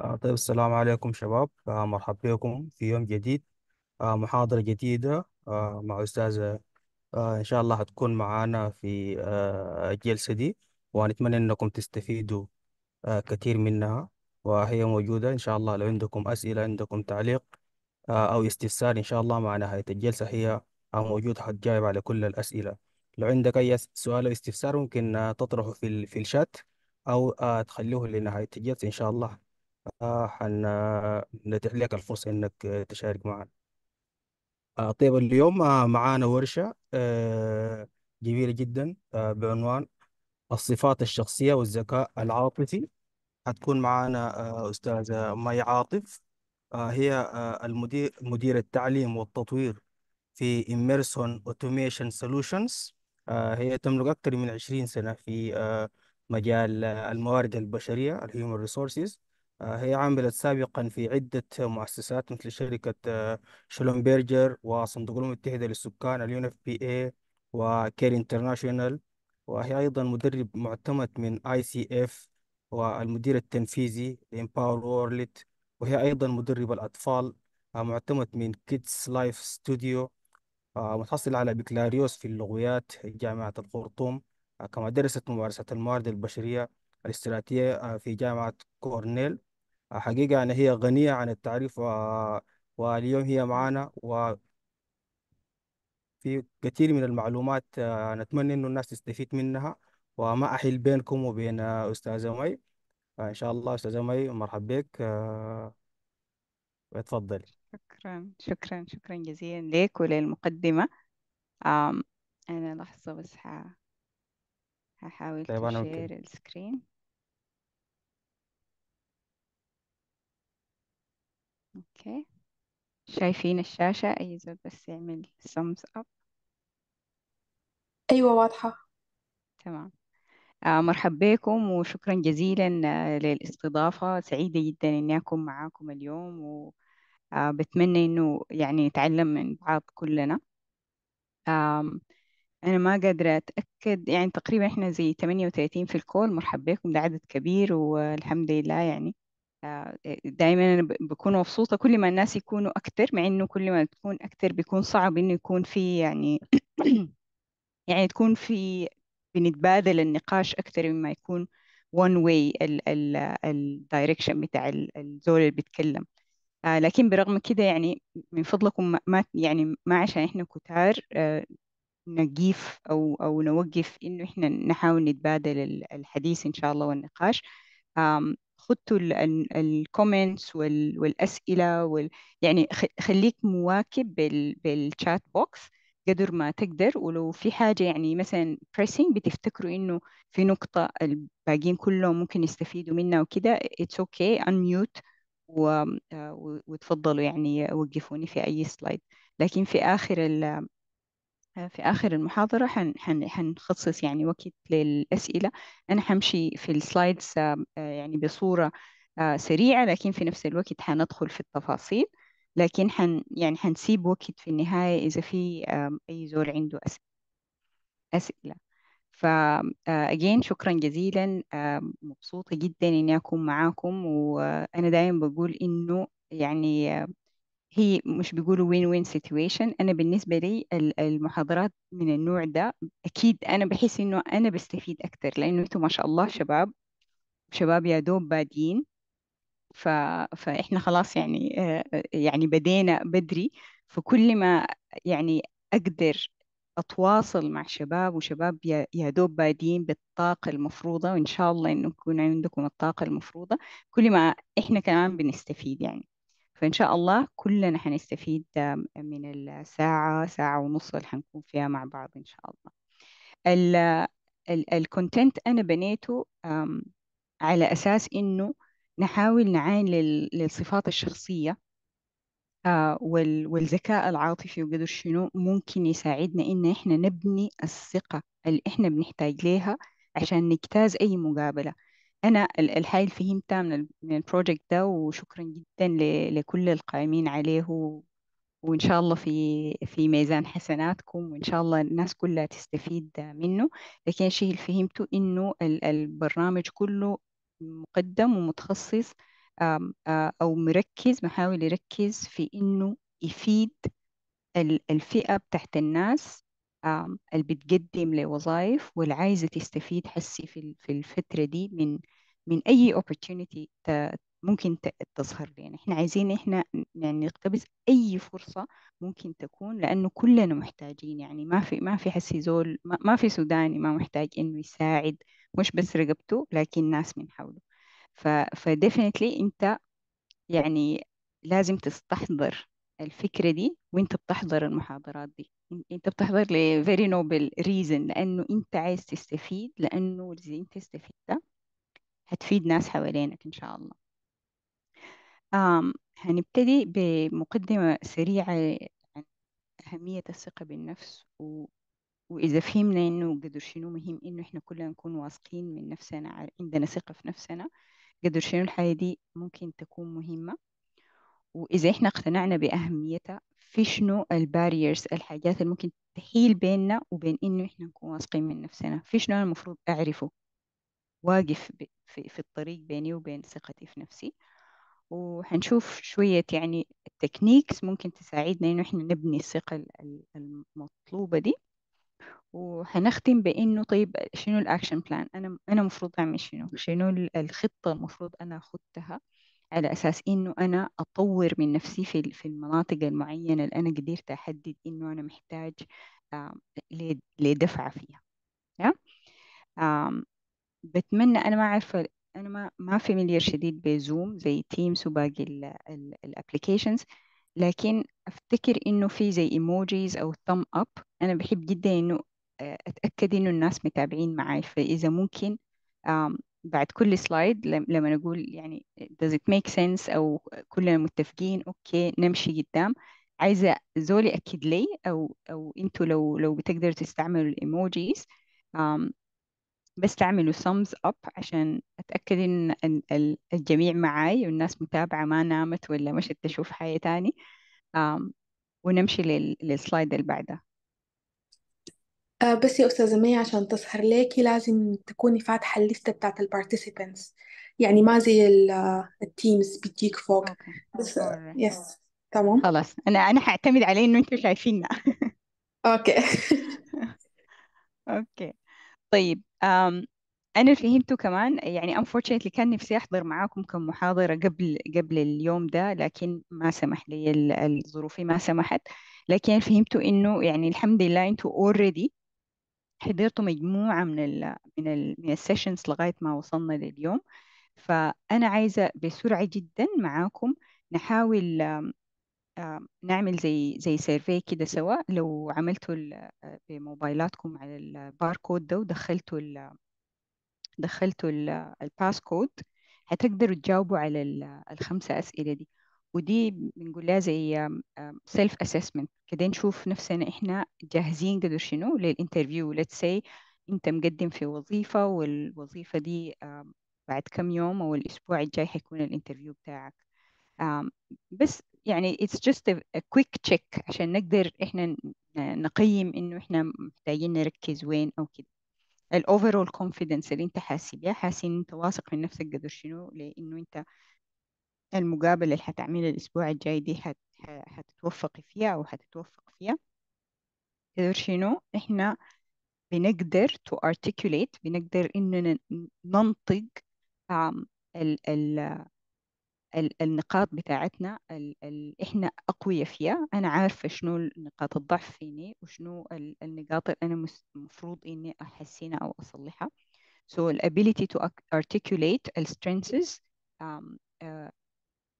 آه، طيب السلام عليكم شباب آه، مرحب بكم في يوم جديد آه، محاضرة جديدة آه، مع أستاذة آه، إن شاء الله هتكون معانا في آه، الجلسة دي ونتمنى أنكم تستفيدوا آه، كثير منها وهي موجودة إن شاء الله لو عندكم أسئلة عندكم تعليق آه، أو استفسار إن شاء الله مع نهاية الجلسة هي موجودة حتجاوب على كل الأسئلة لو عندك أي سؤال أو استفسار ممكن آه، تطرحه في في الشات أو آه، تخليه لنهاية الجلسة إن شاء الله آه نتيح لك الفرصة إنك تشارك معنا آه طيب اليوم آه، معانا ورشة آه جميلة جدا آه بعنوان الصفات الشخصية والذكاء العاطفي هتكون معانا آه أستاذة مي عاطف آه هي آه المدير مدير التعليم والتطوير في إميرسون أوتوميشن سولوشنز هي تملك أكثر من 20 سنة في آه مجال آه، الموارد البشرية الهيومن ريسورسز آه، هي عملت سابقا في عدة مؤسسات مثل شركة شلومبرجر آه، وصندوق الأمم المتحدة للسكان اليون اف بي اي وكير انترناشونال وهي أيضا مدرب معتمد من اي سي اف والمدير التنفيذي لإمباور وورلد وهي أيضا مدرب الأطفال آه، معتمد من كيدز لايف ستوديو متحصل على بكالوريوس في اللغويات جامعة الخرطوم كما درست ممارسة الموارد البشرية الاستراتيجية في جامعة كورنيل حقيقة يعني هي غنية عن التعريف و... واليوم هي معانا في كثير من المعلومات آه، نتمنى إنه الناس تستفيد منها وما أحل بينكم وبين أستاذة مي إن شاء الله أستاذة مي مرحب بك آه، اتفضل شكرا شكرا شكرا جزيلا ليك وللمقدمة أم أنا لحظة بس ح- هحاول طيب أنا ممكن تشير السكرين اوكي شايفين الشاشة أي زر بس يعمل thumbs up أيوة واضحة تمام آه مرحب بكم وشكرا جزيلا آه، للاستضافة سعيدة جدا إني أكون معاكم اليوم وبتمنى آه، إنه يعني نتعلم من بعض كلنا أنا ما قادرة أتأكد يعني تقريبا إحنا زي 38 في الكول مرحب بكم ده عدد كبير والحمد لله يعني دايما انا بكون مبسوطه كل ما الناس يكونوا اكتر مع انه كل ما تكون اكتر بيكون صعب انه يكون في يعني يعني تكون في بنتبادل النقاش اكتر مما يكون one way الدايركشن بتاع الزول اللي بيتكلم آه، لكن برغم كده يعني من فضلكم ما يعني ما عشان احنا كتار آه، نقيف او او نوقف انه احنا نحاول نتبادل الحديث ان شاء الله والنقاش خدتوا الكومنتس والاسئله وال... يعني خليك مواكب بال... بالشات بوكس قدر ما تقدر ولو في حاجه يعني مثلا بريسنج بتفتكروا انه في نقطه الباقيين كلهم ممكن يستفيدوا منها وكده اتس اوكي انميوت وتفضلوا يعني وقفوني في اي سلايد لكن في اخر في آخر المحاضرة حن حن حنخصص يعني وقت للأسئلة أنا حمشي في السلايدز آه، يعني بصورة آه، سريعة لكن في نفس الوقت حندخل في التفاصيل لكن حن يعني حنسيب وقت في النهاية إذا في أي زول عنده أسئلة, أسئلة. فا أجين شكرا جزيلا آه، مبسوطة جدا إني أكون معاكم وأنا دايما بقول إنه يعني هي مش بيقولوا وين وين سيتويشن انا بالنسبه لي المحاضرات من النوع ده اكيد انا بحس انه انا بستفيد اكثر لانه انتم ما شاء الله شباب شباب يا دوب بادين ف... فاحنا خلاص يعني آه، آه، يعني بدينا بدري فكل ما يعني اقدر اتواصل مع شباب وشباب يا دوب بادين بالطاقه المفروضه وان شاء الله انه يكون عندكم الطاقه المفروضه كل ما احنا كمان بنستفيد يعني فإن شاء الله كلنا حنستفيد من الساعة ساعة ونص اللي حنكون فيها مع بعض إن شاء الله الكونتنت أنا بنيته على أساس إنه نحاول نعاين للصفات الشخصية آه، والذكاء العاطفي وقدر شنو ممكن يساعدنا إن إحنا نبني الثقة اللي إحنا بنحتاج ليها عشان نجتاز أي مقابلة أنا ال- اللي فهمتها من من البروجكت ده وشكرا جدا لكل القائمين عليه وإن شاء الله في في ميزان حسناتكم وإن شاء الله الناس كلها تستفيد منه لكن الشيء اللي فهمته إنه البرنامج كله مقدم ومتخصص أو مركز محاول يركز في إنه يفيد الفئة بتاعت الناس اللي بتقدم لوظائف واللي عايزة تستفيد حسي في في الفترة دي من من أي opportunity ممكن تظهر لنا يعني احنا عايزين احنا يعني نقتبس اي فرصه ممكن تكون لانه كلنا محتاجين يعني ما في ما في حسي زول ما, ما في سوداني ما محتاج انه يساعد مش بس رقبته لكن ناس من حوله ف فديفينتلي انت يعني لازم تستحضر الفكره دي وانت بتحضر المحاضرات دي انت بتحضر لي very noble reason لانه انت عايز تستفيد لانه اللي انت استفدت هتفيد ناس حوالينك ان شاء الله آم هنبتدي بمقدمة سريعة عن أهمية الثقة بالنفس و... وإذا فهمنا إنه قدر شنو مهم إنه إحنا كلنا نكون واثقين من نفسنا عندنا ثقة في نفسنا قدر شنو الحياة دي ممكن تكون مهمة وإذا إحنا اقتنعنا بأهميتها في شنو الباريرز الحاجات اللي ممكن تحيل بيننا وبين إنه إحنا نكون واثقين من نفسنا في شنو أنا المفروض أعرفه واقف في, في الطريق بيني وبين ثقتي في نفسي وحنشوف شوية يعني التكنيكس ممكن تساعدنا إنه إحنا نبني الثقة المطلوبة دي وحنختم بإنه طيب شنو الأكشن بلان أنا أنا مفروض أعمل شنو شنو الخطة المفروض أنا أخدتها على أساس إنه أنا أطور من نفسي في في المناطق المعينة اللي أنا قدرت أحدد إنه أنا محتاج لدفعة فيها يا بتمنى أنا ما عارفة أنا ما ما فاميليير شديد بزوم زي تيمز وباقي الابليكيشنز لكن أفتكر إنه في زي ايموجيز أو ثم أب أنا بحب جدا إنه آه، أتأكد إنه الناس متابعين معي فإذا ممكن بعد كل سلايد لما نقول يعني does it make sense أو كلنا متفقين أوكي نمشي قدام عايزة زول يأكد لي أو أو أنتوا لو لو بتقدروا تستعملوا الإيموجيز تعملوا thumbs up عشان أتأكد إن الجميع معاي والناس متابعة ما نامت ولا مشت تشوف حاجة تاني ونمشي للسلايد اللي بعدها آه، بس يا أستاذة مي عشان تظهر ليكي لازم تكوني فاتحة الليستة بتاعت ال participants يعني ما زي ال آه، التيمز بتجيك فوق اوكي بس alright آه، يس تمام خلاص انا انا حاعتمد عليه انه انتوا شايفيننا اوكي اوكي طيب um, انا فهمته كمان يعني unfortunately كان نفسي احضر معاكم كم محاضرة قبل قبل اليوم ده لكن ما سمح لي الظروف ما سمحت لكن فهمته انه يعني الحمد لله انتوا already حضرتوا مجموعة من الـ من الـ من السيشنز لغاية ما وصلنا لليوم فأنا عايزة بسرعة جدا معاكم نحاول نعمل زي زي سيرفي كده سوا لو عملتوا آه، بموبايلاتكم على الباركود ده ودخلتوا الـ دخلتوا الباس آه، كود هتقدروا تجاوبوا على آه، الخمسة أسئلة دي ودي بنقول لها زي سيلف اسسمنت كده نشوف نفسنا احنا جاهزين قدر شنو للانترفيو ليتس سي انت مقدم في وظيفه والوظيفه دي بعد كم يوم او الاسبوع الجاي حيكون الانترفيو بتاعك بس يعني it's just a, كويك quick check عشان نقدر احنا نقيم انه احنا محتاجين نركز وين او كده الاوفرول كونفيدنس اللي انت حاسس بيها حاسس ان انت واثق من نفسك قدر شنو لانه انت المقابلة اللي حتعملي الأسبوع الجاي دي حت... حتتوفقي فيها أو حتتوفق فيها تقدر شنو إحنا بنقدر to articulate بنقدر إننا ننطق ال ال النقاط بتاعتنا ال ال إحنا أقوية فيها أنا عارفة شنو نقاط الضعف فيني وشنو النقاط اللي أنا مفروض إني أحسنها أو أصلحها so the ability to articulate the strengths um, uh,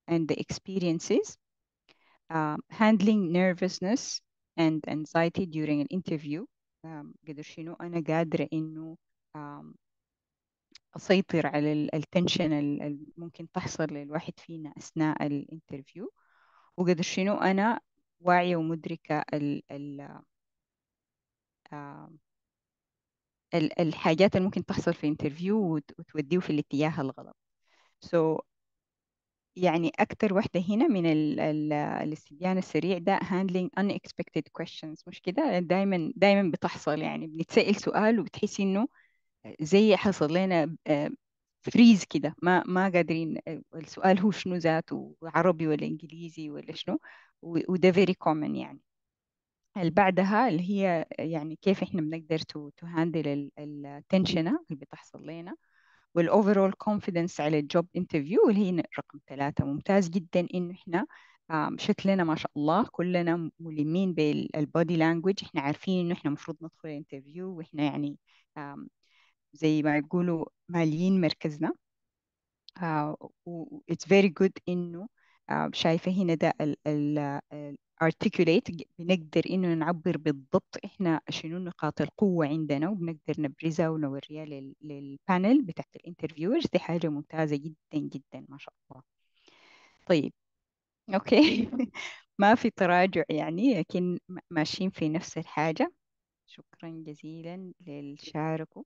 and the experiences, uh, handling nervousness and anxiety during an interview um, قدر شنو أنا قادرة إنه um, أسيطر على التنشن اللي ممكن تحصل للواحد فينا أثناء الانترفيو وقدر شنو أنا واعية ومدركة ال ال آه، الحاجات اللي ممكن تحصل في انترفيو وتوديه في الاتجاه الغلط so يعني أكتر واحدة هنا من الاستبيان السريع ده handling unexpected questions مش كده دايما دايما بتحصل يعني بنتسأل سؤال وبتحسي إنه زي حصل لنا فريز آه، كده ما ما قادرين آه، السؤال هو شنو ذاته عربي ولا إنجليزي ولا شنو وده very common يعني اللي بعدها اللي هي يعني كيف إحنا بنقدر تو هاندل التنشنة اللي بتحصل لنا والاوفرول كونفيدنس على الجوب انترفيو اللي هي رقم ثلاثة ممتاز جدا انه احنا شكلنا ما شاء الله كلنا ملمين بالبودي لانجوج احنا عارفين انه احنا المفروض ندخل انترفيو واحنا يعني زي ما يقولوا ماليين مركزنا آه، و اتس it's very good انه شايفة هنا ده articulate بنقدر إنه نعبر بالضبط إحنا شنو نقاط القوة عندنا وبنقدر نبرزها ونوريها للبانل بتاعت الانترفيورز دي حاجة ممتازة جدا جدا ما شاء الله طيب أوكي ما في تراجع يعني لكن ماشيين في نفس الحاجة شكرا جزيلا للشاركوا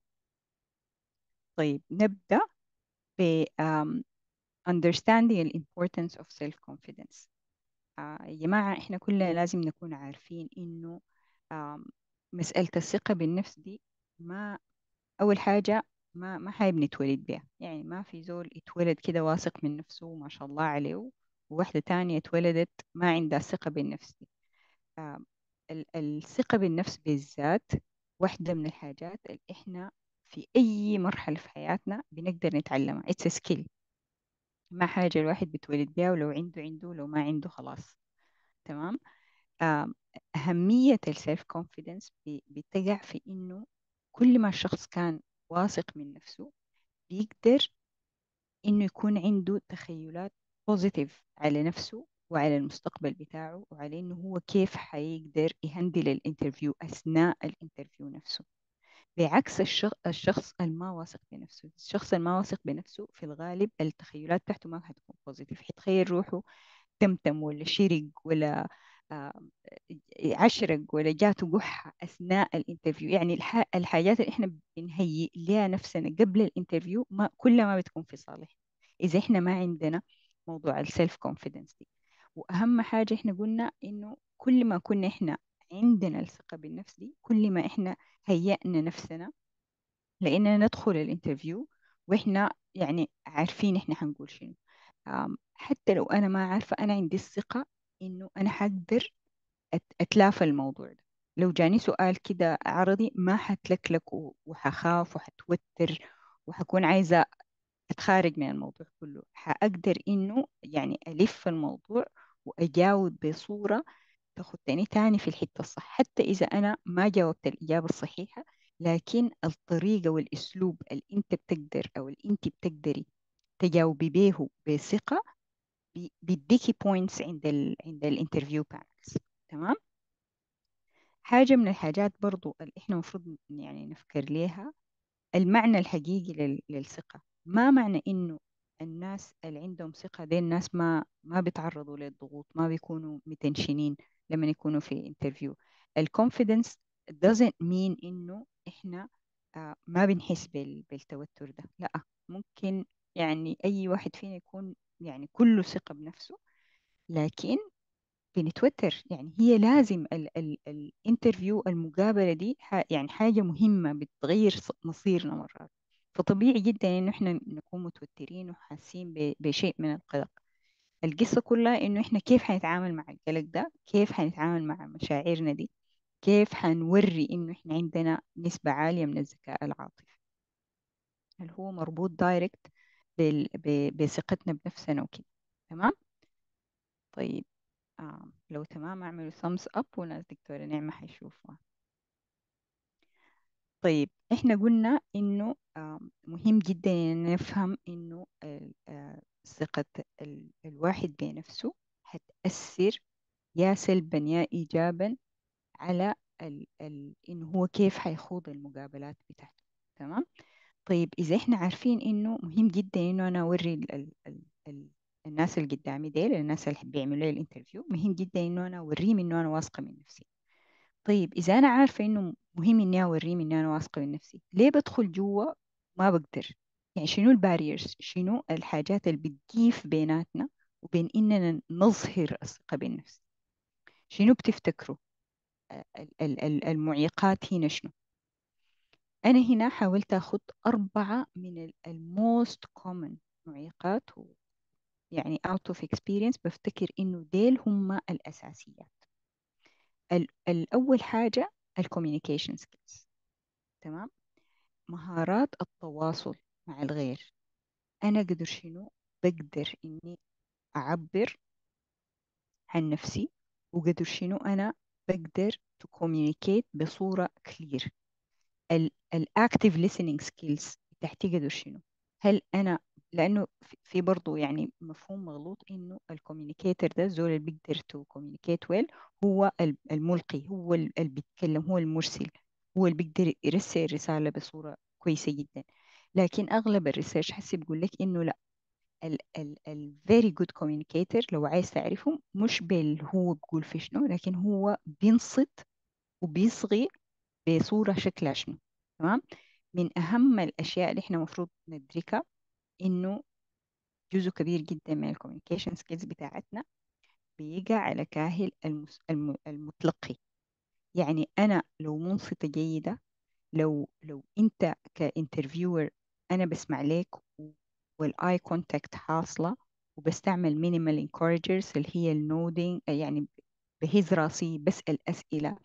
طيب نبدأ ب understanding the importance of self-confidence آه، يا جماعة إحنا كلنا لازم نكون عارفين إنه مسألة الثقة بالنفس دي ما أول حاجة ما ما حاجة نتولد بيها يعني ما في زول اتولد كده واثق من نفسه وما شاء الله عليه وواحدة تانية اتولدت ما عندها ثقة بالنفس دي الثقة بالنفس بالذات واحدة من الحاجات اللي إحنا في أي مرحلة في حياتنا بنقدر نتعلمها it's a skill ما حاجة الواحد بيتولد بيها ولو عنده عنده ولو ما عنده خلاص تمام أهمية السيلف كونفيدنس بتقع في إنه كل ما الشخص كان واثق من نفسه بيقدر إنه يكون عنده تخيلات بوزيتيف على نفسه وعلى المستقبل بتاعه وعلى إنه هو كيف حيقدر يهندل الانترفيو أثناء الانترفيو نفسه بعكس الشخص الما واثق بنفسه الشخص الما واثق بنفسه في الغالب التخيلات بتاعته ما حتكون بوزيتيف حيتخيل روحه تمتم ولا شرق ولا آه، عشرق ولا جاته قحة أثناء الانترفيو يعني الحاجات اللي احنا بنهيئ لها نفسنا قبل الانترفيو ما كلها ما بتكون في صالح إذا احنا ما عندنا موضوع السيلف كونفيدنس دي وأهم حاجة احنا قلنا إنه كل ما كنا احنا عندنا الثقة بالنفس دي كل ما إحنا هيأنا نفسنا لأننا ندخل الانترفيو وإحنا يعني عارفين إحنا هنقول شنو حتى لو أنا ما عارفة أنا عندي الثقة إنه أنا حقدر أتلافى الموضوع ده لو جاني سؤال كده عرضي ما حتلكلك وحخاف وحتوتر وحكون عايزة أتخارج من الموضوع كله حأقدر إنه يعني ألف الموضوع وأجاوب بصورة تاخدني تاني في الحتة الصح حتى إذا أنا ما جاوبت الإجابة الصحيحة لكن الطريقة والأسلوب اللي أنت بتقدر أو اللي أنت بتقدري تجاوبي بيه بثقة بيديكي بوينتس عند الـ عند الانترفيو بانلز تمام حاجة من الحاجات برضو اللي إحنا المفروض يعني نفكر ليها المعنى الحقيقي للثقة ما معنى إنه الناس اللي عندهم ثقة دي الناس ما ما بيتعرضوا للضغوط ما بيكونوا متنشنين لما يكونوا في انترفيو الكونفيدنس doesn't mean انه احنا آه، ما بنحس بالتوتر ده لا ممكن يعني اي واحد فينا يكون يعني كله ثقة بنفسه لكن بنتوتر يعني هي لازم الانترفيو المقابلة دي يعني حاجة مهمة بتغير مصيرنا مرات فطبيعي جدا انه احنا نكون متوترين وحاسين بشيء من القلق القصة كلها إنه إحنا كيف حنتعامل مع القلق ده كيف حنتعامل مع مشاعرنا دي كيف حنوري إنه إحنا عندنا نسبة عالية من الذكاء العاطفي هل هو مربوط دايركت بثقتنا بنفسنا وكده تمام طيب آه. لو تمام اعملوا thumbs up وناس دكتورة نعمة حيشوفوها طيب احنا قلنا انه آه، مهم جدا ان نفهم انه ثقة الواحد بنفسه هتأثر يا سلبا يا إيجابا على ال ال إن هو كيف حيخوض المقابلات بتاعته تمام طيب إذا إحنا عارفين إنه مهم جدا إنه أنا أوري ال ال ال الناس اللي قدامي ديل الناس اللي بيعملوا لي الانترفيو مهم جدا إنه أنا أوريهم إنه أنا واثقة من نفسي طيب إذا أنا عارفة إنه مهم إني أوريهم إني أنا واثقة من نفسي ليه بدخل جوا ما بقدر يعني شنو الباريرز شنو الحاجات اللي بتجيف بيناتنا وبين إننا نظهر الثقة بالنفس شنو بتفتكروا آه، المعيقات هنا شنو أنا هنا حاولت أخذ أربعة من الموست كومن معيقات يعني out of experience بفتكر إنه ديل هم الأساسيات الأول حاجة الكوميونيكيشن سكيلز تمام مهارات التواصل مع الغير أنا أقدر شنو بقدر إني أعبر عن نفسي وقدر شنو أنا بقدر to communicate بصورة clear active listening skills بتاعتي قدر شنو هل أنا لأنه في برضو يعني مفهوم مغلوط إنه الكوميونيكيتر ده الزول اللي بيقدر تو communicate well هو الملقي هو اللي بيتكلم هو المرسل هو اللي بيقدر يرسل رسالة بصورة كويسة جدا لكن اغلب الريسيرش حسي بيقول لك انه لا ال very good communicator لو عايز تعرفه مش بال هو بيقول في شنو لكن هو بينصت وبيصغي بصورة شكلها شنو تمام من أهم الأشياء اللي احنا المفروض ندركها إنه جزء كبير جدا من الكوميونيكيشن سكيلز بتاعتنا بيجي على كاهل المس... الم... المتلقي يعني أنا لو منصتة جيدة لو لو أنت كانترفيور أنا بسمع لك والآي كونتاكت حاصلة وبستعمل مينيمال انكوريجرز اللي هي النودينج يعني بهز راسي بسأل أسئلة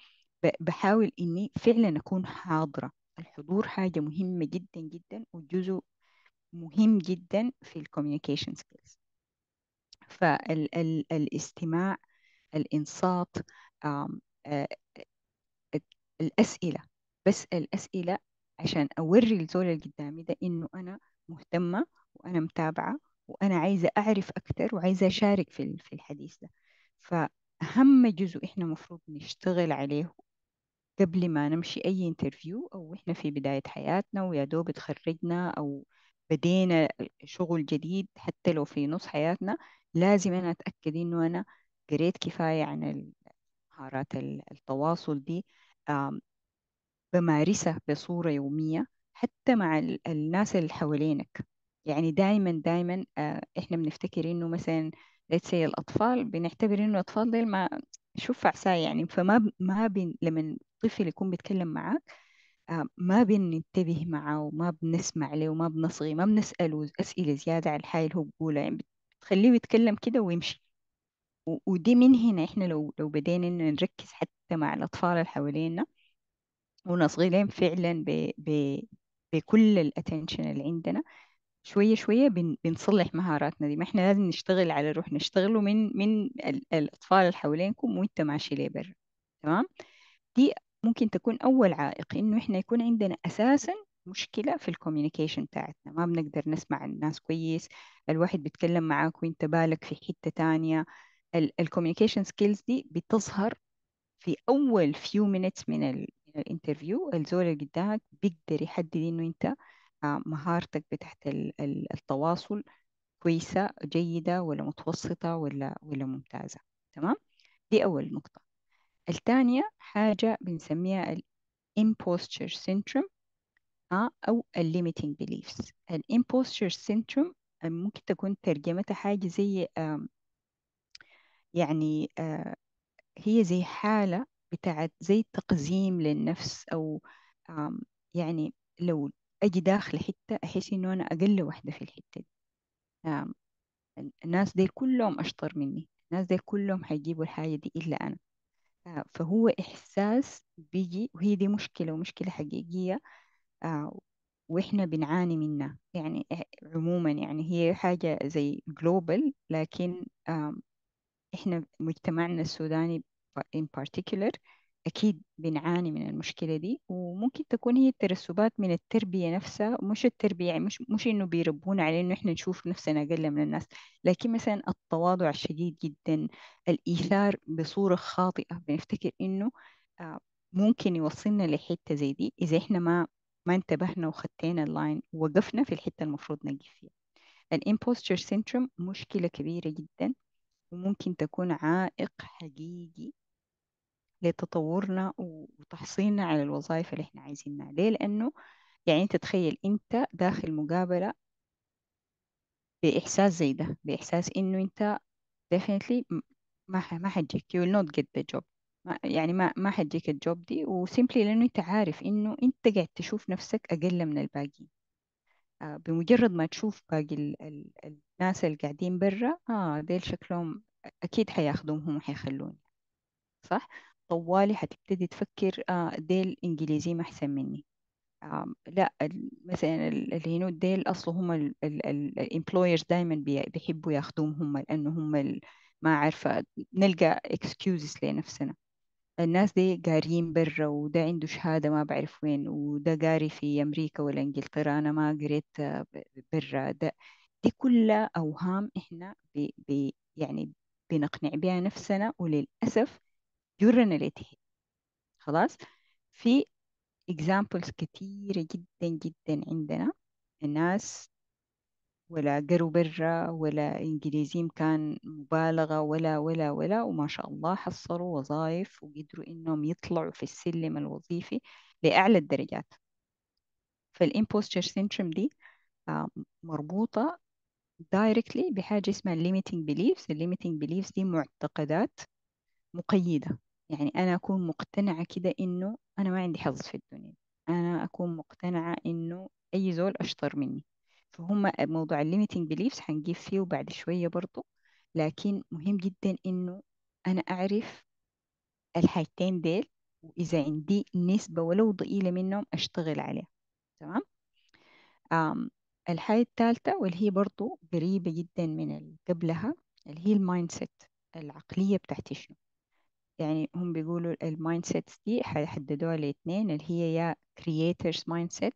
بحاول إني فعلا أكون حاضرة الحضور حاجة مهمة جدا جدا وجزء مهم جدا في الكوميونيكيشن سكيلز فالاستماع الإنصات الأسئلة بسأل أسئلة عشان أوري لزول اللي قدامي ده إنه أنا مهتمة وأنا متابعة وأنا عايزة أعرف أكتر وعايزة أشارك في في الحديث ده فأهم جزء إحنا مفروض نشتغل عليه قبل ما نمشي أي انترفيو أو إحنا في بداية حياتنا ويا دوب تخرجنا أو بدينا شغل جديد حتى لو في نص حياتنا لازم أنا أتأكد إنه أنا قريت كفاية عن مهارات التواصل دي بمارسه بصورة يومية حتى مع الناس اللي حوالينك يعني دايما دايما آه، احنا بنفتكر انه مثلا ليتس الاطفال بنعتبر انه الاطفال ديل ما شوف عساي يعني فما ب- ما بن لما الطفل يكون بيتكلم معاك آه، ما بننتبه معه وما بنسمع له وما بنصغي ما بنسأله أسئلة زيادة على الحاجة اللي هو بيقولها يعني بتخليه يتكلم كده ويمشي و- ودي من هنا احنا لو لو بدينا إن نركز حتى مع الأطفال اللي حوالينا وانا صغيرين فعلا ب... ب... بكل الاتنشن اللي عندنا شوية شوية بن... بنصلح مهاراتنا دي ما احنا لازم نشتغل على روح نشتغله من من الأطفال اللي حوالينكم وانت ماشي برا تمام دي ممكن تكون أول عائق إنه احنا يكون عندنا أساسا مشكلة في الكوميونيكيشن بتاعتنا ما بنقدر نسمع الناس كويس الواحد بيتكلم معاك وانت بالك في حتة تانية الكوميونيكيشن سكيلز دي بتظهر في أول فيو مينتس من الانترفيو الزول اللي قدامك بيقدر يحدد انه انت آه، مهارتك بتاعت التواصل كويسة جيدة ولا متوسطة ولا ولا ممتازة تمام دي أول نقطة الثانية حاجة بنسميها ال imposture syndrome آه، أو الـ limiting beliefs ال imposture syndrome آه، ممكن تكون ترجمتها حاجة زي يعني هي زي حالة بتاعت زي تقزيم للنفس أو يعني لو أجي داخل حتة أحس إنه أنا أقل واحدة في الحتة دي الناس دي كلهم أشطر مني الناس دي كلهم حيجيبوا الحاجة دي إلا أنا فهو إحساس بيجي وهي دي مشكلة ومشكلة حقيقية وإحنا بنعاني منها يعني عموما يعني هي حاجة زي جلوبل لكن إحنا مجتمعنا السوداني in particular أكيد بنعاني من المشكلة دي وممكن تكون هي الترسبات من التربية نفسها مش التربية يعني مش مش إنه بيربونا علينا إنه إحنا نشوف نفسنا أقل من الناس لكن مثلا التواضع الشديد جدا الإيثار بصورة خاطئة بنفتكر إنه آه، ممكن يوصلنا لحتة زي دي إذا إحنا ما ما انتبهنا وخطينا اللاين ووقفنا في الحتة المفروض نقف فيها الإمبوستر سينتروم مشكلة كبيرة جدا وممكن تكون عائق حقيقي لتطورنا وتحصيلنا على الوظائف اللي احنا عايزينها ليه لأنه يعني انت تخيل انت داخل مقابلة بإحساس زي ده بإحساس إنه انت definitely ما ما حتجيك you will not get the job ما... يعني ما ما حتجيك الجوب دي وسيمبلي لأنه انت عارف إنه انت قاعد تشوف نفسك أقل من الباقيين آه بمجرد ما تشوف باقي ال... ال... الناس اللي قاعدين برا اه ديل شكلهم أكيد حياخدوهم وحيخلوني صح طوالي حتبتدي تفكر آه، ديل انجليزي ما أحسن مني لا مثلا الهنود ديل أصله هم الامبلويرز دايما بيحبوا ياخدوهم هم لأنه هم ما عارفة نلقى excuses لنفسنا الناس دي قاريين برا وده عنده شهادة ما بعرف وين وده قاري في أمريكا ولا إنجلترا أنا ما قريت آه، برا ده دي كلها أوهام إحنا بي بي يعني بنقنع بها نفسنا وللأسف جورنالته خلاص في examples كتيرة جدا جدا عندنا الناس ولا قروا برا ولا انجليزي كان مبالغة ولا ولا ولا وما شاء الله حصلوا وظائف وقدروا إنهم يطلعوا في السلم الوظيفي لأعلى الدرجات فالإمبوستر syndrome دي آه، مربوطة directly بحاجة اسمها limiting beliefs ال limiting beliefs دي معتقدات مقيدة يعني أنا أكون مقتنعة كده إنه أنا ما عندي حظ في الدنيا أنا أكون مقتنعة إنه أي زول أشطر مني فهم موضوع الليميتنج بليفز هنجيب فيه وبعد شوية برضو لكن مهم جدا إنه أنا أعرف الحاجتين ديل وإذا عندي نسبة ولو ضئيلة منهم أشتغل عليها تمام الحاجة الثالثة واللي هي برضو قريبة جدا من اللي قبلها اللي هي المايند سيت العقلية بتاعتي شنو يعني هم بيقولوا المايند سيت دي حيحددوها لاتنين اللي هي يا creators mindset سيت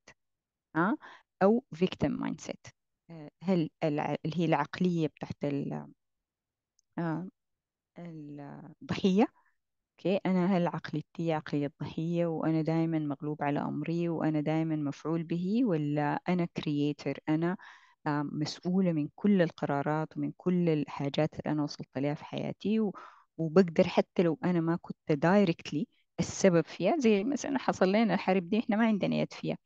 آه، او victim mindset سيت آه، هل اللي هي العقلية بتاعت آه، ال الضحية اوكي انا هل عقليتي عقلية الضحية وانا دائما مغلوب على امري وانا دائما مفعول به ولا انا كرييتر انا مسؤولة من كل القرارات ومن كل الحاجات اللي انا وصلت لها في حياتي وبقدر حتى لو أنا ما كنت دايركتلي السبب فيها زي مثلا حصل لنا الحرب دي إحنا ما عندنا يد فيها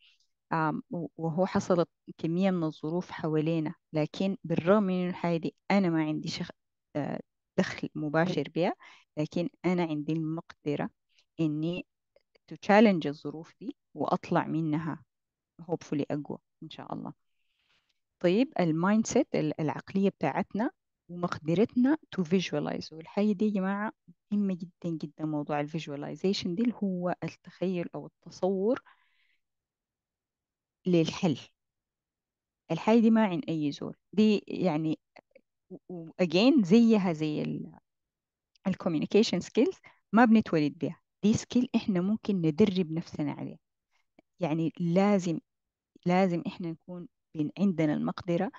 وهو حصلت كمية من الظروف حوالينا لكن بالرغم من الحاجة دي أنا ما عندي شخ... آه، دخل مباشر بها لكن أنا عندي المقدرة إني تشالنج الظروف دي وأطلع منها hopefully أقوى إن شاء الله طيب المايند سيت العقلية بتاعتنا ومقدرتنا تو visualize والحاجة دي يا جماعة مهمة جدا جدا موضوع visualization دي اللي هو التخيل أو التصور للحل الحاجة دي ما عن أي زول دي يعني وأجين زيها زي الكوميونيكيشن سكيلز ما بنتولد بيها دي سكيل إحنا ممكن ندرب نفسنا عليها يعني لازم لازم إحنا نكون عندنا المقدرة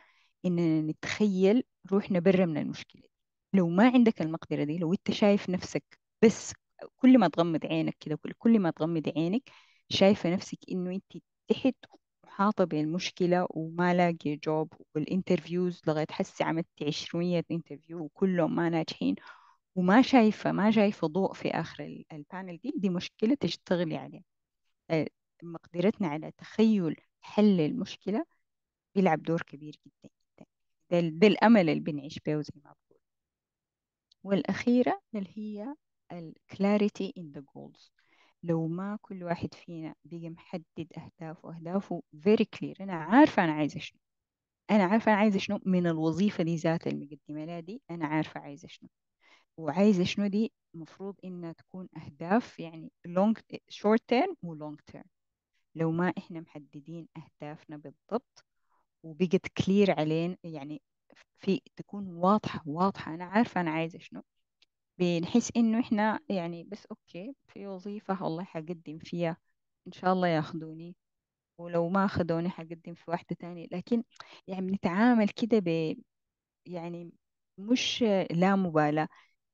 إننا نتخيل نروح من المشكلة لو ما عندك المقدرة دي لو أنت شايف نفسك بس كل ما تغمض عينك كده كل ما تغمض عينك شايفة نفسك إنه أنت تحت محاطة بالمشكلة وما لاقي جوب والانترفيوز لغاية حسي عملت عشرونية انترفيو وكلهم ما ناجحين وما شايفة ما شايفة ضوء في آخر البانل دي دي مشكلة تشتغلي يعني. عليها آه، مقدرتنا على تخيل حل المشكلة بيلعب دور كبير جدا ده الأمل اللي بنعيش به زي ما بقول والأخيرة اللي هي الكلاريتي in the goals لو ما كل واحد فينا بقى محدد أهدافه وأهدافه very clear أنا عارفة أنا عايزة شنو أنا عارفة أنا عايزة شنو من الوظيفة دي ذات المقدمة لها دي أنا عارفة عايزة شنو وعايزة شنو دي مفروض إنها تكون أهداف يعني long short term و long term لو ما إحنا محددين أهدافنا بالضبط وبقت كلير علينا يعني في تكون واضحة واضحة أنا عارفة أنا عايزة شنو بنحس إنه إحنا يعني بس أوكي في وظيفة الله حقدم فيها إن شاء الله ياخدوني ولو ما أخدوني حقدم في واحدة تانية لكن يعني بنتعامل كده ب يعني مش لا مبالاة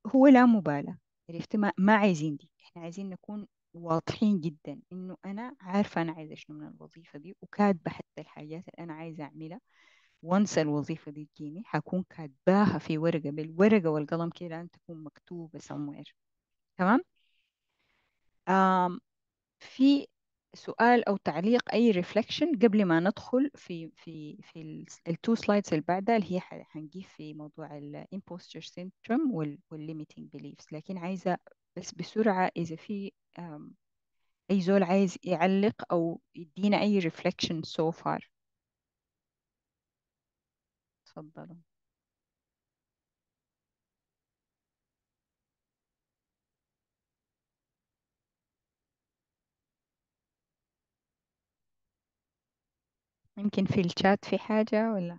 هو لا مبالاة عرفت ما, ما عايزين دي إحنا عايزين نكون واضحين جدا انه انا عارفه انا عايزه شنو من الوظيفه دي وكاتبه حتى الحاجات اللي انا عايزه اعملها وانسى الوظيفه دي تجيني حكون كاتباها في ورقه بالورقه والقلم كده ان تكون مكتوبه somewhere تمام في سؤال او تعليق اي ريفلكشن قبل ما ندخل في في في التو سلايدز اللي بعدها اللي هي حنجيب في موضوع الامبوستر سيندروم والليميتنج بليفز لكن عايزه بس بسرعه اذا في أي زول عايز يعلق أو يدينا أي reflection so far تفضلوا يمكن في الشات في حاجة ولا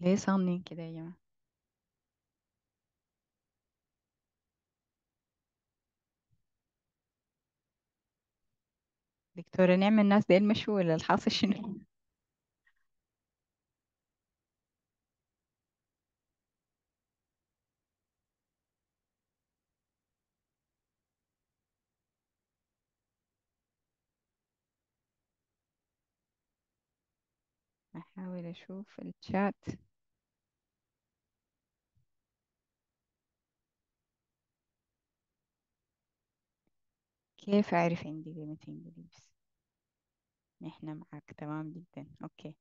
ليه صامنين كده يا جماعة دكتورة نعم الناس دي المشي ولا الحاصل شنو أحاول أشوف الشات كيف أعرف عندي قيمة إنجليز إحنا معاك تمام جدا أوكي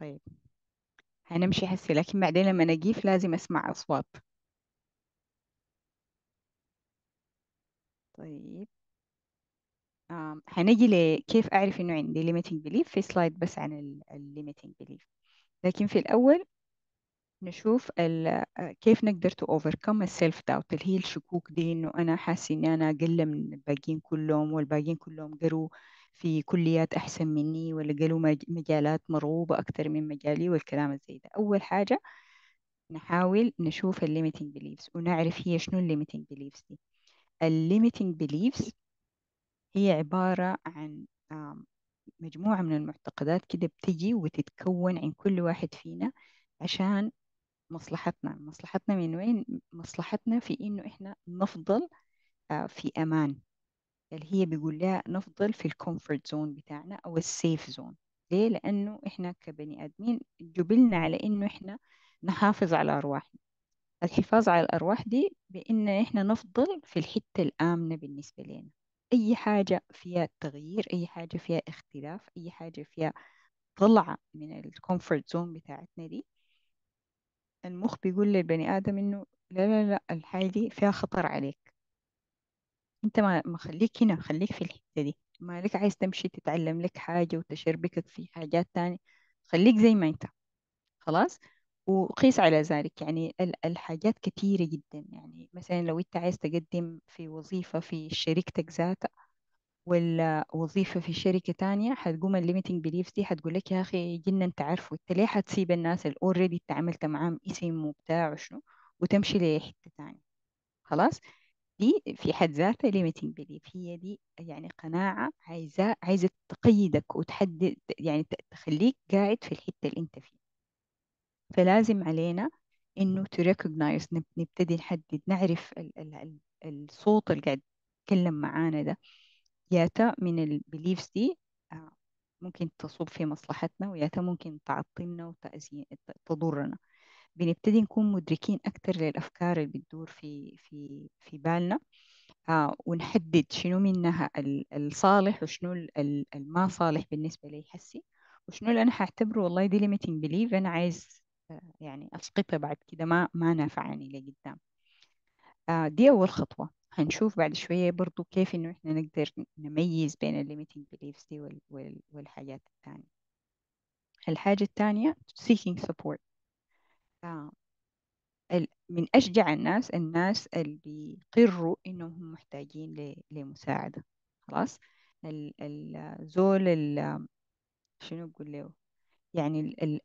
طيب هنمشي هسه لكن بعدين لما نجيف لازم أسمع أصوات طيب آم. هنجي لكيف أعرف إنه عندي limiting belief في سلايد بس عن ال limiting belief لكن في الأول نشوف ال... كيف نقدر to overcome السيلف داوت اللي هي الشكوك دي انه انا حاسه اني انا اقل من الباقيين كلهم والباقيين كلهم قروا في كليات احسن مني ولا قالوا مجالات مرغوبه اكثر من مجالي والكلام زي ده اول حاجه نحاول نشوف الليميتنج بليفز ونعرف هي شنو الليميتنج بليفز دي الليميتنج بليفز هي عباره عن مجموعه من المعتقدات كده بتجي وتتكون عند كل واحد فينا عشان مصلحتنا مصلحتنا من وين مصلحتنا في انه احنا نفضل آه، في امان اللي هي بيقول لها نفضل في الكومفورت زون بتاعنا او السيف زون ليه لانه احنا كبني ادمين جبلنا على انه احنا نحافظ على ارواحنا الحفاظ على الارواح دي بان احنا نفضل في الحته الامنه بالنسبه لنا اي حاجه فيها تغيير اي حاجه فيها اختلاف اي حاجه فيها طلعه من الكومفورت زون بتاعتنا دي المخ بيقول للبني آدم إنه لا لا لا الحاجة دي فيها خطر عليك أنت ما ما خليك هنا خليك في الحتة دي مالك عايز تمشي تتعلم لك حاجة وتشربكك في حاجات تانية خليك زي ما أنت خلاص وقيس على ذلك يعني الحاجات كثيرة جدا يعني مثلا لو أنت عايز تقدم في وظيفة في شركتك ذاتها والوظيفة في شركة تانية حتقوم الليميتنج بليفز دي حتقول لك يا أخي جدا أنت عارفه أنت ليه حتسيب الناس اللي أوريدي تعاملت معاهم اسم وبتاع وشنو وتمشي لحتة تانية خلاص دي في حد ذاتها ليميتنج بليف هي دي يعني قناعة عايزة عايزة تقيدك وتحدد يعني تخليك قاعد في الحتة اللي أنت فيها فلازم علينا إنه تريكوجنايز نبتدي نحدد نعرف الصوت اللي قاعد يتكلم معانا ده ياتا من البيليفز دي آه، ممكن تصب في مصلحتنا وياتا ممكن تعطلنا وتضرنا بنبتدي نكون مدركين أكتر للأفكار اللي بتدور في في في بالنا آه ونحدد شنو منها الصالح وشنو الما صالح بالنسبة لي حسي وشنو اللي أنا هعتبره والله دي limiting belief أنا عايز آه، يعني أسقطها بعد كده ما ما نافعني لقدام آه دي أول خطوة هنشوف بعد شوية برضو كيف إنه إحنا نقدر نميز بين limiting beliefs دي وال وال والحاجات الثانية الحاجة الثانية seeking support آه. من أشجع الناس الناس اللي بيقروا إنهم محتاجين لمساعدة خلاص الزول شنو نقول له يعني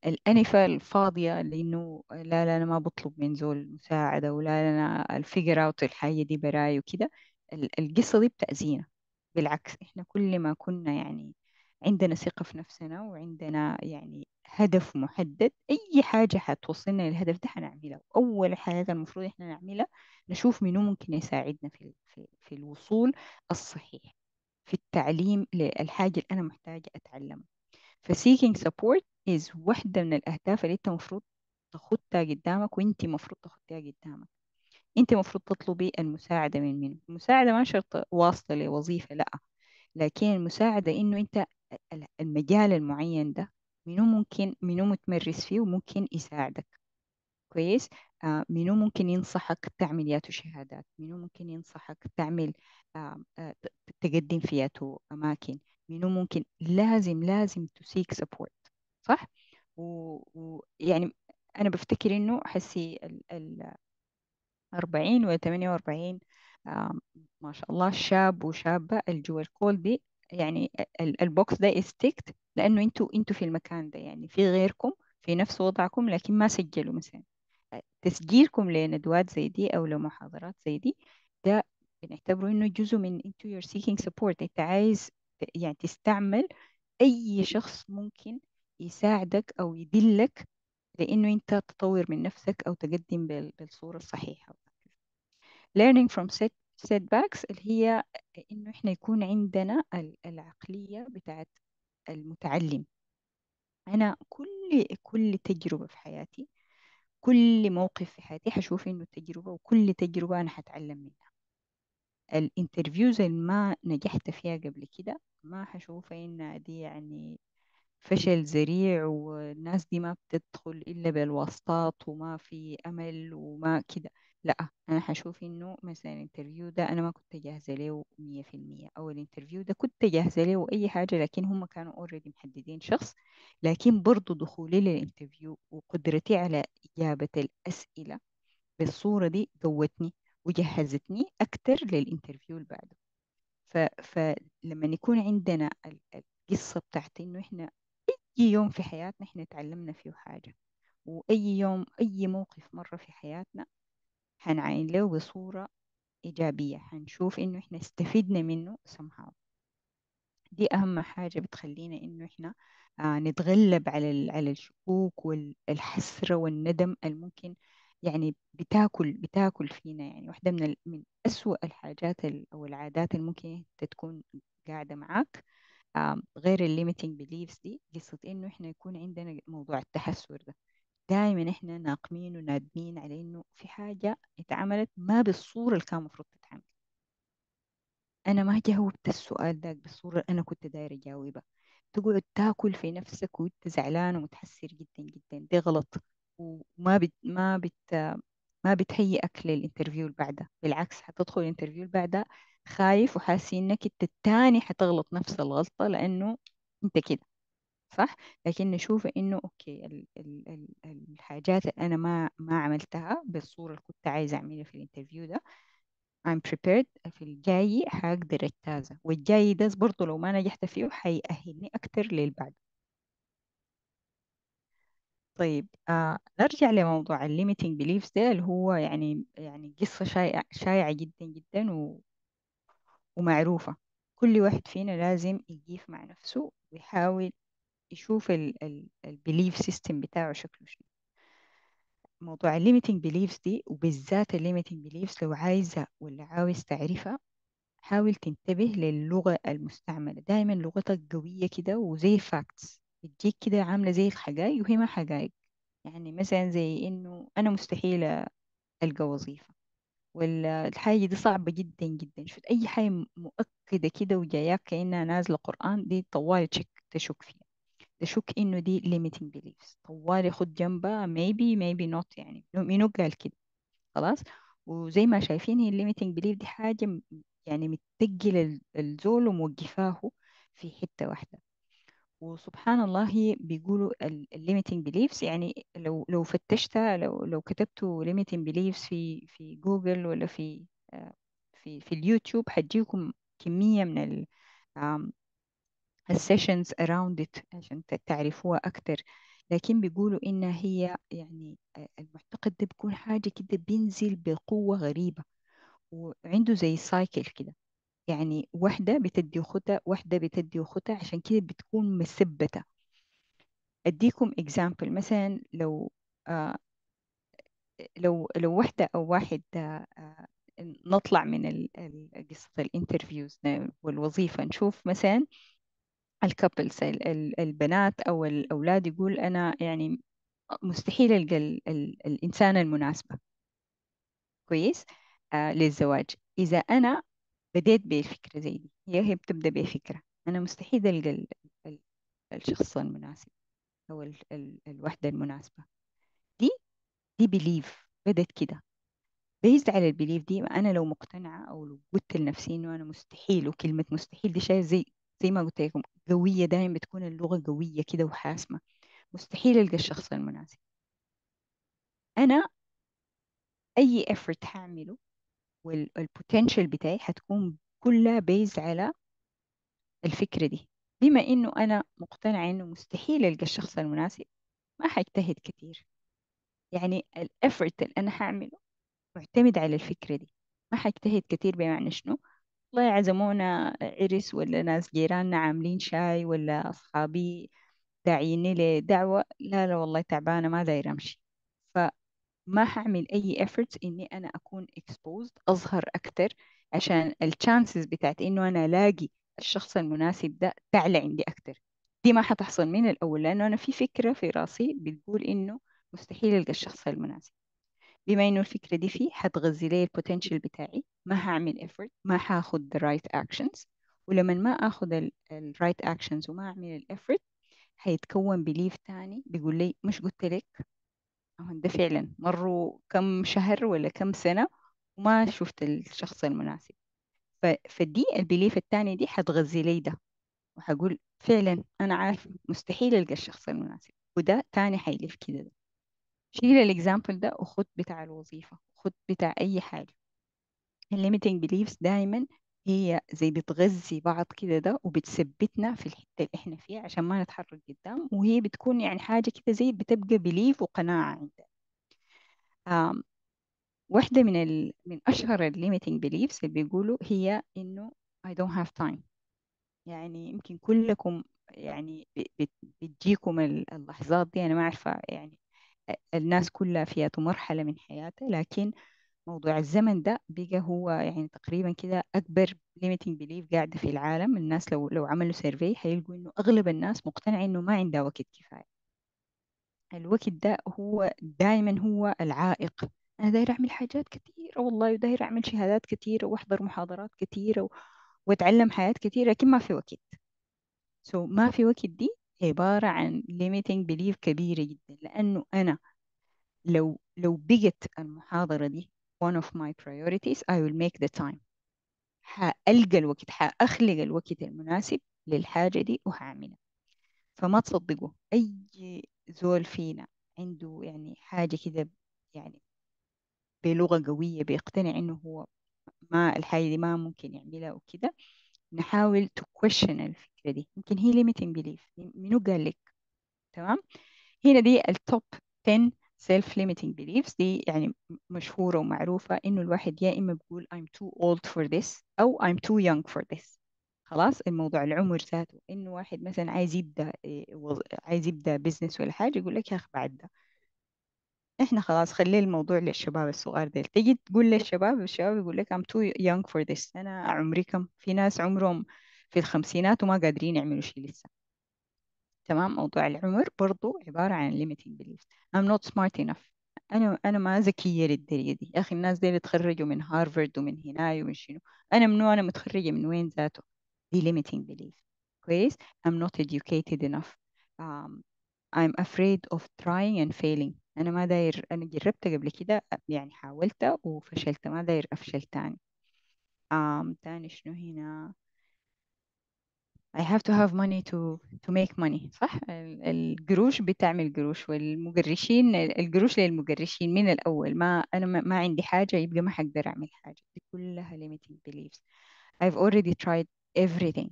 الأنفة الفاضية لأنه لا لا أنا ما بطلب من زول مساعدة ولا أنا الفيجر أوت الحاجة دي براي وكده القصة دي بتأذينا بالعكس إحنا كل ما كنا يعني عندنا ثقة في نفسنا وعندنا يعني هدف محدد أي حاجة حتوصلنا للهدف ده حنعملها أول حاجة المفروض إحنا نعملها نشوف منو ممكن يساعدنا في, في, في الوصول الصحيح في التعليم للحاجة اللي أنا محتاجة أتعلمها فسيكينج سبورت is واحدة من الأهداف اللي أنت مفروض تخطها قدامك وأنت مفروض تخطيها قدامك أنت مفروض تطلبي المساعدة من مين المساعدة ما شرط واسطة لوظيفة لأ لكن المساعدة إنه أنت المجال المعين ده منو ممكن منو متمرس فيه وممكن يساعدك كويس آه منو ممكن ينصحك تعمل ياتو شهادات منو ممكن ينصحك تعمل آه آه تقدم في ياتو أماكن منو ممكن لازم لازم تسيك سبورت صح؟ ويعني و... يعني أنا بفتكر إنه حسي ال ال 40 و 48 ما شاء الله شاب وشابة الجوال الكول دي يعني البوكس ده استكت لأنه أنتوا أنتوا في المكان ده يعني في غيركم في نفس وضعكم لكن ما سجلوا مثلا تسجيلكم لندوات زي دي أو لمحاضرات زي دي ده بنعتبره إنه جزء من into يور سيكينج سبورت أنت عايز يعني تستعمل أي شخص ممكن يساعدك أو يدلك لأنه أنت تطور من نفسك أو تقدم بالصورة الصحيحة learning from set setbacks اللي هي إنه إحنا يكون عندنا العقلية بتاعت المتعلم أنا كل كل تجربة في حياتي كل موقف في حياتي حشوف إنه تجربة وكل تجربة أنا حتعلم منها الانترفيوز اللي ما نجحت فيها قبل كده ما حشوف إنها دي يعني فشل ذريع والناس دي ما بتدخل إلا بالواسطات وما في أمل وما كده لا أنا حشوف إنه مثلا الانترفيو ده أنا ما كنت جاهزة له مية في المية أو الانترفيو ده كنت جاهزة له أي حاجة لكن هم كانوا اوريدي محددين شخص لكن برضو دخولي للانترفيو وقدرتي على إجابة الأسئلة بالصورة دي قوتني وجهزتني أكتر للانترفيو اللي بعده ف... فلما يكون عندنا القصة بتاعت إنه إحنا أي يوم في حياتنا إحنا تعلمنا فيه حاجة وأي يوم أي موقف مرة في حياتنا حنعين له بصورة إيجابية حنشوف إنه إحنا استفدنا منه somehow دي أهم حاجة بتخلينا إنه إحنا آه نتغلب على على الشكوك والحسرة والندم الممكن يعني بتاكل بتاكل فينا يعني واحدة من من أسوأ الحاجات أو العادات اللي ممكن تكون قاعدة معاك آه، غير الليميتنج بليفز دي قصة إنه إحنا يكون عندنا موضوع التحسر ده دايما إحنا ناقمين ونادمين على إنه في حاجة اتعملت ما بالصورة اللي كان المفروض تتعمل أنا ما جاوبت السؤال ده بالصورة اللي أنا كنت دايرة أجاوبها تقعد تاكل في نفسك وأنت زعلان ومتحسر جدا جدا ده غلط وما بت ما بت ما بتهيئك للانترفيو اللي بعدها بالعكس حتدخل الانترفيو اللي بعدها خايف وحاسه انك انت التاني حتغلط نفس الغلطه لانه انت كده صح لكن نشوف انه اوكي الـ الـ الـ الحاجات اللي انا ما ما عملتها بالصوره اللي كنت عايزه اعملها في الانترفيو ده I'm prepared في الجاي حقدر اجتازه والجاي ده برضه لو ما نجحت فيه حيأهلني أكتر للبعد طيب آه نرجع لموضوع الليميتنج limiting beliefs ده اللي هو يعني يعني قصة شائعة شائعة جدا جدا و ومعروفة كل واحد فينا لازم يقيف مع نفسه ويحاول يشوف البيليف سيستم بتاعه شكله شنو موضوع الليميتنج بيليفز دي وبالذات الليميتنج بيليفز لو عايزة ولا عاوز تعرفها حاول تنتبه للغة المستعملة دايما لغتك قوية كده وزي فاكتس بتجيك كده عاملة زي الحقائق وهي ما حقائق يعني مثلا زي إنه أنا مستحيل ألقى وظيفة والحاجة دي صعبة جدا جدا شفت أي حاجة مؤكدة كده وجاياك كأنها نازلة قرآن دي طوالي تشك تشك فيها تشك إنه دي limiting beliefs طوالي خد جنبها maybe maybe not يعني منو قال كده خلاص وزي ما شايفين هي limiting belief دي حاجة يعني متقلة الزول وموقفاه في حتة واحدة وسبحان الله بيقولوا الليميتنج بيليفز يعني لو لو فتشت لو لو كتبتوا ليميتنج بيليفز في في جوجل ولا في آه، في في اليوتيوب حتجيكم كمية من السيشنز اراوند ات عشان تعرفوها اكتر لكن بيقولوا إن هي يعني آه، المعتقد ده بيكون حاجة كده بينزل بقوة غريبة وعنده زي سايكل كده يعني واحدة بتدي وخدة واحدة بتدي وخدة عشان كده بتكون مثبتة أديكم example مثلا لو آه، لو لو واحدة أو واحد آه، آه، نطلع من قصة الانترفيوز والوظيفة نشوف مثلا الكابلز البنات أو الأولاد يقول أنا يعني مستحيل ألقى الإنسانة المناسبة كويس للزواج إذا أنا بديت بفكرة زي دي هي هي بتبدأ بفكرة أنا مستحيل ألقى الشخص المناسب أو ال- ال- الوحدة المناسبة دي دي بليف بدت كده بيزد على البليف دي أنا لو مقتنعة أو لو قلت لنفسي إنه أنا مستحيل وكلمة مستحيل دي شيء زي زي ما قلت لكم قوية دايما بتكون اللغة قوية كده وحاسمة مستحيل ألقى الشخص المناسب أنا أي effort هعمله والبوتنشال بتاعي هتكون كلها بيز على الفكرة دي بما إنه أنا مقتنعة إنه مستحيل ألقى الشخص المناسب ما هجتهد كتير يعني الأفرت اللي أنا هعمله معتمد على الفكرة دي ما هجتهد كتير بمعنى شنو والله عزمونا عرس ولا ناس جيراننا عاملين شاي ولا أصحابي داعيني لدعوة لا لا والله تعبانة ما داير أمشي ما هعمل اي efforts اني انا اكون exposed اظهر اكتر عشان الشانسز بتاعت انه انا الاقي الشخص المناسب ده تعلى عندي اكتر دي ما حتحصل من الاول لانه انا في فكره في راسي بتقول انه مستحيل القى الشخص المناسب بما انه الفكره دي فيه حتغذي لي البوتنشال بتاعي ما هعمل effort ما هاخد the right actions ولما ما اخد ال right actions وما اعمل الافورت هيتكون بليف تاني بيقول لي مش قلت لك هن ده فعلا مروا كم شهر ولا كم سنة وما شفت الشخص المناسب فدي البليف الثاني دي حتغذي لي ده وحقول فعلا أنا عارف مستحيل ألقى الشخص المناسب وده تاني حيلف كده ده. شيل الإكزامبل ده وخد بتاع الوظيفة خد بتاع أي حاجة الليميتنج بليفز دايما هي زي بتغذي بعض كده ده وبتثبتنا في الحتة اللي احنا فيها عشان ما نتحرك قدام وهي بتكون يعني حاجة كده زي بتبقى بليف وقناعة عندنا واحدة من ال... من أشهر ال limiting beliefs اللي بيقولوا هي إنه I don't have time يعني يمكن كلكم يعني بتجيكم اللحظات دي أنا ما أعرف يعني الناس كلها فيها مرحلة من حياتها لكن موضوع الزمن ده بقى هو يعني تقريبا كده أكبر ليميتنج بليف قاعدة في العالم الناس لو لو عملوا سيرفي هيلقوا إنه أغلب الناس مقتنعة إنه ما عندها وقت كفاية الوقت ده هو دائما هو العائق أنا داير أعمل حاجات كثيرة والله وداير أعمل شهادات كثيرة وأحضر محاضرات كثيرة و... وأتعلم حاجات كثيرة لكن ما في وقت سو so, ما في وقت دي عبارة عن ليميتنج بليف كبيرة جدا لأنه أنا لو لو بقت المحاضرة دي one of my priorities I will make the time حألقى الوقت حأخلق الوقت المناسب للحاجة دي وهعملها فما تصدقوا أي زول فينا عنده يعني حاجة كده يعني بلغة قوية بيقتنع إنه هو ما الحاجة دي ما ممكن يعملها وكده نحاول to question الفكرة دي يمكن هي limiting belief منو قال لك تمام هنا دي التوب 10 self limiting beliefs دي يعني مشهورة ومعروفة إنه الواحد يا إما بيقول I'm too old for this أو I'm too young for this خلاص الموضوع العمر ذاته إنه واحد مثلا عايز يبدأ إيه، عايز يبدأ بزنس ولا حاجة يقول لك يا أخي بعد ده إحنا خلاص خلي الموضوع للشباب الصغار ديل تجي تقول للشباب الشباب يقول لك I'm too young for this أنا عمري كم في ناس عمرهم في الخمسينات وما قادرين يعملوا شيء لسه تمام موضوع العمر برضو عبارة عن limiting beliefs I'm not smart enough أنا أنا ما ذكية للدرجة دي يا أخي الناس دي اللي تخرجوا من هارفرد ومن هناي ومن شنو أنا منو أنا متخرجة من وين ذاته دي limiting belief كويس I'm not educated enough um, I'm afraid of trying and failing أنا ما داير أنا جربت قبل كده يعني حاولت وفشلت ما داير أفشل تاني um, تاني شنو هنا I have to have money to to make money صح القروش بتعمل قروش والمقرشين القروش للمقرشين من الأول ما أنا ما عندي حاجة يبقى ما حقدر أعمل حاجة دي كلها limiting beliefs I've already tried everything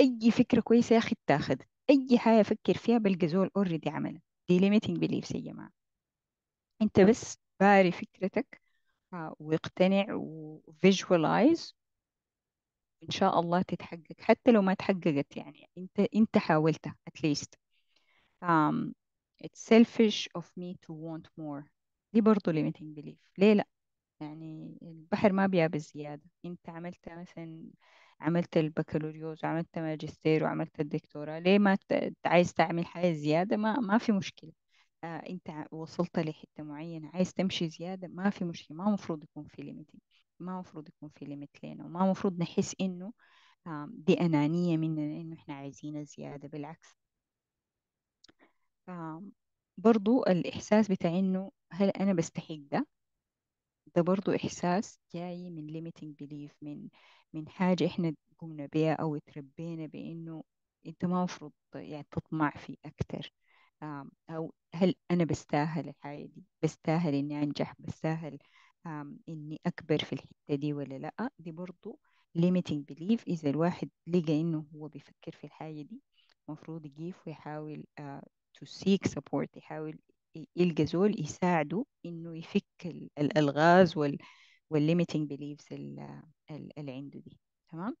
أي فكرة كويسة يا أخي اتاخذ أي حاجة أفكر فيها بلقى زول already عملها دي limiting beliefs يا جماعة أنت بس باري فكرتك آه، واقتنع و visualize ان شاء الله تتحقق حتى لو ما تحققت يعني انت انت حاولت at least um, it's selfish of me to want more دي برضه limiting belief ليه لا يعني البحر ما بيابس زيادة انت عملت مثلا عملت البكالوريوس وعملت ماجستير وعملت الدكتوراه ليه ما عايز تعمل حاجة زيادة ما, ما في مشكلة آه انت وصلت لحتة معينة عايز تمشي زيادة ما في مشكلة ما مفروض يكون في limiting ما مفروض يكون في ليميت لنا وما مفروض نحس إنه دي أنانية مننا إنه إحنا عايزين زيادة بالعكس برضو الإحساس بتاع إنه هل أنا بستحق ده ده برضو إحساس جاي من limiting belief من من حاجة إحنا قمنا بيها أو تربينا بإنه أنت ما مفروض يعني تطمع في أكتر أو هل أنا بستاهل الحاجة دي بستاهل إني أنجح بستاهل اني اكبر في الحته دي ولا لا دي برضو limiting belief اذا الواحد لقى انه هو بيفكر في الحاجه دي المفروض يجيف ويحاول آه، to seek support يحاول يلقى زول يساعده انه يفك الالغاز وال والليميتنج beliefs اللي عنده دي تمام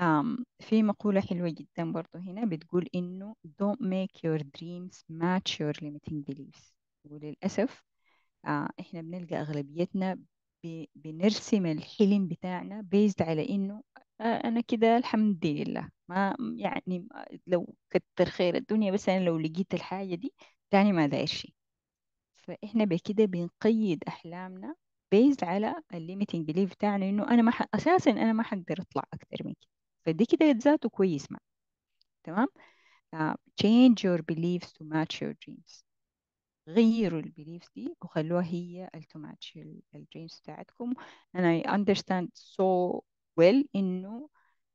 um, في مقولة حلوة جدا برضو هنا بتقول إنه don't make your dreams match your limiting beliefs وللأسف آه احنا بنلقى اغلبيتنا بنرسم الحلم بتاعنا بيزد على انه آه انا كده الحمد لله ما يعني لو كتر خير الدنيا بس انا لو لقيت الحاجه دي تاني ما داير شيء فاحنا بكده بنقيد احلامنا بيزد على الليميتنج بليف بتاعنا انه انا ما ح... اساسا انا ما حقدر اطلع اكتر من كده فدي كده ذاته كويس ما تمام uh, change your beliefs to match your dreams غيروا البيليف دي وخلوها هي اللي الدريمز بتاعتكم انا I understand so well انه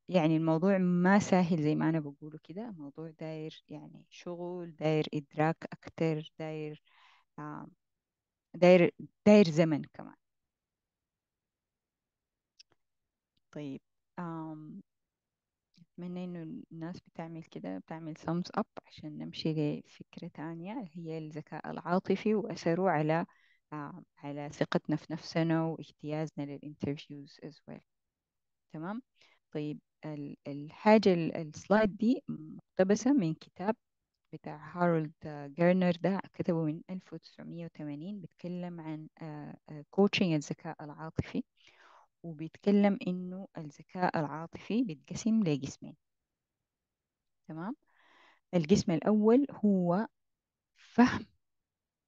يعني الموضوع ما سهل زي ما انا بقوله كده الموضوع داير يعني شغل داير ادراك اكتر داير داير داير زمن كمان طيب أتمنى إنه الناس بتعمل كده بتعمل thumbs up عشان نمشي لفكرة تانية هي الذكاء العاطفي وأثره على آه على ثقتنا في نفسنا واجتيازنا للانترفيوز as well تمام طيب الحاجة السلايد دي مقتبسة من كتاب بتاع هارولد جيرنر ده كتبه من 1980 بيتكلم عن كوتشنج آه، آه، الذكاء العاطفي وبيتكلم إنه الذكاء العاطفي بيتقسم لقسمين تمام القسم الأول هو فهم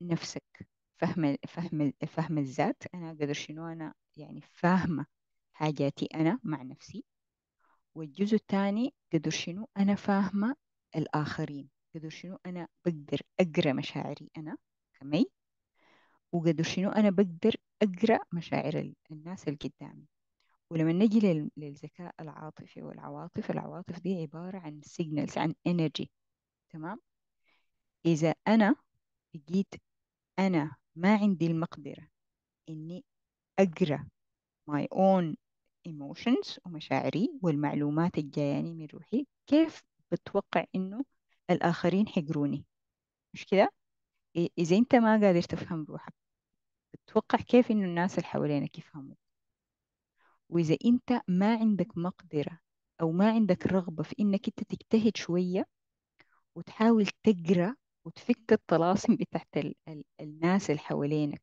نفسك فهم فهم فهم الذات أنا قدر شنو أنا يعني فاهمة حاجاتي أنا مع نفسي والجزء الثاني قدر شنو أنا فاهمة الآخرين قدر شنو أنا بقدر أقرأ مشاعري أنا كمي وقد شنو أنا بقدر أقرأ مشاعر الناس اللي قدامي ولما نجي للذكاء العاطفي والعواطف العواطف دي عبارة عن سيجنالز عن انرجي تمام إذا أنا جيت أنا ما عندي المقدرة إني أقرأ my own emotions ومشاعري والمعلومات الجاياني يعني من روحي كيف بتوقع إنه الآخرين حيقروني مش كده؟ إذا أنت ما قادر تفهم روحك تتوقع كيف إنه الناس اللي حوالينك يفهموا وإذا أنت ما عندك مقدرة أو ما عندك رغبة في إنك أنت تجتهد شوية وتحاول تقرأ وتفك الطلاسم بتاعت ال ال الناس اللي حوالينك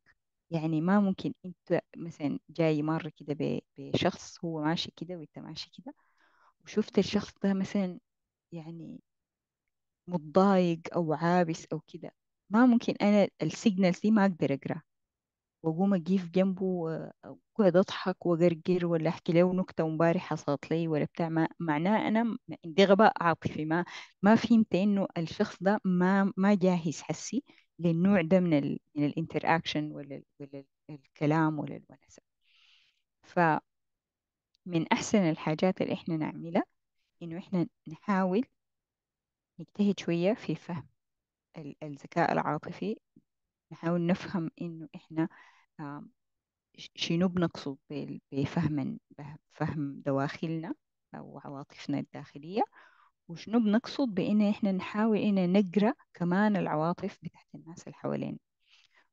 يعني ما ممكن أنت مثلا جاي مرة كده بشخص هو ماشي كده وأنت ماشي كده وشفت الشخص ده مثلا يعني متضايق أو عابس أو كده ما ممكن أنا السيجنالز دي ما أقدر أقرأ وأقوم أجيب جنبه وأقعد أضحك وأجرجر ولا أحكي له نكتة امبارح حصلت لي ولا بتاع ما معناه أنا عندي غباء عاطفي ما ما فهمت إنه الشخص ده ما ما جاهز حسي للنوع ده من الـ من الانتر اكشن ولا ولا الكلام ولا الونسة فمن أحسن الحاجات اللي إحنا نعملها إنه إحنا نحاول نجتهد شوية في فهم الذكاء العاطفي نحاول نفهم إنه إحنا شنو بنقصد بفهم فهم دواخلنا أو عواطفنا الداخلية وشنو بنقصد بإن إحنا نحاول إن نقرأ كمان العواطف بتاعت الناس اللي حوالينا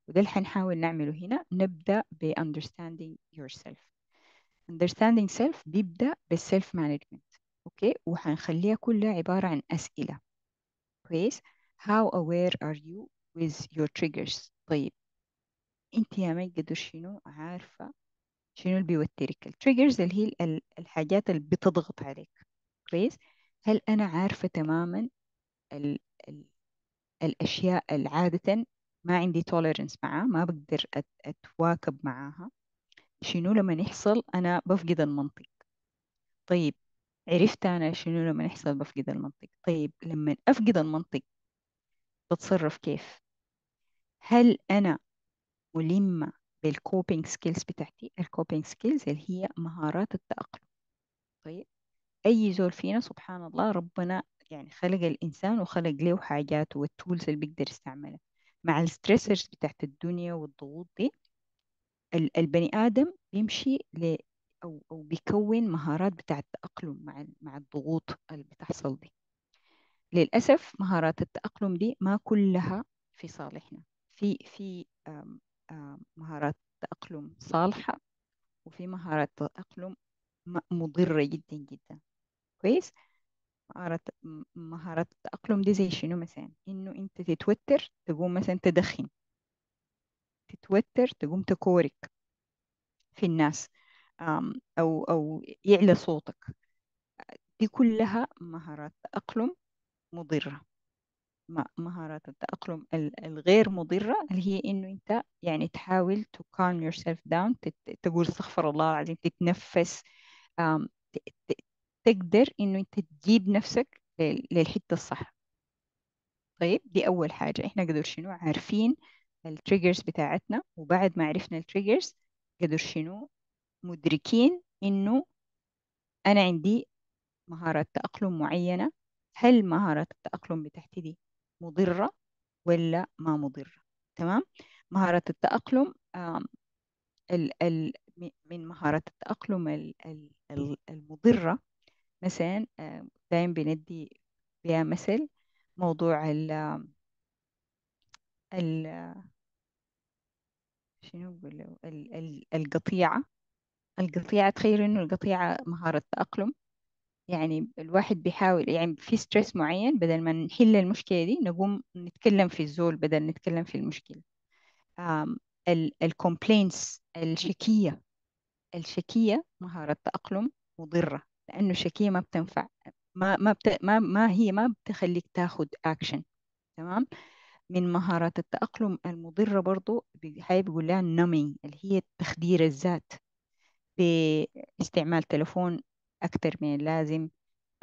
وده اللي حنحاول نعمله هنا نبدأ ب understanding yourself understanding self بيبدأ بالself management أوكي وحنخليها كلها عبارة عن أسئلة كويس how aware are you with your triggers طيب انت يا مجد شنو عارفه شنو اللي بيوترك التريجرز اللي هي الحاجات اللي بتضغط عليك كويس هل انا عارفه تماما ال ال الاشياء اللي عاده ما عندي توليرنس معها ما بقدر أت اتواكب معاها شنو لما يحصل انا بفقد المنطق طيب عرفت انا شنو لما يحصل بفقد المنطق طيب لما افقد المنطق بتصرف كيف هل أنا ملمة بالكوبينج سكيلز بتاعتي الكوبينج سكيلز اللي هي مهارات التأقلم طيب أي زول فينا سبحان الله ربنا يعني خلق الإنسان وخلق له حاجات والتولز اللي بيقدر يستعملها مع الستريسرز بتاعت الدنيا والضغوط دي البني آدم بيمشي ل أو أو بيكون مهارات بتاعت التأقلم مع مع الضغوط اللي بتحصل دي للأسف مهارات التأقلم دي ما كلها في صالحنا في في مهارات تأقلم صالحة وفي مهارات تأقلم مضرة جدا جدا كويس مهارات مهارات التأقلم دي زي شنو مثلا إنه أنت تتوتر تقوم مثلا تدخن تتوتر تقوم تكورك في الناس أو أو يعلى صوتك دي كلها مهارات تأقلم مضرة مهارات التأقلم الغير مضرة اللي هي إنه أنت يعني تحاول to calm yourself down تقول استغفر الله العظيم تتنفس تقدر إنه أنت تجيب نفسك للحتة الصح طيب دي أول حاجة إحنا قدر شنو عارفين التريجرز بتاعتنا وبعد ما عرفنا التريجرز قدر شنو مدركين إنه أنا عندي مهارات تأقلم معينة هل مهارة التأقلم بتاعتي دي مضرة ولا ما مضرة تمام مهارة التأقلم من مهارة التأقلم المضرة مثلا دايما بندي بها مثل موضوع ال ال شنو القطيعة القطيعة تخيل إنه القطيعة مهارة تأقلم يعني الواحد بيحاول يعني في ستريس معين بدل ما نحل المشكلة دي نقوم نتكلم في الزول بدل نتكلم في المشكلة الكومبلينس الشكية الشكية مهارة تأقلم مضرة لأنه الشكية ما بتنفع ما ما, بت... ما ما هي ما بتخليك تاخد أكشن تمام من مهارات التأقلم المضرة برضو هي بيقول لها النمي اللي هي تخدير الذات باستعمال تلفون أكتر من اللازم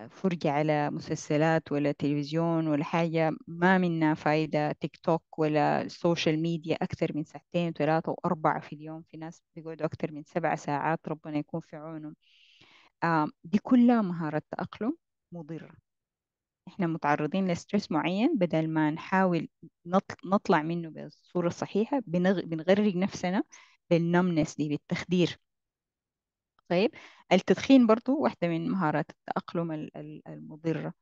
فرجة على مسلسلات ولا تلفزيون ولا حاجة ما منها فايدة تيك توك ولا سوشيال ميديا أكتر من ساعتين وثلاثة وأربعة في اليوم في ناس بيقعدوا أكتر من سبع ساعات ربنا يكون في عونهم آه، دي كلها مهارة تأقلم مضرة إحنا متعرضين لسترس معين بدل ما نحاول نطلع منه بالصورة الصحيحة بنغرق نفسنا بالنمنس دي بالتخدير طيب التدخين برضو واحدة من مهارات التأقلم المضرة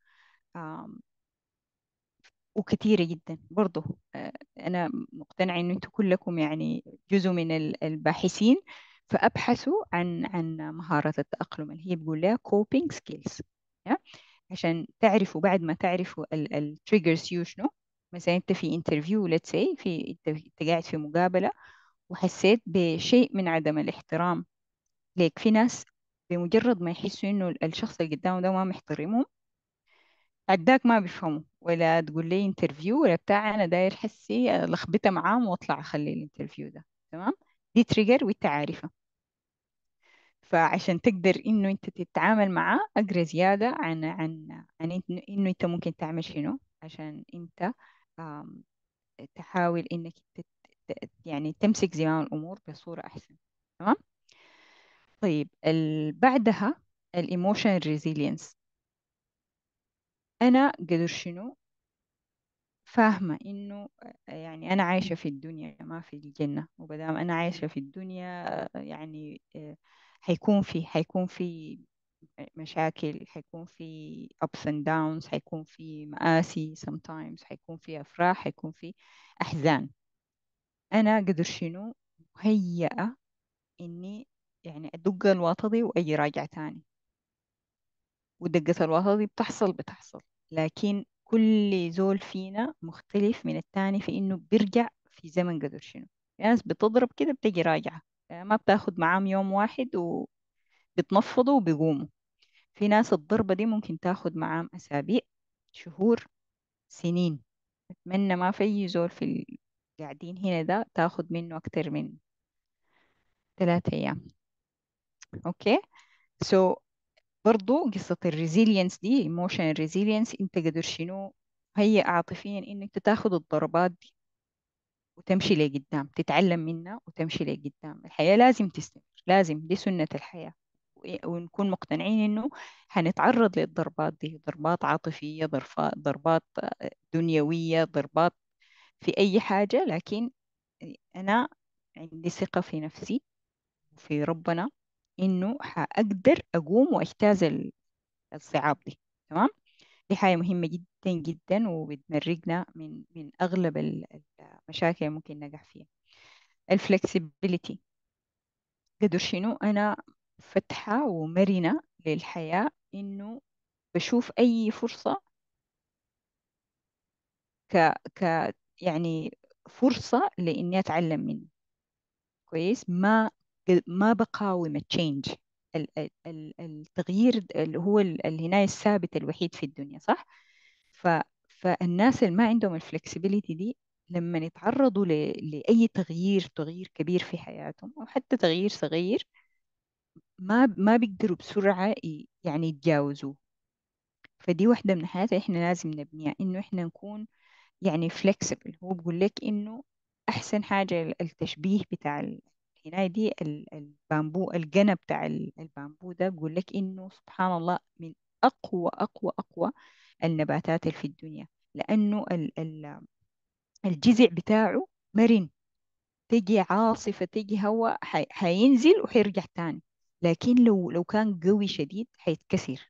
وكثيرة جدا برضو آه، أنا مقتنعة أن أنتم كلكم يعني جزء من الباحثين فأبحثوا عن عن مهارة التأقلم اللي هي بقول لها coping skills عشان تعرفوا بعد ما تعرفوا التريجرز يو شنو مثلا أنت في انترفيو let's say في أنت قاعد في مقابلة وحسيت بشيء من عدم الاحترام ليك في ناس بمجرد ما يحسوا انه الشخص اللي قدامه ده ما محترمهم عداك ما بيفهمه ولا تقول لي انترفيو ولا بتاع انا داير حسي إيه، لخبطه معاهم واطلع اخلي الانترفيو ده تمام دي تريجر وانت عارفه فعشان تقدر انه انت تتعامل معاه اقرا زياده عن عن عن انه انت ممكن تعمل شنو عشان انت تحاول انك يعني تمسك زمام الامور بصوره احسن تمام طيب بعدها الايموشن ريزيلينس انا قدر شنو فاهمة إنه آه، يعني أنا عايشة في الدنيا ما في الجنة وبدام أنا عايشة في الدنيا آه، يعني آه، حيكون في حيكون في مشاكل حيكون في ups and downs حيكون في مآسي sometimes حيكون في أفراح حيكون في أحزان أنا قدر شنو مهيئة إني يعني الدقة دي وأجي راجع تاني ودقة دي بتحصل بتحصل لكن كل زول فينا مختلف من التاني في إنه بيرجع في زمن قدر شنو في ناس بتضرب كده بتجي راجعة ما بتاخد معاهم يوم واحد وبتنفضوا وبيقوموا في ناس الضربة دي ممكن تاخد معاهم أسابيع شهور سنين أتمنى ما في أي زول في قاعدين هنا ده تاخد منه أكتر من ثلاثة أيام اوكي سو so, برضو قصة الريزيلينس دي emotional resilience انت قدر شنو هي عاطفيا انك تاخد الضربات دي وتمشي لقدام تتعلم منها وتمشي لقدام الحياة لازم تستمر لازم دي سنة الحياة ونكون مقتنعين انه هنتعرض للضربات دي ضربات عاطفية ضربات آه، دنيوية ضربات في اي حاجة لكن انا عندي ثقة في نفسي وفي ربنا إنه حاقدر أقوم وأجتاز الصعاب دي تمام دي حاجة مهمة جدا جدا وبتمرقنا من من أغلب المشاكل اللي ممكن نقع فيها الفلكسبيليتي قدر شنو أنا فتحة ومرنة للحياة إنه بشوف أي فرصة ك ك يعني فرصة لإني أتعلم منه كويس ما ما بقاوم التشينج التغيير اللي هو الهناية الثابت الوحيد في الدنيا صح؟ فالناس اللي ما عندهم الفلكسبيليتي دي لما يتعرضوا لأي تغيير تغيير كبير في حياتهم أو حتى تغيير صغير ما ما بيقدروا بسرعة يعني يتجاوزوه فدي واحدة من حياتي إحنا لازم نبنيها إنه إحنا نكون يعني فلكسبل هو بيقول لك إنه أحسن حاجة التشبيه بتاع هنا دي البامبو الجنب بتاع البامبو ده بيقول لك انه سبحان الله من اقوى اقوى اقوى النباتات اللي في الدنيا لانه ال ال الجذع بتاعه مرن تجي عاصفة تجي هواء حينزل وحيرجع تاني لكن لو لو كان قوي شديد حيتكسر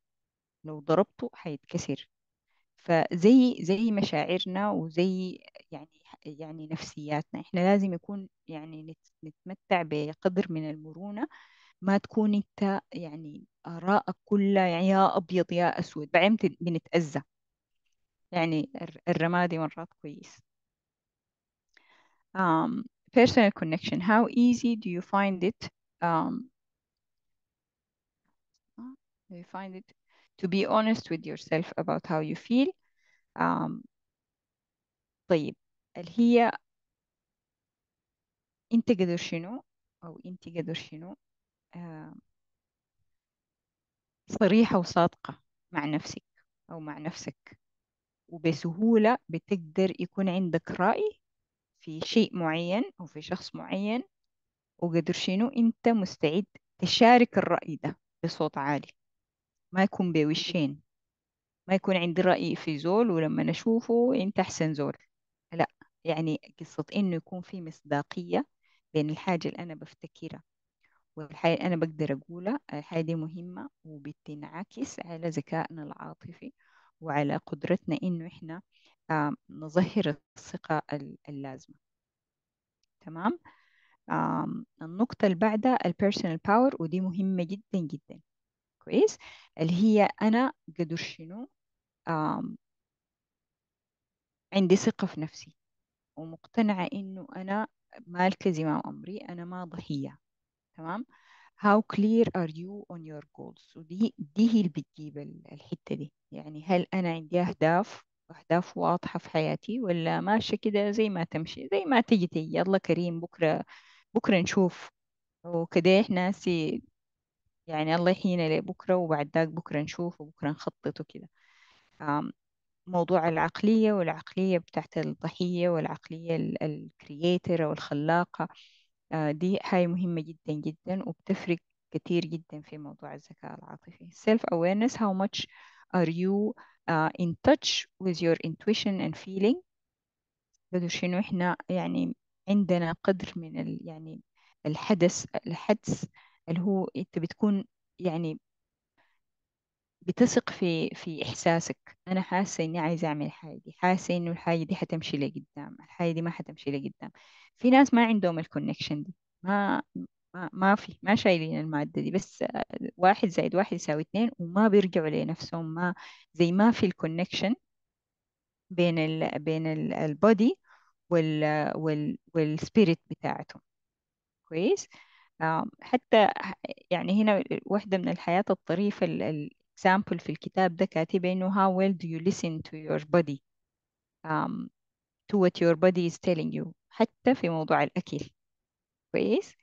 لو ضربته حيتكسر فزي زي مشاعرنا وزي يعني يعني نفسياتنا احنا لازم يكون يعني نتمتع بقدر من المرونة ما تكون انت يعني آرائك كلها يعني يا أبيض يا أسود بعدين بنتأذى يعني الرمادي مرات كويس um, personal connection how easy do you find it um, do you find it to be honest with yourself about how you feel um, طيب اللي هي انت قدر شنو او انت قدر شنو صريحة وصادقة مع نفسك او مع نفسك وبسهولة بتقدر يكون عندك رأي في شيء معين او في شخص معين وقدر شنو انت مستعد تشارك الرأي ده بصوت عالي ما يكون بوشين ما يكون عندي رأي في زول ولما نشوفه انت احسن زول يعني قصة إنه يكون في مصداقية بين الحاجة اللي أنا بفتكرها والحاجة اللي أنا بقدر أقولها الحاجة دي مهمة وبتنعكس على ذكائنا العاطفي وعلى قدرتنا إنه إحنا نظهر الثقة اللازمة تمام النقطة اللي بعدها personal power ودي مهمة جدا جدا كويس اللي هي أنا قدر شنو عندي ثقة في نفسي ومقتنعة إنه أنا مالكة زمام أمري أنا ما ضحية تمام how clear are you on your goals ودي دي هي اللي بتجيب الحتة دي يعني هل أنا عندي أهداف أهداف واضحة في حياتي ولا ماشية كده زي ما تمشي زي ما تجي تجي يلا كريم بكرة بكرة نشوف وكده إحنا ناسي يعني الله يحيينا لبكرة وبعد ذاك بكرة نشوف وبكرة نخطط وكده موضوع العقلية والعقلية بتاعت الضحية والعقلية الكرييتر أو الخلاقة آه، دي هاي مهمة جدا جدا وبتفرق كتير جدا في موضوع الذكاء العاطفي self awareness how much are you uh, in touch with your intuition and feeling بدو شنو احنا يعني عندنا قدر من ال يعني الحدث الحدس اللي هو انت بتكون يعني بتثق في في إحساسك أنا حاسة إني عايزة أعمل حاجه دي حاسة إنه الحاجة دي حتمشي لقدام الحاجة دي ما حتمشي لقدام في ناس ما عندهم الكونكشن دي ما ما ما في ما شايلين المادة دي بس واحد زائد واحد يساوي اثنين وما بيرجعوا لنفسهم ما زي ما في الكونكشن بين ال بين البودي وال وال والسبيريت بتاعتهم كويس آه، حتى يعني هنا واحدة من الحياة الطريفة example في الكتاب ده كاتبة إنه how well do you listen to your body um, to what your body is telling you حتى في موضوع الأكل كويس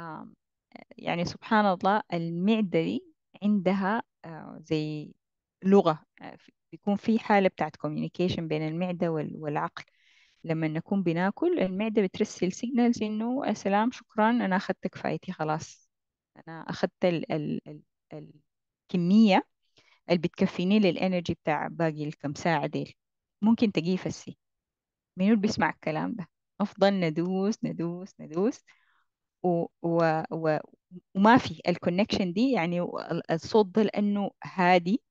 um, يعني سبحان الله المعدة دي عندها uh, زي لغة آه، بيكون في حالة بتاعت communication بين المعدة والعقل لما نكون بناكل المعدة بترسل سيجنالز إنه سلام شكرا أنا أخذت كفايتي خلاص أنا أخذت ال ال ال الكمية اللي بتكفيني للانرجي بتاع باقي الكم ساعة ديل ممكن تجيه فسي منو اللي بيسمع الكلام ده أفضل ندوس ندوس ندوس و... و... و... وما في الكونكشن دي يعني الصوت ده لأنه هادي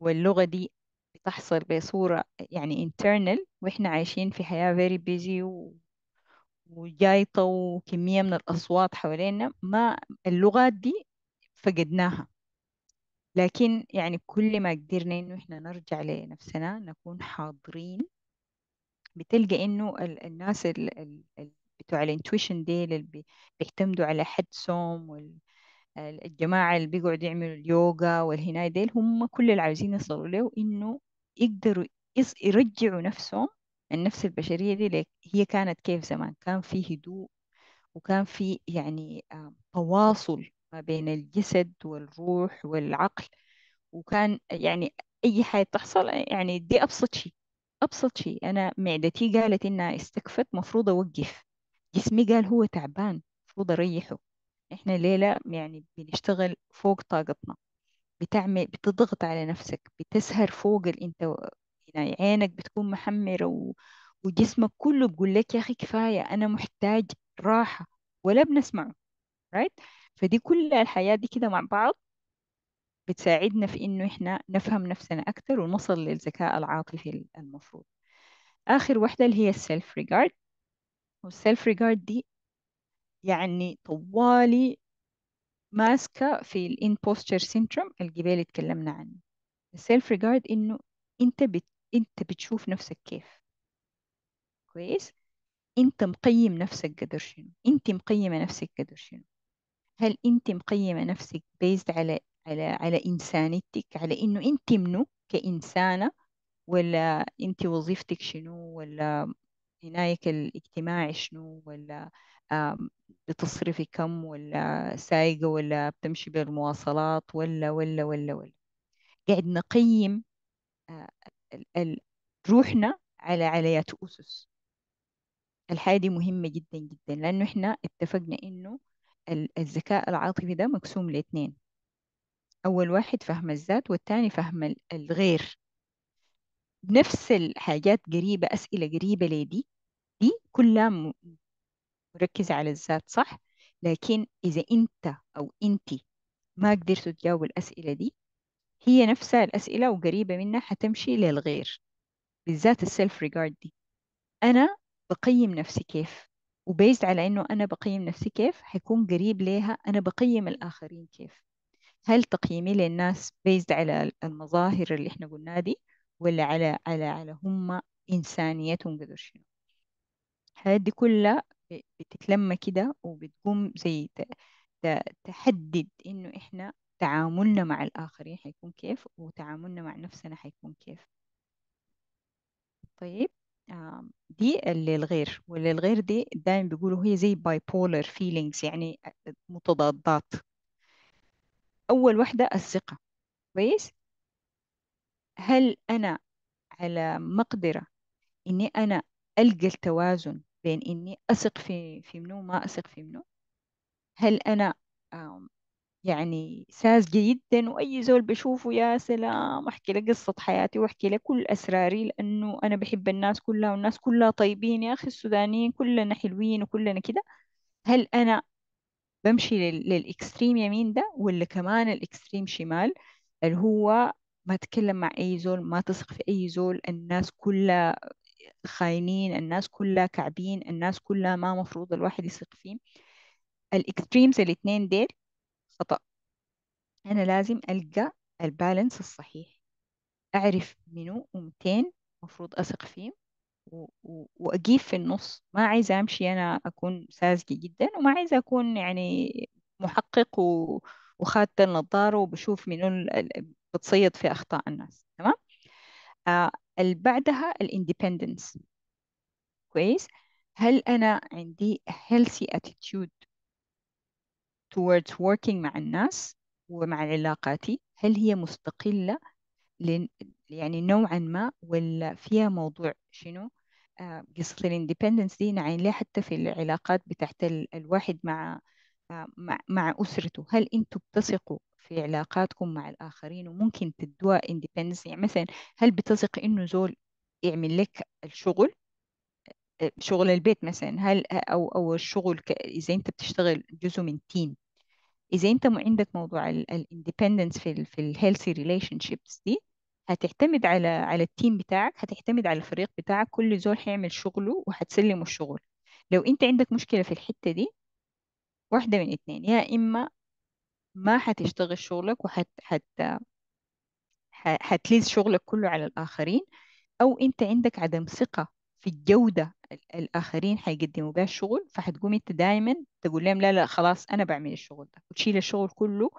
واللغة دي بتحصل بصورة يعني internal وإحنا عايشين في حياة very busy و... وجايطة وكمية من الأصوات حوالينا ما اللغات دي فقدناها لكن يعني كل ما قدرنا إنه إحنا نرجع لنفسنا نكون حاضرين بتلقى إنه الناس ال بتوع الانتويشن ديل اللي بيعتمدوا على حدسهم والجماعة اللي بيقعدوا يعملوا اليوغا والهناية ديل هم كل اللي عايزين يصلوا له إنه يقدروا يرجعوا نفسهم النفس البشرية دي هي كانت كيف زمان كان في هدوء وكان في يعني آه، تواصل بين الجسد والروح والعقل وكان يعني أي حاجة تحصل يعني دي أبسط شيء أبسط شيء أنا معدتي قالت إنها استكفت مفروض أوقف جسمي قال هو تعبان مفروض أريحه إحنا ليلة يعني بنشتغل فوق طاقتنا بتعمل بتضغط على نفسك بتسهر فوق الانت يعني عينك بتكون محمرة و... وجسمك كله بيقول لك يا أخي كفاية أنا محتاج راحة ولا بنسمعه right فدي كل الحياة دي كده مع بعض بتساعدنا في إنه إحنا نفهم نفسنا أكثر ونصل للذكاء العاطفي المفروض آخر واحدة اللي هي السيلف ريجارد والسيلف ريجارد دي يعني طوالي ماسكة في الإمبوستر سينتروم الجبال اللي اتكلمنا عنه السيلف ريجارد إنه أنت بت... أنت بتشوف نفسك كيف كويس أنت مقيم نفسك قدر شنو أنت مقيمة نفسك قدر شنو هل انت مقيمه نفسك بيزد على على على انسانيتك على انه انت منو كانسانه ولا انت وظيفتك شنو ولا هنايك الاجتماعي شنو ولا بتصرفي كم ولا سايقة ولا بتمشي بالمواصلات ولا ولا ولا ولا قاعد نقيم آه، روحنا على عليات أسس الحاجة دي مهمة جدا جدا لأنه إحنا اتفقنا إنه الذكاء العاطفي ده مقسوم لاثنين أول واحد فهم الذات والثاني فهم الغير نفس الحاجات قريبة أسئلة قريبة لدي دي كلها مركزة على الذات صح لكن إذا أنت أو أنت ما قدرتوا تجاوبوا الأسئلة دي هي نفسها الأسئلة وقريبة منها حتمشي للغير بالذات السيلف ريجارد دي أنا بقيم نفسي كيف وبيزد على انه انا بقيم نفسي كيف حيكون قريب ليها انا بقيم الاخرين كيف هل تقييمي للناس بيزد على المظاهر اللي احنا قلناها دي ولا على على على هم انسانيتهم قدر شنو هذه دي كلها بتتلمى كده وبتقوم زي تحدد انه احنا تعاملنا مع الاخرين حيكون كيف وتعاملنا مع نفسنا حيكون كيف طيب آه، دي اللي للغير الغير دي دايما بيقولوا هي زي باي بولر فيلينجز يعني متضادات أول واحدة الثقة كويس هل أنا على مقدرة إني أنا ألقى التوازن بين إني أثق في في منو ما أثق في منو هل أنا يعني ساذجة جدا وأي زول بشوفه يا سلام أحكي له قصة حياتي وأحكي له كل أسراري لأنه أنا بحب الناس كلها والناس كلها طيبين يا أخي السودانيين كلنا حلوين وكلنا كده هل أنا بمشي للإكستريم يمين ده ولا كمان الإكستريم شمال اللي هو ما تكلم مع أي زول ما تثق في أي زول الناس كلها خاينين الناس كلها كعبين الناس كلها ما مفروض الواحد يثق فيه الإكستريمز الاتنين ديل خطأ أنا لازم ألقى البالانس الصحيح أعرف منو ومتين مفروض أثق فيه و... و... وأجيب في النص ما عايزة أمشي أنا أكون ساذجة جدا وما عايزة أكون يعني محقق و... النظارة وبشوف منو بتصيد في أخطاء الناس تمام آه بعدها الاندبندنس كويس هل أنا عندي healthy attitude towards working مع الناس ومع علاقاتي هل هي مستقلة يعني نوعا ما ولا فيها موضوع شنو آه، قصة الاندبندنس دي نعين لها حتى في العلاقات بتاعت الواحد مع آه، مع, مع أسرته هل أنتم بتثقوا في علاقاتكم مع الآخرين وممكن تدوا اندبندنس يعني مثلا هل بتثق إنه زول يعمل لك الشغل آه، شغل البيت مثلا هل أو أو الشغل إذا أنت بتشتغل جزء من تيم اذا انت عندك موضوع الاندبندنس في الـ في الهيلثي ريليشن شيبس دي هتعتمد على على التيم بتاعك هتعتمد على الفريق بتاعك كل زول هيعمل شغله وهتسلمه الشغل لو انت عندك مشكله في الحته دي واحده من اتنين يا اما ما هتشتغل شغلك وهت هت هتليز شغلك كله على الآخرين أو أنت عندك عدم ثقة في الجودة الاخرين حيقدموا بها الشغل فحتقومي انت دايما تقول لهم لا لا خلاص انا بعمل الشغل ده وتشيل الشغل كله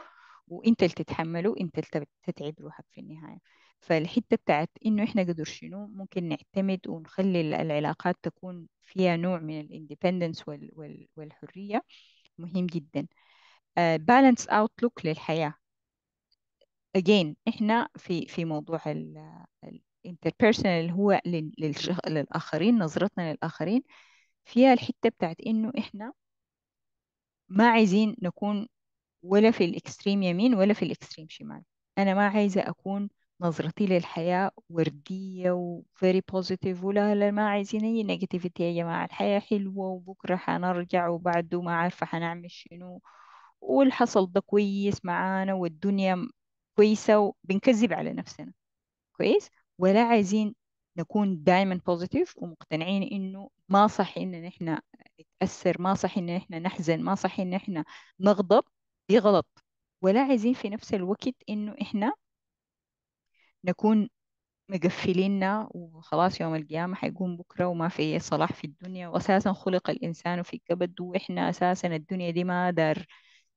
وانت اللي تتحمله انت اللي تتعب روحك في النهايه فالحته بتاعت انه احنا قدر شنو ممكن نعتمد ونخلي العلاقات تكون فيها نوع من الاندبندنس وال وال والحريه مهم جدا بالانس آه، اوتلوك للحياه again احنا في في موضوع ال interpersonal اللي هو للشخ... للآخرين نظرتنا للآخرين فيها الحتة بتاعت إنه إحنا ما عايزين نكون ولا في الإكستريم يمين ولا في الإكستريم شمال أنا ما عايزة أكون نظرتي للحياة وردية وفيري بوزيتيف ولا لا ما عايزين أي نيجاتيفيتي يا جماعة الحياة حلوة وبكرة حنرجع وبعده ما عارفة حنعمل شنو والحصل ده كويس معانا والدنيا كويسة وبنكذب على نفسنا كويس ولا عايزين نكون دائما بوزيتيف ومقتنعين انه ما صح ان نحن نتاثر ما صح ان احنا نحزن ما صح ان احنا نغضب دي غلط ولا عايزين في نفس الوقت انه احنا نكون مقفليننا وخلاص يوم القيامة حيقوم بكرة وما في أي صلاح في الدنيا وأساسا خلق الإنسان في كبد وإحنا أساسا الدنيا دي ما دار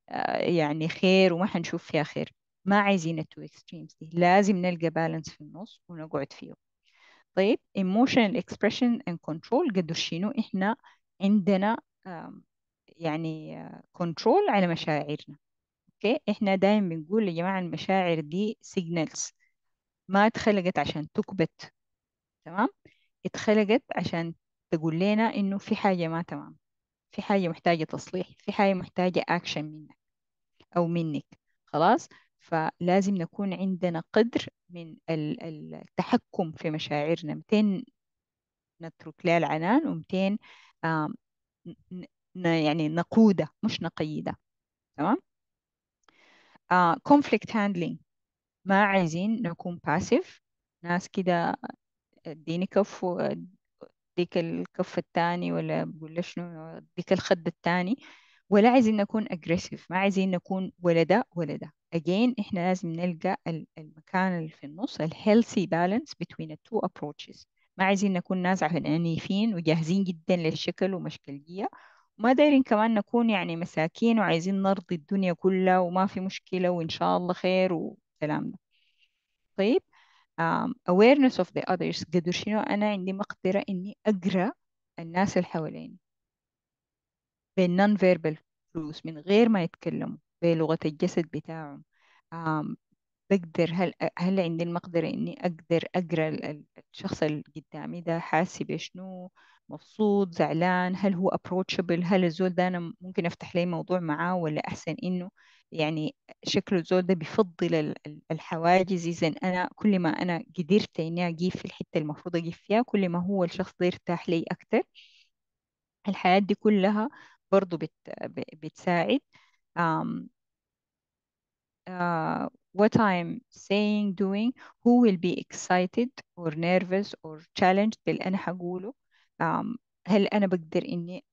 آه، يعني خير وما حنشوف فيها خير ما عايزين التو اكستريمز دي لازم نلقى بالانس في النص ونقعد فيه طيب emotional expression and control قدر شنو احنا عندنا يعني كنترول آه، على مشاعرنا اوكي احنا دايما بنقول يا جماعه المشاعر دي سيجنلز ما اتخلقت عشان تكبت تمام اتخلقت عشان تقول لنا انه في حاجه ما تمام في حاجه محتاجه تصليح في حاجه محتاجه اكشن منك او منك خلاص فلازم نكون عندنا قدر من التحكم في مشاعرنا متين نترك لها العنان ومتين يعني نقودة مش نقيدة تمام كونفليكت آه، هاندلينج ما عايزين نكون باسيف ناس كده اديني كف ديك الكف الثاني ولا بقول شنو اديك الخد الثاني ولا عايزين نكون اجريسيف ما عايزين نكون ولده ولده again احنا لازم نلقى المكان اللي في النص ال healthy balance between the two approaches ما عايزين نكون ناس عنيفين وجاهزين جدا للشكل ومشكلية وما دايرين كمان نكون يعني مساكين وعايزين نرضي الدنيا كلها وما في مشكلة وإن شاء الله خير وكلام ده طيب um, awareness of the others قدر شنو أنا عندي مقدرة إني أقرأ الناس اللي حواليني بالنون فيربال فلوس من غير ما يتكلموا بلغة الجسد بتاعه بقدر هل هل عندي المقدرة إني أقدر أقرأ الشخص اللي قدامي ده حاسي بشنو مبسوط زعلان هل هو approachable هل الزول ده أنا ممكن أفتح لي موضوع معاه ولا أحسن إنه يعني شكل الزول ده بيفضل الحواجز إذا أنا كل ما أنا قدرت إني أجيب في الحتة المفروض أجيب فيها كل ما هو الشخص ده يرتاح لي أكتر الحياة دي كلها برضو بت بتساعد um, uh, what I'm saying doing who will be excited or nervous or challenged باللي أنا حقوله um, هل أنا بقدر إني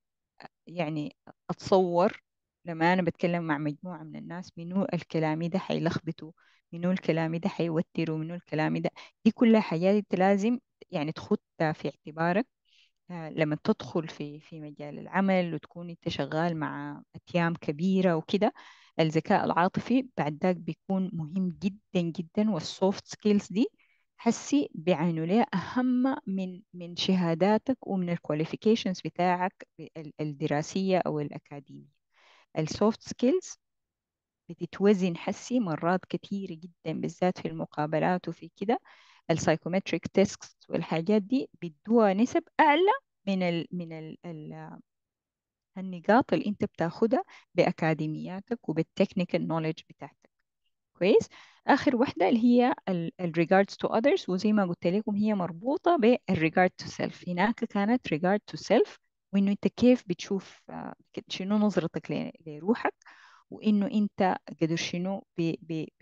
يعني أتصور لما أنا بتكلم مع مجموعة من الناس منو الكلام ده حيلخبطه منو الكلام ده حيوتره منو الكلام ده دي كلها حاجات لازم يعني تخطها في اعتبارك آه، لما تدخل في في مجال العمل وتكون انت شغال مع اتيام كبيره وكده الذكاء العاطفي بعد ذاك بيكون مهم جدا جدا والسوفت سكيلز دي حسي بعينه ليه اهم من من شهاداتك ومن الكواليفيكيشنز بتاعك الدراسيه او الاكاديميه السوفت سكيلز بتتوزن حسي مرات كثيره جدا بالذات في المقابلات وفي كده السايكومتريك تيسكس والحاجات دي بيدوها نسب أعلى من الـ من الـ الـ النقاط اللي أنت بتاخدها بأكاديمياتك وبالتكنيكال نوليدج بتاعتك كويس آخر واحدة اللي هي ال regards to others وزي ما قلت لكم هي مربوطة بال regard to self هناك كانت regard to self وإنه أنت كيف بتشوف آه، شنو نظرتك لروحك وانه انت قدر شنو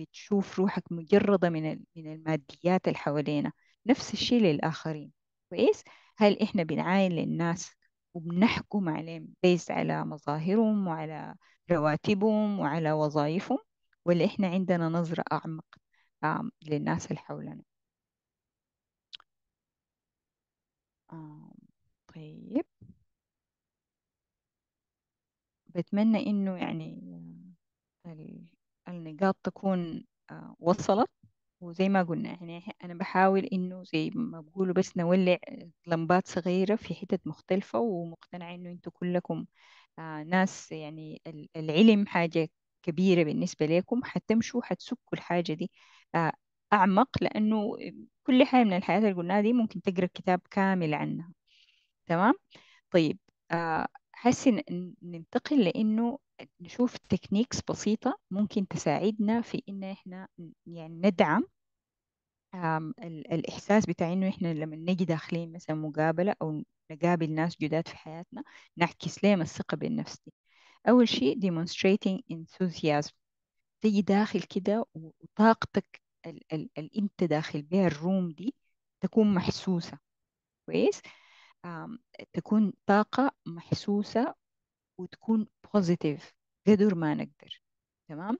بتشوف روحك مجرده من من الماديات اللي حوالينا نفس الشيء للاخرين كويس هل احنا بنعاين للناس وبنحكم عليهم بيز على مظاهرهم وعلى رواتبهم وعلى وظائفهم ولا احنا عندنا نظرة أعمق للناس اللي حولنا طيب بتمنى إنه يعني النقاط تكون آه، وصلت وزي ما قلنا يعني أنا بحاول إنه زي ما بقولوا بس نولع لمبات صغيرة في حتت مختلفة ومقتنعة إنه أنتوا كلكم آه، ناس يعني العلم حاجة كبيرة بالنسبة لكم حتمشوا حتسكوا الحاجة دي آه، أعمق لأنه كل حاجة من الحياة اللي قلناها دي ممكن تقرأ كتاب كامل عنها تمام طيب حاسه ننتقل لانه نشوف تكنيكس بسيطه ممكن تساعدنا في ان احنا يعني ندعم الإحساس بتاع إنه إحنا لما نجي داخلين مثلا مقابلة أو نقابل ناس جداد في حياتنا نعكس لهم الثقة بالنفس دي أول شيء demonstrating enthusiasm تيجي داخل كده وطاقتك ال- ال- اللي أنت داخل بها الروم دي تكون محسوسة كويس تكون طاقة محسوسة وتكون positive قدر ما نقدر تمام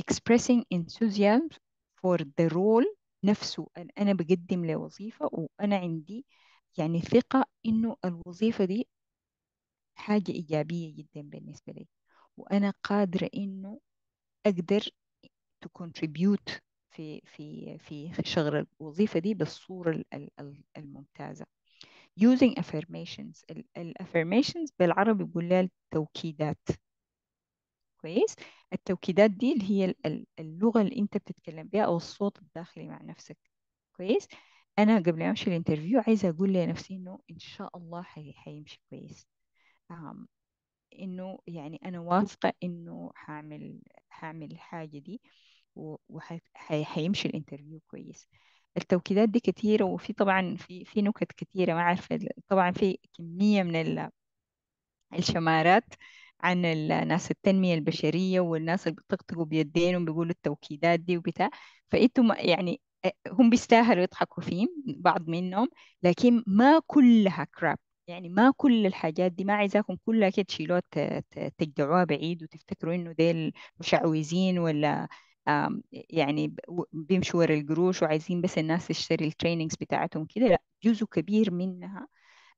expressing enthusiasm for the role نفسه أنا بقدم لوظيفة وأنا عندي يعني ثقة إنه الوظيفة دي حاجة إيجابية جدا بالنسبة لي وأنا قادرة إنه أقدر to contribute في في في شغل الوظيفة دي بالصورة الممتازة using affirmations ال affirmations بالعربي بيقول لها التوكيدات كويس التوكيدات دي اللي هي اللغة اللي انت بتتكلم بيها او الصوت الداخلي مع نفسك كويس انا قبل ما امشي الانترفيو عايزة اقول لنفسي انه ان شاء الله حي حيمشي كويس انه يعني انا واثقة انه هعمل هعمل الحاجة دي وحيمشي الانترفيو كويس التوكيدات دي كتيرة وفي طبعا في في نكت كتيرة ما عارفة طبعا في كمية من الشمارات عن الناس ناس التنمية البشرية والناس اللي بيطقطقوا بيدينهم بيقولوا التوكيدات دي وبتاع فانتوا يعني هم بيستاهلوا يضحكوا فيهم بعض منهم لكن ما كلها كراب يعني ما كل الحاجات دي ما عايزاكم كلها كده تشيلوها تجدعوها بعيد وتفتكروا انه ديل مشعوذين ولا يعني بيمشوا ورا القروش وعايزين بس الناس تشتري التريننجز بتاعتهم كده لا جزء كبير منها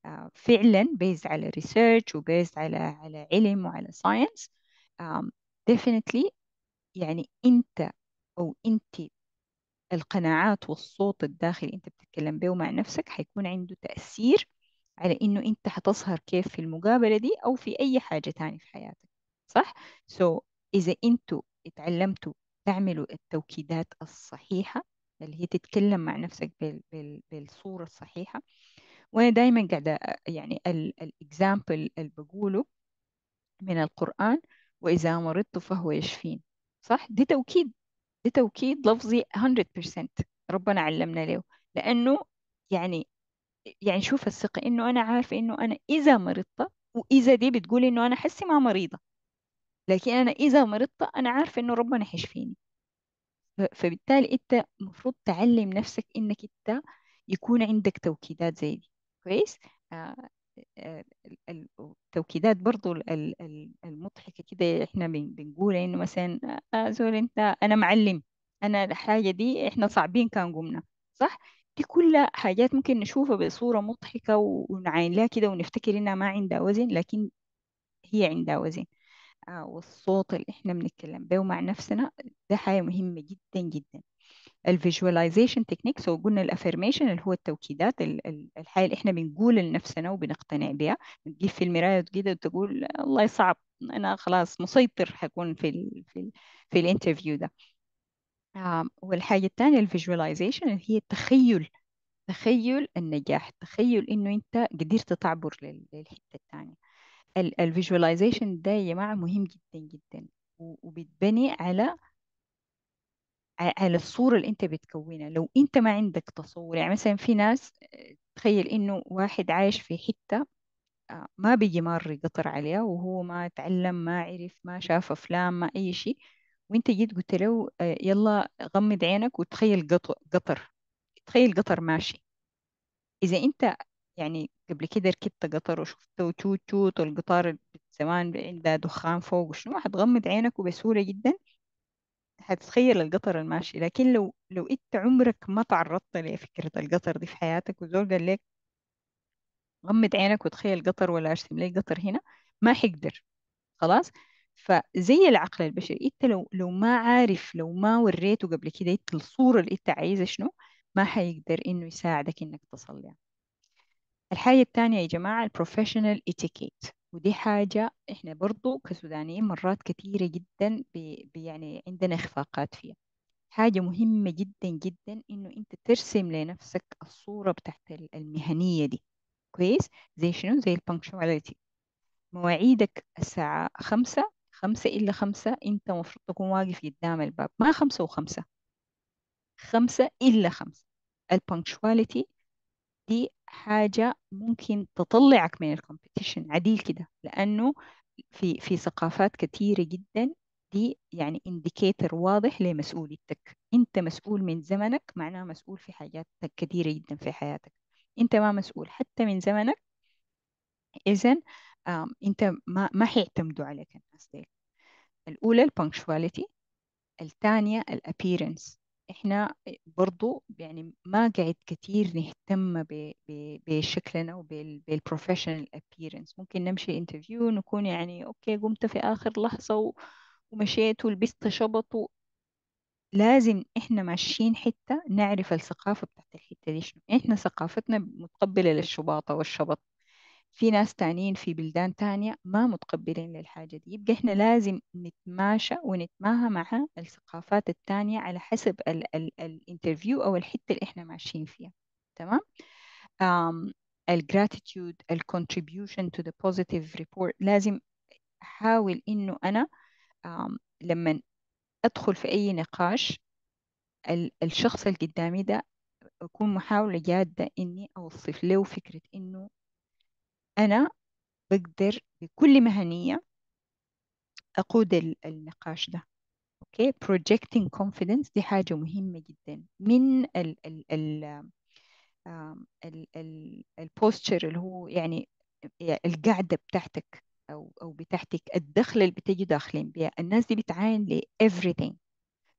آه، فعلا بيزد على ريسيرش وبيزد على على علم وعلى ساينس ديفينتلي يعني انت او انت القناعات والصوت الداخلي انت بتتكلم به مع نفسك حيكون عنده تأثير على انه انت حتظهر كيف في المقابلة دي او في اي حاجة ثانيه في حياتك صح؟ سو so, اذا انتوا اتعلمتوا تعملوا التوكيدات الصحيحة اللي هي تتكلم مع نفسك بال بال بالصورة الصحيحة وأنا دايما قاعدة يعني الإكزامبل اللي بقوله من القرآن وإذا مرضت فهو يشفين صح؟ دي توكيد دي توكيد لفظي 100% ربنا علمنا له لأنه يعني يعني شوف الثقة إنه أنا عارفة إنه أنا إذا مرضت وإذا دي بتقول إنه أنا حسي ما مريضة لكن أنا إذا مرضت أنا عارفة إنه ربنا هيشفيني فبالتالي أنت المفروض تعلم نفسك إنك أنت يكون عندك توكيدات زي دي كويس آه، آه، التوكيدات برضو المضحكة كده إحنا بنقولها إنه مثلا آه، زول أنت أنا معلم أنا الحاجة دي إحنا صعبين كان قمنا صح؟ دي كلها حاجات ممكن نشوفها بصورة مضحكة ونعاين لها كده ونفتكر إنها ما عندها وزن لكن هي عندها وزن آه، والصوت اللي احنا بنتكلم به ومع نفسنا ده حاجة مهمة جدا جدا الفيجواليزيشن techniques أو قلنا الافرميشن اللي هو التوكيدات الحاجه اللي احنا بنقول لنفسنا وبنقتنع بها بتجيب في المرايه كده وتقول الله صعب انا خلاص مسيطر حكون في ال في ال في الانترفيو ده آه، والحاجه الثانيه الفيجواليزيشن اللي هي التخيل تخيل النجاح تخيل انه انت قدرت تعبر للحته الثانيه الفيجواليزيشن ده يا جماعة مهم جدا جدا وبتبني على على الصورة اللي انت بتكونها لو انت ما عندك تصور يعني مثلا في ناس تخيل انه واحد عايش في حتة آه، ما بيجي مار قطر عليها وهو ما تعلم ما عرف ما شاف افلام ما اي شيء وانت جيت قلت له آه، يلا غمض عينك وتخيل قطر تخيل قطر ماشي إذا أنت يعني قبل كده ركبت قطر وشفته توت توت والقطار زمان عنده دخان فوق وشنو هتغمض عينك وبسهولة جدا هتتخيل القطر الماشي لكن لو لو انت عمرك ما تعرضت لفكرة القطر دي في حياتك وزول قال لك غمض عينك وتخيل قطر ولا ارسم لي قطر هنا ما حيقدر خلاص فزي العقل البشري انت لو لو ما عارف لو ما وريته قبل كده انت الصورة اللي انت عايزة شنو ما حيقدر انه يساعدك انك تصل لها الحاجة الثانية يا جماعة البروفيشنال اتيكيت ودي حاجة احنا برضو كسودانيين مرات كثيرة جدا بي يعني عندنا اخفاقات فيها حاجة مهمة جدا جدا انه انت ترسم لنفسك الصورة بتاعت المهنية دي كويس زي شنو زي البنكشواليتي مواعيدك الساعة خمسة خمسة إلا خمسة أنت مفروض تكون واقف قدام الباب ما خمسة وخمسة خمسة إلا خمسة البنكشواليتي دي حاجة ممكن تطلعك من الكومبيتيشن عديل كده لأنه في في ثقافات كثيرة جدا دي يعني انديكيتر واضح لمسؤوليتك انت مسؤول من زمنك معناه مسؤول في حاجات كثيرة جدا في حياتك انت ما مسؤول حتى من زمنك اذا انت ما ما حيعتمدوا عليك الناس دي الاولى البانكشواليتي الثانية الابيرنس احنا برضو يعني ما قاعد كتير نهتم بشكلنا وبالبروفيشنال ابييرنس ممكن نمشي انترفيو نكون يعني اوكي قمت في اخر لحظة ومشيت ولبست شبط لازم احنا ماشيين حتة نعرف الثقافة بتاعت الحتة دي شنو احنا ثقافتنا متقبلة للشباطة والشبط في ناس تانيين في بلدان تانية ما متقبلين للحاجة دي يبقى إحنا لازم نتماشى ونتماهى مع الثقافات التانية على حسب الانترفيو أو الحتة اللي إحنا ماشيين فيها تمام um, الجراتيتيود الكونتريبيوشن تو ذا بوزيتيف ريبورت لازم أحاول إنه أنا um, لما أدخل في أي نقاش ال الشخص اللي قدامي ده أكون محاولة جادة إني أوصف له فكرة إنه أنا بقدر بكل مهنية أقود النقاش ده أوكي projecting confidence دي حاجة مهمة جدا من ال ال ال البوستشر اللي هو يعني القعدة بتاعتك أو أو بتاعتك الدخلة اللي بتجي داخلين بيها الناس دي بتعاين ل everything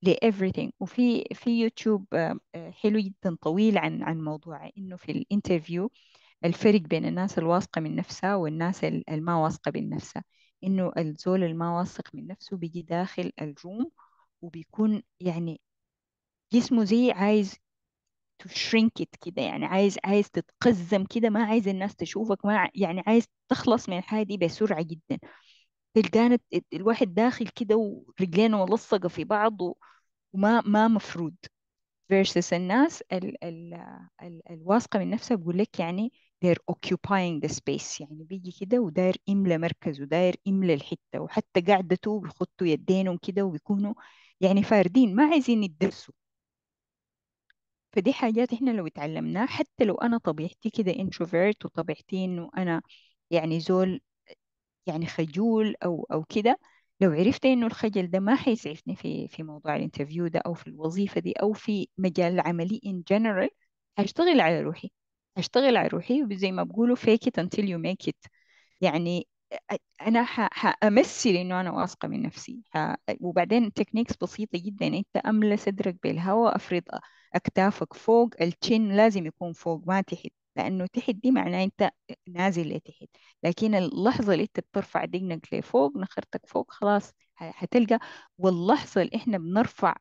ل everything وفي في يوتيوب آه، حلو جدا طويل عن عن موضوع إنه في الانترفيو الفرق بين الناس الواثقة من نفسها والناس الما واثقة من نفسها إنه الزول الما واثق من نفسه بيجي داخل الروم وبيكون يعني جسمه زي عايز تشرينكت كده يعني عايز عايز تتقزم كده ما عايز الناس تشوفك ما يعني عايز تخلص من الحاجة دي بسرعة جدا تلقانا الواحد داخل كده ورجلينه ملصقة في بعض وما ما مفروض versus الناس ال ال ال الواثقة من نفسها بقول لك يعني they're occupying the space يعني بيجي كده وداير إملى مركزه داير إملى الحتة وحتى قعدته بيحطوا يدينهم كده وبيكونوا يعني فاردين ما عايزين يدرسوا فدي حاجات احنا لو اتعلمناها حتى لو انا طبيعتي كده انتروفيرت وطبيعتي انه انا يعني زول يعني خجول او او كده لو عرفت انه الخجل ده ما حيسعفني في في موضوع الانترفيو ده او في الوظيفه دي او في مجال عملي in general هشتغل على روحي هشتغل على روحي وزي ما بقولوا fake it until you make it يعني انا حامثل انه انا واثقه من نفسي وبعدين تكنيكس بسيطه جدا انت املى صدرك بالهواء افرض اكتافك فوق التشين لازم يكون فوق ما تحت لانه تحت دي معناه انت نازل لتحت لكن اللحظه اللي انت بترفع دقنك لفوق نخرتك فوق خلاص حتلقى واللحظه اللي احنا بنرفع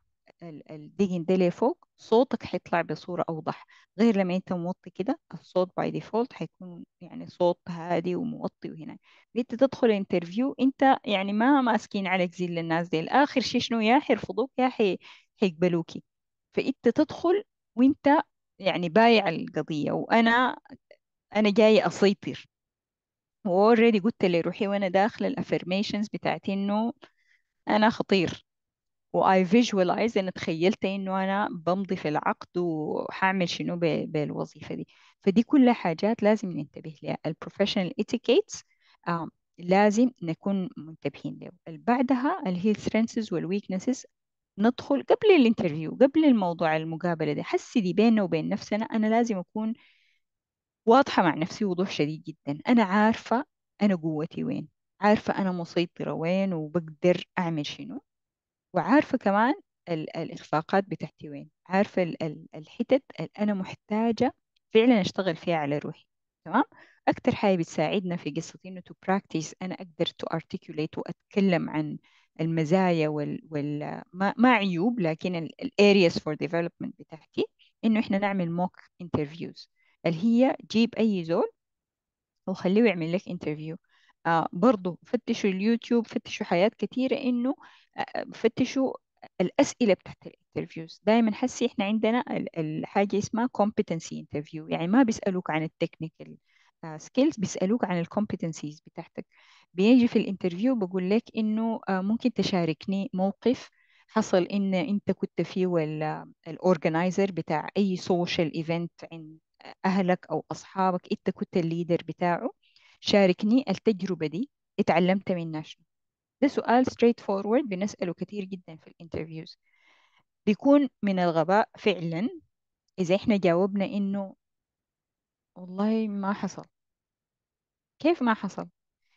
الديجن ديلي فوق صوتك هيطلع بصورة أوضح غير لما أنت موطي كده الصوت باي ديفولت هيكون يعني صوت هادي وموطي وهنا أنت تدخل انترفيو أنت يعني ما ماسكين عليك زي للناس دي الآخر شي شنو يا حيرفضوك يا حي حيقبلوكي فأنت تدخل وأنت يعني بايع القضية وأنا أنا جاي أسيطر وأوريدي قلت لروحي وأنا داخلة الأفرميشنز بتاعت إنه أنا خطير واي visualize انا تخيلت انه انا بمضي في العقد وحعمل شنو بالوظيفه دي فدي كلها حاجات لازم ننتبه لها البروفيشنال اتيكيتس لازم نكون منتبهين له بعدها اللي هي strengths والويكنسز ندخل قبل الانترفيو قبل الموضوع المقابله ده حسي دي بيننا وبين نفسنا انا لازم اكون واضحه مع نفسي وضوح شديد جدا انا عارفه انا قوتي وين عارفه انا مسيطره وين وبقدر اعمل شنو وعارفة كمان ال- الإخفاقات بتاعتي وين عارفة ال- ال- الحتت اللي أنا محتاجة فعلا أشتغل فيها على روحي تمام أكتر حاجة بتساعدنا في قصة إنه to practice أنا أقدر to articulate وأتكلم عن المزايا وال, وال... ما... ما عيوب لكن ال areas for development بتاعتي إنه إحنا نعمل موك انترفيوز اللي هي جيب أي زول وخليه يعمل لك انترفيو آه برضو فتشوا اليوتيوب فتشوا حاجات كثيرة إنه فتشوا الأسئلة بتاعت الانترفيوز دائما حسي احنا عندنا الحاجة اسمها competency interview يعني ما بيسألوك عن التكنيكال آه، سكيلز بيسألوك عن الكومبتنسيز بتاعتك بيجي في الانترفيو بقول لك انه آه، ممكن تشاركني موقف حصل ان انت كنت فيه آه، الاورجنايزر بتاع اي سوشيال ايفنت عند اهلك او اصحابك انت كنت الليدر بتاعه شاركني التجربة دي اتعلمت منها شنو ده سؤال straight forward بنسأله كتير جدا في الانترفيوز بيكون من الغباء فعلا إذا إحنا جاوبنا إنه والله ما حصل كيف ما حصل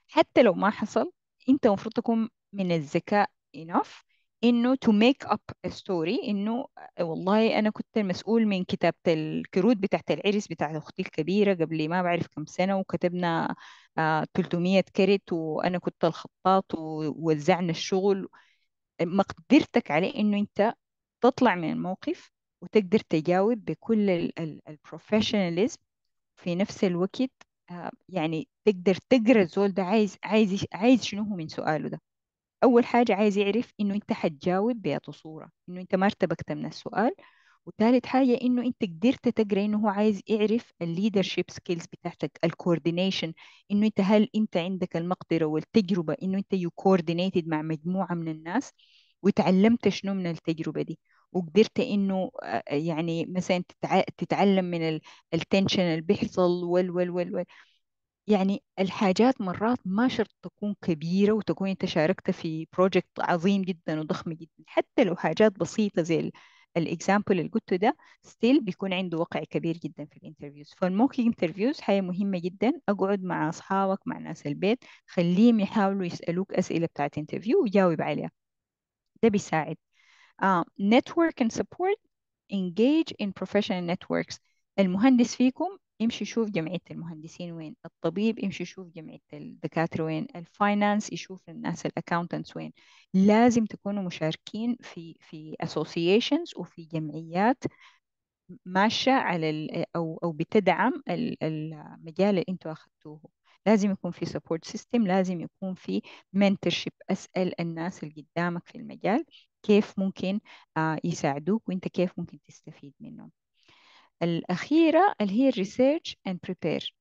حتى لو ما حصل أنت مفروض تكون من الذكاء enough انه تو ميك اب ستوري انه آه، والله انا كنت المسؤول من كتابه الكروت بتاعت العرس بتاعت اختي الكبيره قبل ما بعرف كم سنه وكتبنا 300 آه، كرت وانا كنت الخطاط ووزعنا الشغل مقدرتك عليه انه انت تطلع من الموقف وتقدر تجاوب بكل البروفيشناليزم في نفس الوقت آه، يعني تقدر تقرا الزول ده عايز عايز عايز شنو هو من سؤاله ده اول حاجه عايز يعرف انه انت حتجاوب بيعطوا صوره انه انت ما ارتبكت من السؤال وثالث حاجة إنه أنت قدرت تقرأ إنه هو عايز يعرف الليدرشيب سكيلز بتاعتك الكوردينيشن إنه أنت هل أنت عندك المقدرة والتجربة إنه أنت يو كوردينيتد مع مجموعة من الناس وتعلمت شنو من التجربة دي وقدرت إنه آه، يعني مثلا تتعلم من التنشن اللي بيحصل وال وال وال, وال يعني الحاجات مرات ما شرط تكون كبيرة وتكون أنت شاركت في بروجكت عظيم جدا وضخم جدا حتى لو حاجات بسيطة زي الإكزامبل اللي قلته ده ستيل بيكون عنده وقع كبير جدا في الانترفيوز فالموكي انترفيوز حاجة مهمة جدا أقعد مع أصحابك مع ناس البيت خليهم يحاولوا يسألوك أسئلة بتاعت انترفيو وجاوب عليها ده بيساعد نتورك آه، network and support engage in professional networks المهندس فيكم يمشي يشوف جمعية المهندسين وين الطبيب يمشي يشوف جمعية الدكاترة وين الفاينانس يشوف الناس الأكاونتنتس وين لازم تكونوا مشاركين في في اسوسيشنز وفي جمعيات ماشية على ال أو أو بتدعم المجال اللي أنتوا أخذتوه لازم يكون في سبورت سيستم لازم يكون في منتورشيب أسأل الناس اللي قدامك في المجال كيف ممكن آه، يساعدوك وأنت كيف ممكن تستفيد منهم الأخيرة اللي هي research اند بريبير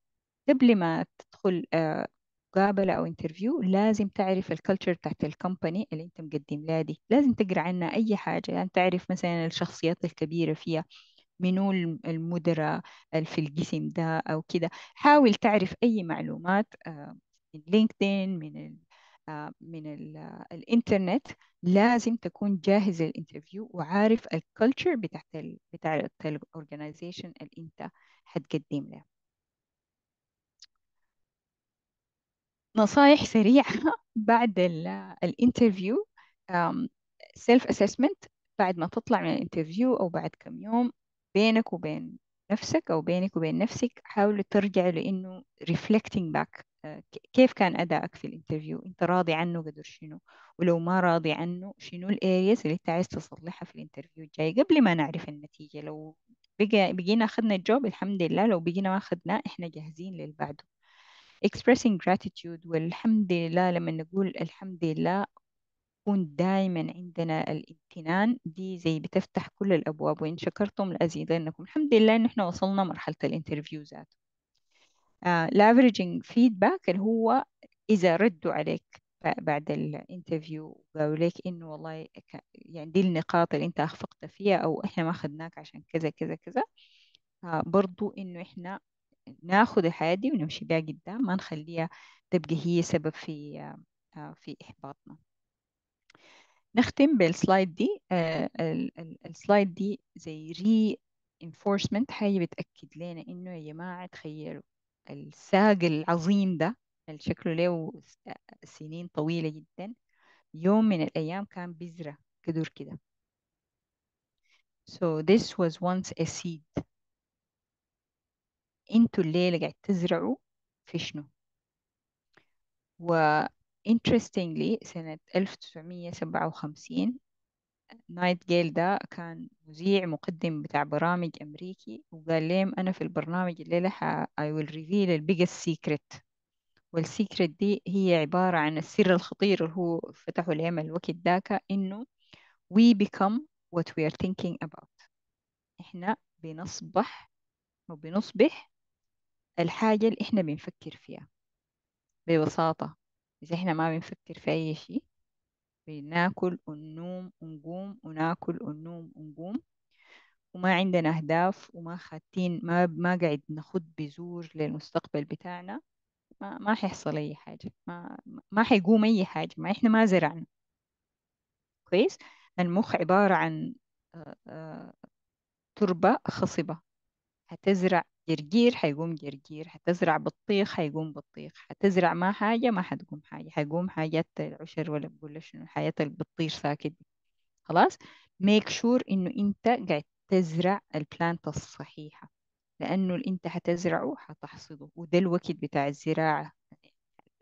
قبل ما تدخل آه، مقابلة أو انترفيو لازم تعرف الكالتشر بتاعت الكومباني اللي أنت مقدم لها دي لازم تقرأ عنها أي حاجة يعني تعرف مثلا الشخصيات الكبيرة فيها منو المدراء في القسم ده أو كده حاول تعرف أي معلومات آه، من لينكدين من من الانترنت لازم تكون جاهز للانترفيو وعارف الكالتشر بتاعت الـ بتاعت الاورجنايزيشن اللي انت هتقدم له نصايح سريعة بعد الانترفيو سيلف اسسمنت بعد ما تطلع من الانترفيو او بعد كم يوم بينك وبين نفسك او بينك وبين نفسك حاول ترجع لانه reflecting back كيف كان أدائك في الانترفيو أنت راضي عنه قدر شنو ولو ما راضي عنه شنو الأريز اللي أنت عايز تصلحها في الانترفيو الجاي قبل ما نعرف النتيجة لو بقينا أخذنا الجوب الحمد لله لو بقينا ما أخذناه إحنا جاهزين للبعده expressing gratitude والحمد لله لما نقول الحمد لله يكون دائما عندنا الامتنان دي زي بتفتح كل الأبواب وإن شكرتم لأزيدنكم الحمد لله إن إحنا وصلنا مرحلة الانترفيو ذاته آه، leveraging feedback اللي هو إذا ردوا عليك بعد الانترفيو قالوا لك إنه والله يعني دي النقاط اللي أنت أخفقت فيها أو إحنا ما أخذناك عشان كذا كذا كذا آه، برضو إنه إحنا ناخذ الحياة دي ونمشي بها قدام ما نخليها تبقى هي سبب في آه، في إحباطنا نختم بالسلايد دي السلايد دي زي ري انفورسمنت حاجه بتأكد لنا إنه يا جماعة تخيلوا الساق العظيم ده اللي شكله له سنين طويلة جدا يوم من الأيام كان بذرة كدور كده So this was once a seed انتوا الليلة قاعد تزرعوا في شنو و interestingly سنة 1957 نايت جيل ده كان مذيع مقدم بتاع برامج أمريكي وقال ليم أنا في البرنامج الليلة ح... I will reveal the biggest secret والسيكرت دي هي عبارة عن السر الخطير اللي هو فتحه ليم الوقت داك إنه we become what we are thinking about إحنا بنصبح وبنصبح الحاجة اللي إحنا بنفكر فيها ببساطة إذا إحنا ما بنفكر في أي شيء بناكل ونوم ونقوم وناكل ونوم ونقوم وما عندنا أهداف وما خاتين ما ما قاعد نخد بزور للمستقبل بتاعنا ما ما حيحصل أي حاجة ما ما حيقوم أي حاجة ما إحنا ما زرعنا كويس المخ عبارة عن آه، آه، تربة خصبة هتزرع جرجير حيقوم جرجير هتزرع بطيخ حيقوم بطيخ هتزرع ما حاجة ما حتقوم حاجة حيقوم حاجات العشر ولا بقول شنو حياة البطيخ ساكت خلاص ميك شور sure انه انت قاعد تزرع البلانت الصحيحة لأنه اللي انت هتزرعه هتحصده وده الوقت بتاع الزراعة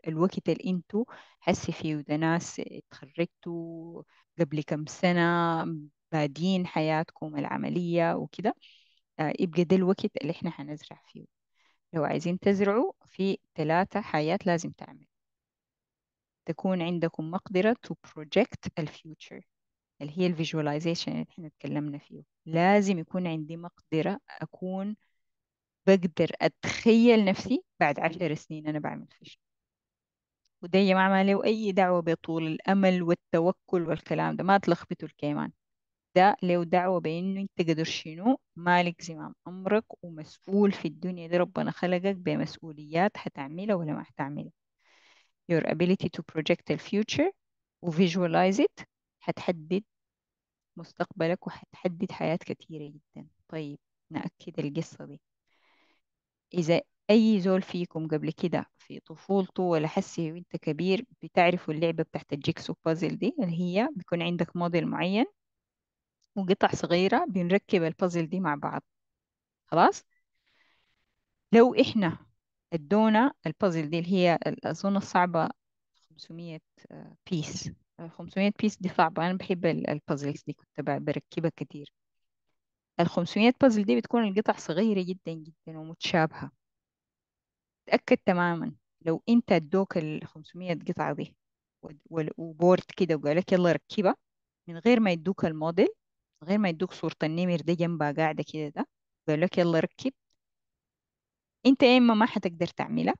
الوقت اللي انتوا حسي فيه وده ناس اتخرجتوا قبل كم سنة بادين حياتكم العملية وكده يبقى ده الوقت اللي احنا هنزرع فيه لو عايزين تزرعوا في ثلاثة حاجات لازم تعمل تكون عندكم مقدرة to project the future اللي هي الفيجواليزيشن اللي احنا اتكلمنا فيه لازم يكون عندي مقدرة أكون بقدر أتخيل نفسي بعد عشر سنين أنا بعمل فيش وده يا جماعة ما له أي دعوة بطول الأمل والتوكل والكلام ده ما تلخبطوا الكيمان ده له دعوة بأنه أنت قدر شنو مالك زمام أمرك ومسؤول في الدنيا دي ربنا خلقك بمسؤوليات هتعملها ولا ما هتعملها your ability to project the future و visualize it هتحدد مستقبلك وهتحدد حياة كثيرة جدا طيب نأكد القصة دي إذا أي زول فيكم قبل كده في طفولته ولا حسي وانت كبير بتعرفوا اللعبة بتاعت الجيكسو بازل دي اللي هي بيكون عندك موديل معين وقطع صغيرة بنركب البازل دي مع بعض خلاص لو إحنا ادونا البازل دي اللي هي أظن الصعبة 500 بيس 500 بيس دي صعبة أنا بحب البازلز دي كنت بركبها كتير ال 500 بازل دي بتكون القطع صغيرة جدا جدا ومتشابهة تأكد تماما لو أنت ادوك ال 500 قطعة دي وبورد كده وقال لك يلا ركبها من غير ما يدوك الموديل من غير ما يدوك صورة النمر ده جنبها قاعدة كده ده قال لك يلا ركب انت يا اما ما حتقدر تعملها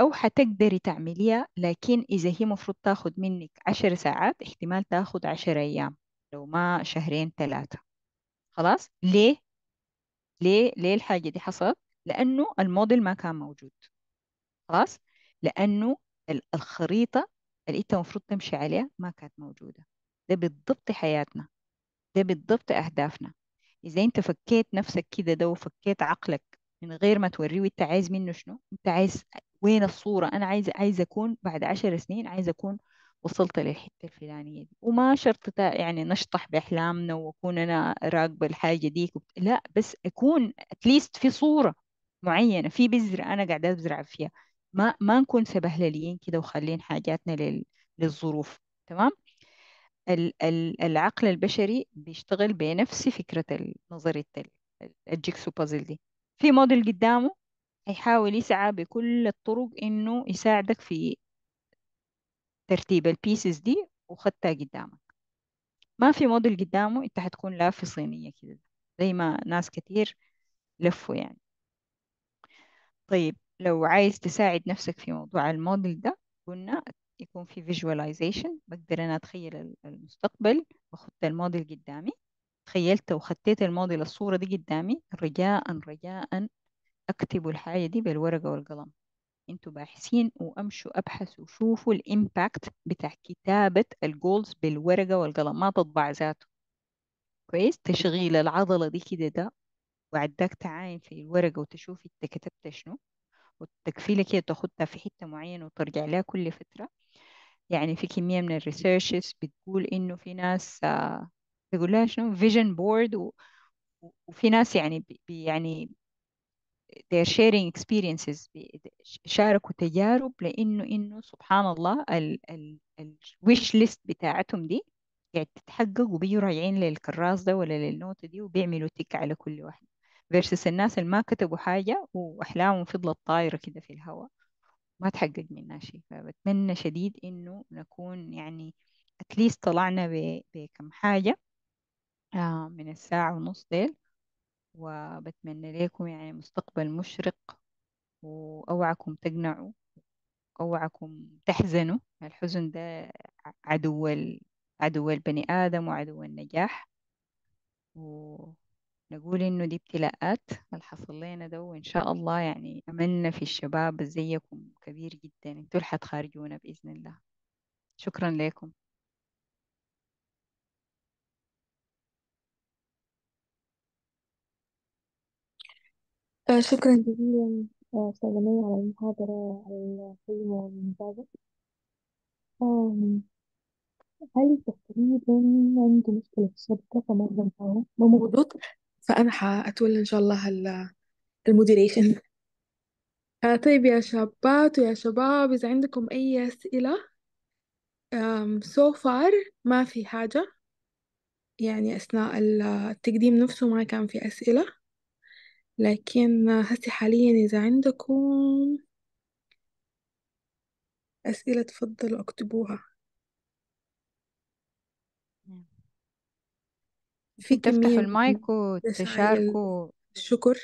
او حتقدري تعمليها لكن اذا هي مفروض تاخد منك عشر ساعات احتمال تاخد عشر ايام لو ما شهرين ثلاثة خلاص ليه ليه ليه الحاجة دي حصلت لانه الموديل ما كان موجود خلاص لانه الخريطة اللي انت المفروض تمشي عليها ما كانت موجودة ده بالضبط حياتنا ده بالضبط أهدافنا إذا أنت فكيت نفسك كده ده وفكيت عقلك من غير ما توريه أنت عايز منه شنو أنت عايز وين الصورة أنا عايز عايز أكون بعد عشر سنين عايز أكون وصلت للحتة الفلانية دي وما شرط يعني نشطح بأحلامنا وأكون أنا راقبة الحاجة دي لا بس أكون أتليست في صورة معينة في بذرة أنا قاعدة أزرع فيها ما ما نكون سبهلليين كده وخالين حاجاتنا لل... للظروف تمام العقل البشري بيشتغل بنفس فكرة نظرية الجيكسو بازل دي في موديل قدامه هيحاول يسعى بكل الطرق إنه يساعدك في ترتيب البيسز دي وخدتها قدامك ما في موديل قدامه انت حتكون لا في صينية كده زي ما ناس كتير لفوا يعني طيب لو عايز تساعد نفسك في موضوع الموديل ده قلنا يكون في visualization بقدر أنا أتخيل المستقبل بخط الماضي قدامي تخيلت وخطيت الماضي للصورة دي قدامي رجاء رجاء أكتبوا الحاجة دي بالورقة والقلم انتوا باحثين وامشوا ابحثوا وشوفوا الامباكت بتاع كتابة الجولز بالورقة والقلم ما تطبع ذاته كويس تشغيل العضلة دي كده ده وعداك تعاين في الورقة وتشوف انت كتبت شنو وتكفيلك هي تاخدها في حتة معينة وترجع لها كل فترة يعني في كمية من الريسيرشز بتقول إنه في ناس آه، بيقول لها شنو فيجن بورد وفي ناس يعني بي يعني are sharing experiences شاركوا تجارب لأنه إنه سبحان الله الويش ليست بتاعتهم دي قاعد يعني تتحقق وبيجوا راجعين للكراس ده ولا للنوتة دي وبيعملوا تك على كل واحدة versus الناس اللي ما كتبوا حاجة وأحلامهم فضلت طايرة كده في الهواء ما تحقق منها شيء فبتمنى شديد إنه نكون يعني أتليست طلعنا بكم حاجة آه، من الساعة ونص ديل وبتمنى لكم يعني مستقبل مشرق وأوعكم تقنعوا أوعكم تحزنوا الحزن ده عدو عدو البني آدم وعدو النجاح و... نقول إنه دي ابتلاءات الحصل لنا ده وإن شاء الله يعني أملنا في الشباب زيكم كبير جدا انتوا اللي حتخرجونا بإذن الله شكرا لكم آه، شكرا جزيلا أستاذة مي على المحاضرة القيمة والممتازة هل تقريبا عندي مشكلة في الشبكة فما ما موجود فأنا حأتولى إن شاء الله ال- آه، طيب يا شابات ويا شباب إذا عندكم أي أسئلة أم so far ما في حاجة يعني أثناء التقديم نفسه ما كان في أسئلة لكن هسي حاليا إذا عندكم أسئلة تفضلوا اكتبوها في كمية تفتحوا المايك رسائل وتشاركوا الشكر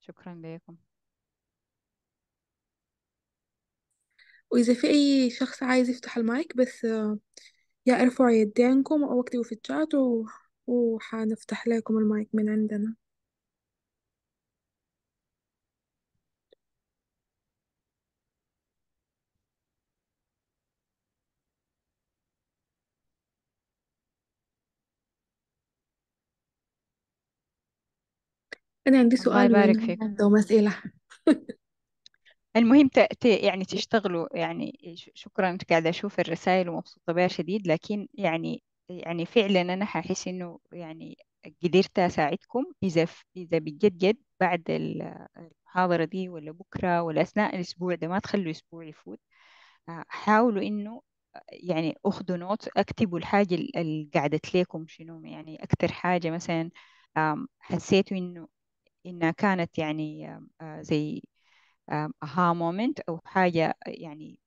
شكرا لكم وإذا في أي شخص عايز يفتح المايك بس يا ارفعوا يدينكم أو اكتبوا في الشات وحنفتح لكم المايك من عندنا أنا عندي الله سؤال يبارك فيك عنده المهم ت... ت... يعني تشتغلوا يعني ش- شكرا قاعدة أشوف الرسائل ومبسوطة بها شديد لكن يعني يعني فعلا أنا حاحس إنه يعني قدرت أساعدكم إذا ف... إذا بجد جد بعد المحاضرة دي ولا بكرة ولا أثناء الأسبوع ده ما تخلوا أسبوع يفوت حاولوا إنه يعني أخذوا نوت أكتبوا الحاجة اللي قعدت ليكم شنو يعني أكتر حاجة مثلا حسيتوا إنه إنها كانت يعني آه، زي أها مومنت أو حاجة يعني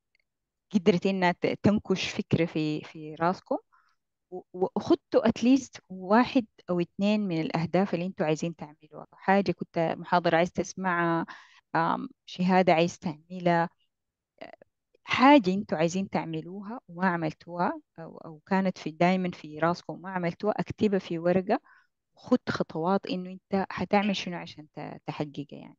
قدرت إنها تنكش فكرة في في راسكم وخدتوا أتليست واحد أو اثنين من الأهداف اللي انتم عايزين تعملوها حاجة كنت محاضرة عايز تسمعها شهادة عايز تعملها آه، حاجة أنتوا عايزين تعملوها وما عملتوها أو, أو كانت في دايما في راسكم وما عملتوها أكتبها في ورقة خد خطوات انه انت هتعمل شنو عشان تحققه يعني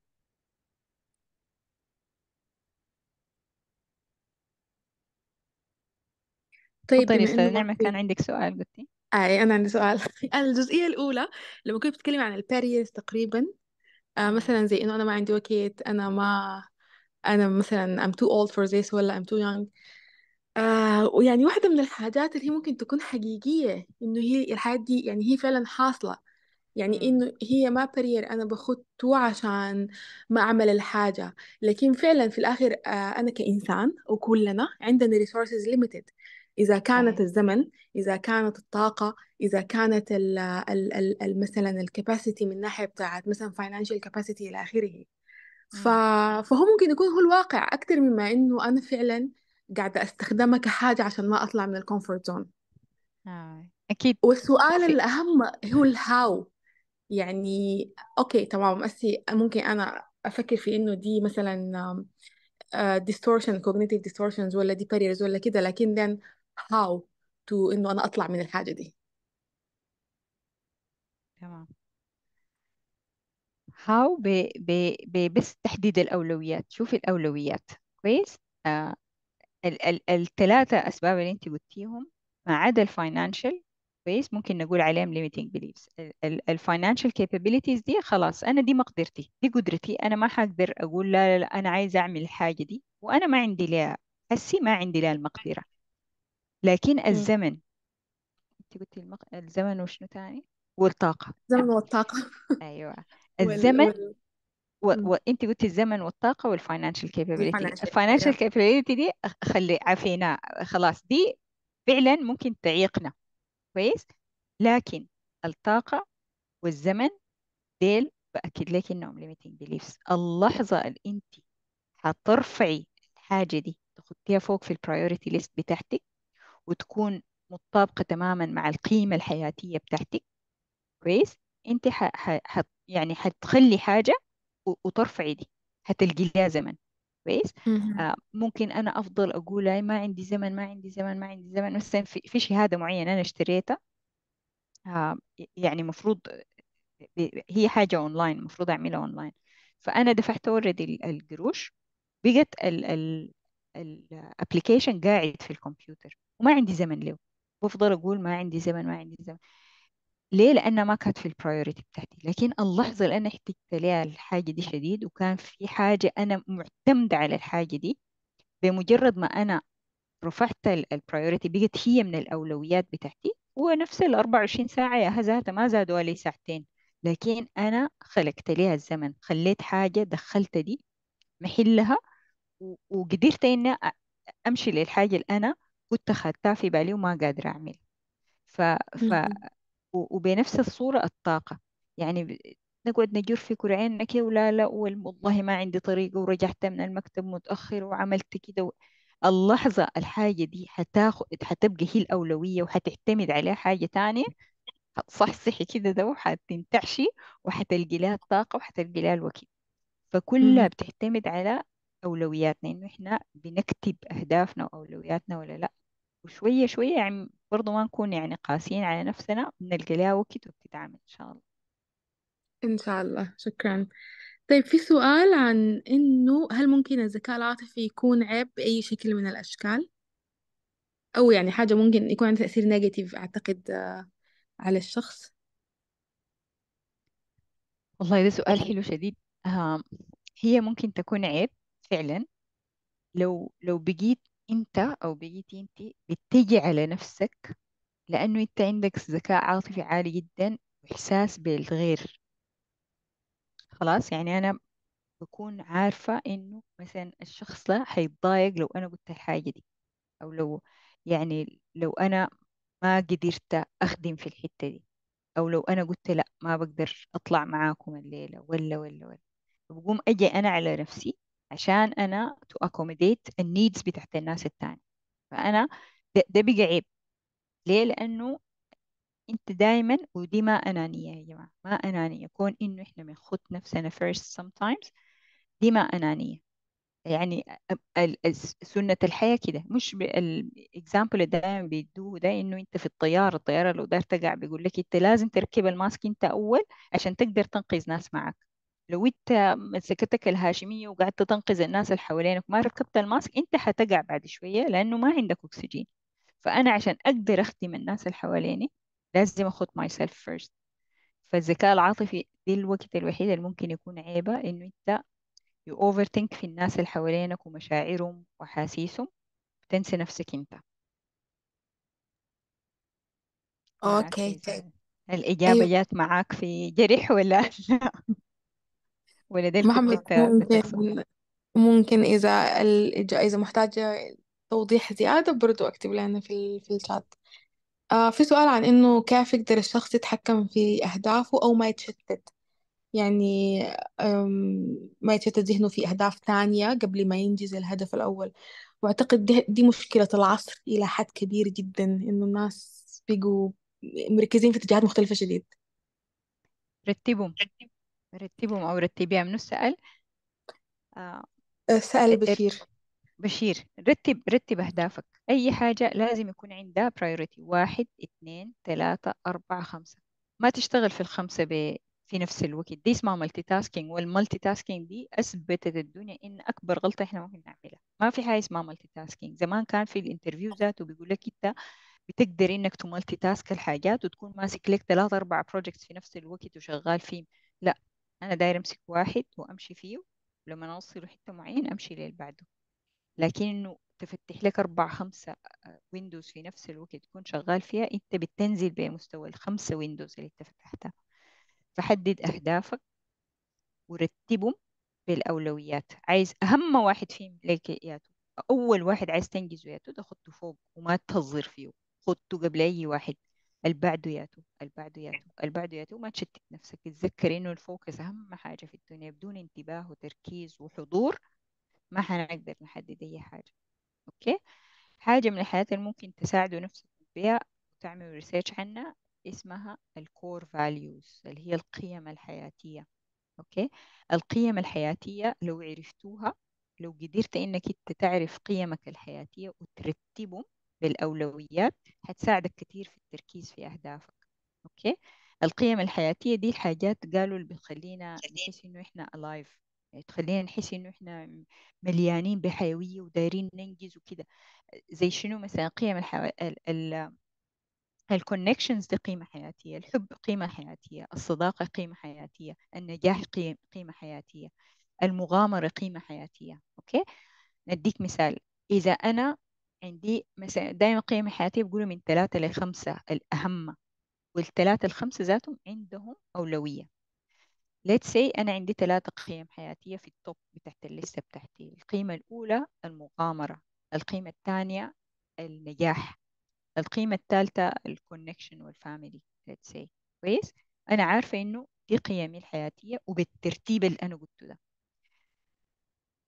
طيب طيب بما انه نعمة كان عندك سؤال قلتي اي انا عندي سؤال الجزئية الاولى لما كنت بتكلم عن الباريرز تقريبا آه مثلا زي انه انا ما عندي وقت انا ما انا مثلا I'm too old for this ولا I'm too young آه ويعني واحدة من الحاجات اللي هي ممكن تكون حقيقية إنه هي الحاجات دي يعني هي فعلا حاصلة يعني إنه هي ما بارير أنا بخطه عشان ما أعمل الحاجة لكن فعلا في الآخر آه، أنا كإنسان وكلنا عندنا ريسورسز ليميتد إذا كانت الزمن إذا كانت الطاقة إذا كانت الـ الـ الـ الـ مثلا الكباسيتي من ناحية بتاعت مثلا فاينانشال كباسيتي إلى آخره فهو ممكن يكون هو الواقع اكثر مما إنه أنا فعلا قاعدة أستخدمها كحاجة عشان ما أطلع من الكومفورت زون آه، أكيد والسؤال الأهم هو الهاو يعني اوكي تمام أسي ممكن انا افكر في انه دي مثلا ديستورشن كوجنيتيف ديستورشنز ولا دي باريرز ولا كده لكن then هاو تو انه انا اطلع من الحاجه دي تمام هاو ب... ب... ب... بس تحديد الأولويات شوفي الأولويات كويس آه ال... ال... الثلاثة أسباب اللي أنت قلتيهم ما عدا الفاينانشال كويس ممكن نقول عليهم limiting beliefs الفاينانشال capabilities دي خلاص انا دي مقدرتي دي قدرتي انا ما حقدر اقول لا, لا, لا انا عايز اعمل الحاجه دي وانا ما عندي لها هسي ما عندي لها المقدره لكن الزمن انت قلتي المق... الزمن وشنو تاني والطاقه الزمن والطاقه ايوه الزمن وال... و... و... انت قلتي الزمن والطاقه والفاينانشال كابابيلتي الفاينانشال كابابيلتي دي خلي عافينا خلاص دي فعلا ممكن تعيقنا كويس لكن الطاقة والزمن ديل بأكد لك إنهم limiting beliefs اللحظة اللي أنت هترفعي الحاجة دي تحطيها فوق في البرايورتي ليست بتاعتك وتكون متطابقة تماما مع القيمة الحياتية بتاعتك كويس أنت ح... ح... يعني هتخلي حاجة وترفعي دي هتلقي لها زمن كويس آه ممكن انا افضل اقول ما عندي زمن ما عندي زمن ما عندي زمن مثلا في, في شهاده معينه انا اشتريتها آه يعني مفروض هي حاجه اونلاين المفروض اعملها اونلاين فانا دفعت اوريدي القروش بقت الابلكيشن قاعد في الكمبيوتر وما عندي زمن له وافضل اقول ما عندي زمن ما عندي زمن ليه لأنها ما كانت في البرايوريتي بتاعتي لكن اللحظة اللي أنا احتجت لها الحاجة دي شديد وكان في حاجة أنا معتمدة على الحاجة دي بمجرد ما أنا رفعت البرايوريتي بقت هي من الأولويات بتاعتي هو نفس ال 24 ساعة يا هذا ما زادوا لي ساعتين لكن أنا خلقت لها الزمن خليت حاجة دخلت دي محلها وقدرت إني أمشي للحاجة اللي أنا كنت أخذتها في بالي وما قادرة أعمل ف... ف... وبنفس الصورة الطاقة يعني نقعد نجر في كرعيننا كده ولا لا والله ما عندي طريقة ورجعت من المكتب متأخر وعملت كده و... اللحظة الحاجة دي حتاخد حتبقى هي الأولوية وحتعتمد عليها حاجة تانية صح صحي كده ده وحتنتعشي وحتلقي لها الطاقة وحتلقي لها الوكيل فكلها بتعتمد على أولوياتنا إنه إحنا بنكتب أهدافنا وأولوياتنا ولا لأ وشوية شوية يعني برضو ما نكون يعني قاسيين على نفسنا بنلقى لها وقت وبتتعمل إن شاء الله إن شاء الله شكرا طيب في سؤال عن إنه هل ممكن الذكاء العاطفي يكون عيب بأي شكل من الأشكال أو يعني حاجة ممكن يكون عندها تأثير نيجاتيف أعتقد آه، على الشخص والله ده سؤال حلو شديد آه، هي ممكن تكون عيب فعلا لو لو بقيت انت او بقيتي انت بتجي على نفسك لانه انت عندك ذكاء عاطفي عالي جدا واحساس بالغير خلاص يعني انا بكون عارفة انه مثلا الشخص ده هيتضايق لو انا قلت الحاجة دي او لو يعني لو انا ما قدرت اخدم في الحتة دي او لو انا قلت لا ما بقدر اطلع معاكم الليلة ولا ولا ولا بقوم اجي انا على نفسي عشان انا تو اكوموديت النيدز بتاعت الناس الثانيه فانا ده, ده بقى عيب ليه لانه انت دائما ودي ما انانيه يا جماعه ما انانيه كون انه احنا بنخط نفسنا first sometimes دي ما انانيه يعني سنة الحياة كده مش الإكزامبل اللي دايما بيدوه ده إنه أنت في الطيارة الطيارة لو دار تقع بيقول لك أنت لازم تركب الماسك أنت أول عشان تقدر تنقذ ناس معك لو انت مسكتك الهاشميه وقعدت تنقذ الناس اللي حوالينك ما ركبت الماسك انت حتقع بعد شويه لانه ما عندك اكسجين فانا عشان اقدر اخدم الناس اللي حواليني لازم اخد ماي سيلف فيرست فالذكاء العاطفي دي الوقت الوحيد اللي ممكن يكون عيبه انه انت يو اوفر ثينك في الناس اللي حوالينك ومشاعرهم واحاسيسهم تنسى نفسك انت اوكي الإجابة أيوة. جات معاك في جريح ولا لا ولذلك مهما أنت ممكن بتحصل ممكن إذا إذا محتاجة توضيح زيادة برضو أكتب لنا في ال- في الشات آه في سؤال عن إنه كيف يقدر الشخص يتحكم في أهدافه أو ما يتشتت يعني ما يتشتت ذهنه في أهداف ثانية قبل ما ينجز الهدف الأول وأعتقد دي, دي مشكلة العصر إلى حد كبير جدا إنه الناس بقوا مركزين في اتجاهات مختلفة شديد رتبهم رتبهم أو رتبيها منو سأل آه، سأل بشير بشير رتب رتب أهدافك أي حاجة لازم يكون عندها priority واحد اثنين ثلاثة أربعة خمسة ما تشتغل في الخمسة ب... في نفس الوقت دي اسمها مالتي تاسكينج والمالتي تاسكينج دي اثبتت الدنيا ان اكبر غلطه احنا ممكن نعملها ما في حاجه اسمها مالتي تاسكينج زمان كان في الانترفيو ذاته بيقول لك انت بتقدر انك تمالتي تاسك الحاجات وتكون ماسك لك ثلاثة أربعة بروجكتس في نفس الوقت وشغال فيهم لا أنا داير أمسك واحد وأمشي فيه ولما نوصل أوصل لحتة معينة أمشي للي بعده لكن إنه تفتح لك أربع خمسة ويندوز آه، في نفس الوقت تكون شغال فيها أنت بتنزل بمستوى الخمسة ويندوز اللي أنت فتحتها فحدد أهدافك ورتبهم بالأولويات عايز أهم واحد فيهم لك ياتو أول واحد عايز تنجزه يا ده خطه فوق وما تهزر فيه خطه قبل أي واحد البعد ياتو البعد ياتو البعد ياتو ما تشتت نفسك تذكري انه الفوكس اهم حاجه في الدنيا بدون انتباه وتركيز وحضور ما حنقدر نحدد اي حاجه اوكي حاجه من الحاجات اللي ممكن تساعدوا نفسك بها وتعملوا ريسيرش عنها اسمها الكور فاليوز اللي هي القيم الحياتيه اوكي القيم الحياتيه لو عرفتوها لو قدرت انك انت تعرف قيمك الحياتيه وترتبهم بالأولويات هتساعدك كتير في التركيز في أهدافك أوكي القيم الحياتية دي الحاجات قالوا اللي بتخلينا نحس إنه إحنا alive يعني تخلينا نحس إنه إحنا مليانين بحيوية ودايرين ننجز وكده زي شنو مثلا قيم الحو... ال... ال... الكونكشنز دي قيمة حياتية الحب قيمة حياتية الصداقة قيمة حياتية النجاح قيم... قيمة حياتية المغامرة قيمة حياتية أوكي نديك مثال إذا أنا عندي يعني مثلا دائما قيم حياتي بقولوا من ثلاثة لخمسة الأهم والثلاثة الخمسة ذاتهم عندهم أولوية let's say أنا عندي ثلاثة قيم حياتية في التوب بتاعت الليستة بتاعتي القيمة الأولى المغامرة القيمة الثانية النجاح القيمة الثالثة الكونكشن والفاميلي let's say كويس أنا عارفة إنه دي قيمي الحياتية وبالترتيب اللي أنا قلته ده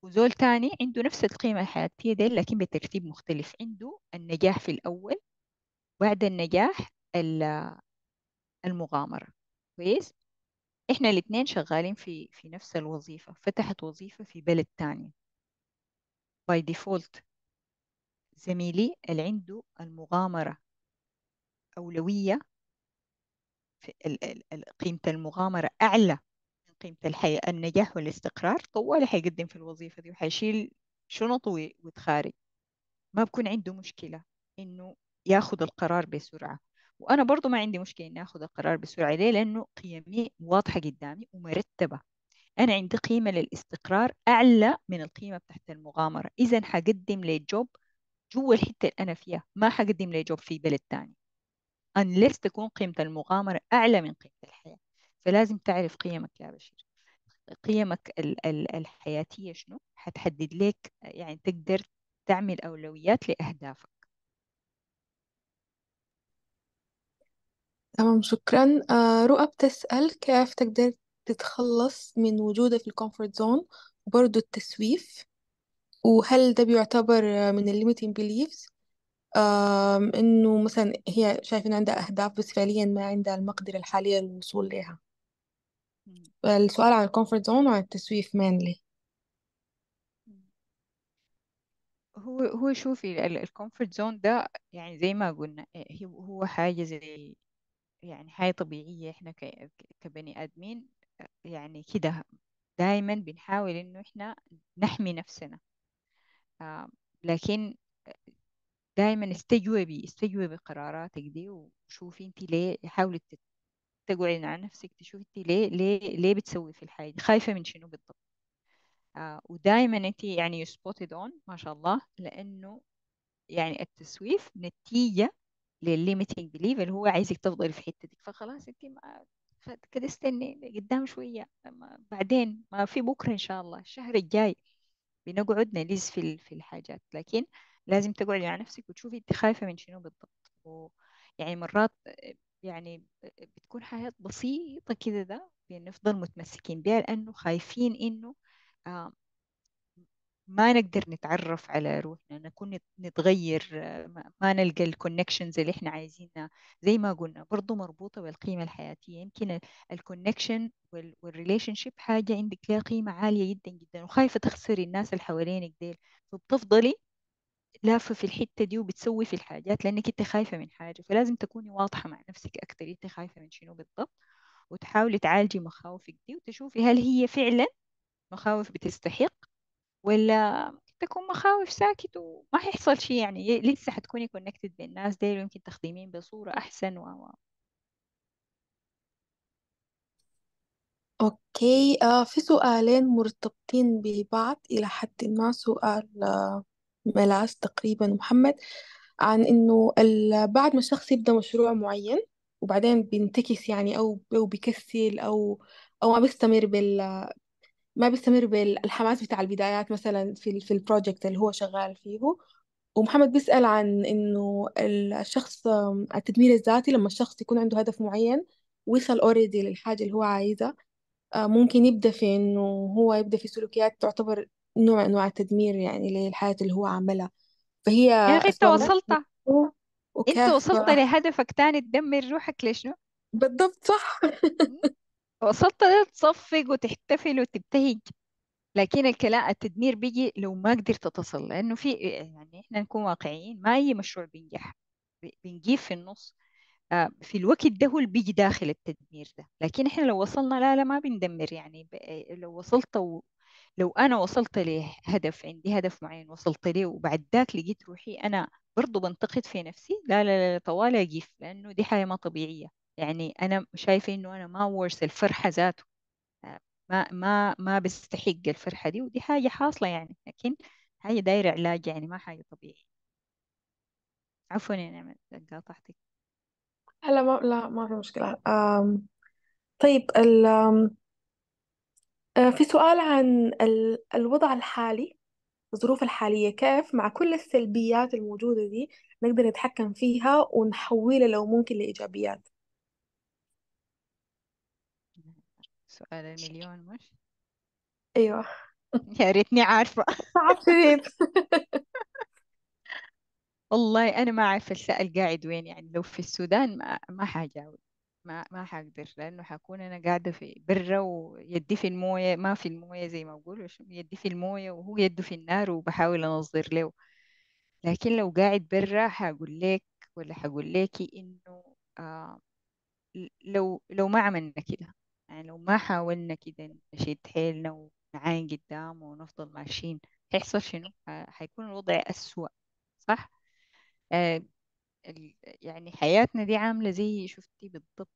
وزول تاني عنده نفس القيمة الحياتية دي لكن بترتيب مختلف عنده النجاح في الأول بعد النجاح المغامرة كويس إحنا الاتنين شغالين في في نفس الوظيفة فتحت وظيفة في بلد تاني باي ديفولت زميلي اللي عنده المغامرة أولوية في قيمة المغامرة أعلى قيمة الحياة النجاح والاستقرار طوالي حيقدم في الوظيفة دي وحيشيل شنط ويتخارج ما بكون عنده مشكلة إنه ياخد القرار بسرعة وأنا برضو ما عندي مشكلة إني أخذ القرار بسرعة ليه؟ لأنه قيمي واضحة قدامي ومرتبة أنا عندي قيمة للاستقرار أعلى من القيمة بتاعت المغامرة إذا حقدم لي جوب جوا الحتة اللي أنا فيها ما حقدم لي جوب في بلد تاني unless تكون قيمة المغامرة أعلى من قيمة الحياة فلازم تعرف قيمك يا بشير قيمك ال ال الحياتية شنو حتحدد لك يعني تقدر تعمل أولويات لأهدافك تمام شكرا آه رؤى بتسأل كيف تقدر تتخلص من وجوده في الكومفورت زون وبرضه التسويف وهل ده بيعتبر من الليميتنج بيليفز آه انه مثلا هي شايفة ان عندها اهداف بس فعليا ما عندها المقدرة الحالية للوصول لها السؤال عن الكومفورت زون وعن التسويف مانلي هو هو شوفي الكومفورت زون ده يعني زي ما قلنا آه، هو حاجة زي يعني حاجة طبيعية احنا كبني آدمين آه، يعني كده دايما بنحاول انه احنا نحمي نفسنا آه، لكن دايما استجوبي استجوبي قراراتك دي وشوفي انت ليه حاولي تقعدين على نفسك تشوفي انت ليه ليه ليه بتسوي في الحياه دي خايفه من شنو بالضبط آه ودائما انت يعني سبوتد اون ما شاء الله لانه يعني التسويف نتيجه للليمتنج بليف اللي هو عايزك تفضلي في حتتك فخلاص انت ما كده استني قدام شويه بعدين ما في بكره ان شاء الله الشهر الجاي بنقعد نلز في في الحاجات لكن لازم تقعدي على نفسك وتشوفي انت خايفه من شنو بالضبط ويعني مرات يعني بتكون حياة بسيطة كده ده بنفضل متمسكين بها لأنه خايفين إنه آه، ما نقدر نتعرف على روحنا نكون نتغير ما نلقى الكونكشنز اللي احنا عايزينها زي ما قلنا برضو مربوطة بالقيمة الحياتية يمكن الكونكشن والريليشن شيب حاجة عندك لها قيمة عالية جدا جدا وخايفة تخسري الناس اللي حوالينك ديل فبتفضلي لافه في الحته دي وبتسوي في الحاجات لانك انت خايفه من حاجه فلازم تكوني واضحه مع نفسك اكثر انت خايفه من شنو بالضبط وتحاولي تعالجي مخاوفك دي وتشوفي هل هي فعلا مخاوف بتستحق ولا تكون مخاوف ساكت وما حيحصل شيء يعني لسه حتكوني كونكتد بالناس دي ويمكن تخدمين بصوره احسن و اوكي آه في سؤالين مرتبطين ببعض الى حد ما سؤال آه ملاس تقريبا محمد عن انه ال- بعد ما الشخص يبدأ مشروع معين وبعدين بينتكس يعني او او بيكسل او او ما بيستمر بال ما بيستمر بالحماس بتاع البدايات مثلا في في البروجكت اللي هو شغال فيه ومحمد بيسأل عن إنه الشخص التدمير الذاتي لما الشخص يكون عنده هدف معين وصل اوريدي للحاجة اللي هو عايزها آه، ممكن يبدأ في إنه هو يبدأ في سلوكيات تعتبر نوع من أنواع التدمير يعني للحياة اللي هو عملها فهي يا أخي أنت أصلا وصلت أنت وصلت لهدفك تاني تدمر روحك لشنو؟ بالضبط صح وصلت تصفق وتحتفل وتبتهج لكن الكلام التدمير بيجي لو ما قدرت تصل لأنه في يعني إحنا نكون واقعيين ما أي مشروع بينجح بنجيب في النص آه، في الوقت ده هو اللي بيجي داخل التدمير ده لكن إحنا لو وصلنا لا لا ما بندمر يعني لو وصلت لو أنا وصلت لهدف عندي هدف معين وصلت له وبعد ذاك لقيت روحي أنا برضو بنتقد في نفسي لا لا لا طوال اجيف لأنه دي حاجة ما طبيعية يعني أنا شايفة إنه أنا ما ورث الفرحة ذاته آه، ما ما ما بستحق الفرحة دي ودي حاجة حاصلة يعني لكن هاي دايرة علاج يعني ما حاجة طبيعية عفوا يا نعمة قاطعتك لا ما لا ما في مشكلة أم... طيب ال آه، في سؤال عن الوضع الحالي الظروف الحالية كيف مع كل السلبيات الموجودة دي نقدر نتحكم فيها ونحولها لو ممكن لإيجابيات سؤال المليون مش أيوة يا ريتني عارفة صعب شديد والله أنا ما عارفة السؤال قاعد وين يعني لو في السودان ما, ما حاجاوب ما ما حقدر لانه حكون انا قاعده في برا ويدي في المويه ما في المويه زي ما اقول يدي في المويه وهو يده في النار وبحاول انظر له لكن لو قاعد برا حقول لك ولا حقول لكي انه آه لو لو ما عملنا كده يعني لو ما حاولنا كده نشد حيلنا ونعاين قدام ونفضل ماشيين هيحصل شنو؟ حيكون الوضع أسوأ صح؟ آه يعني حياتنا دي عاملة زي شفتي بالضبط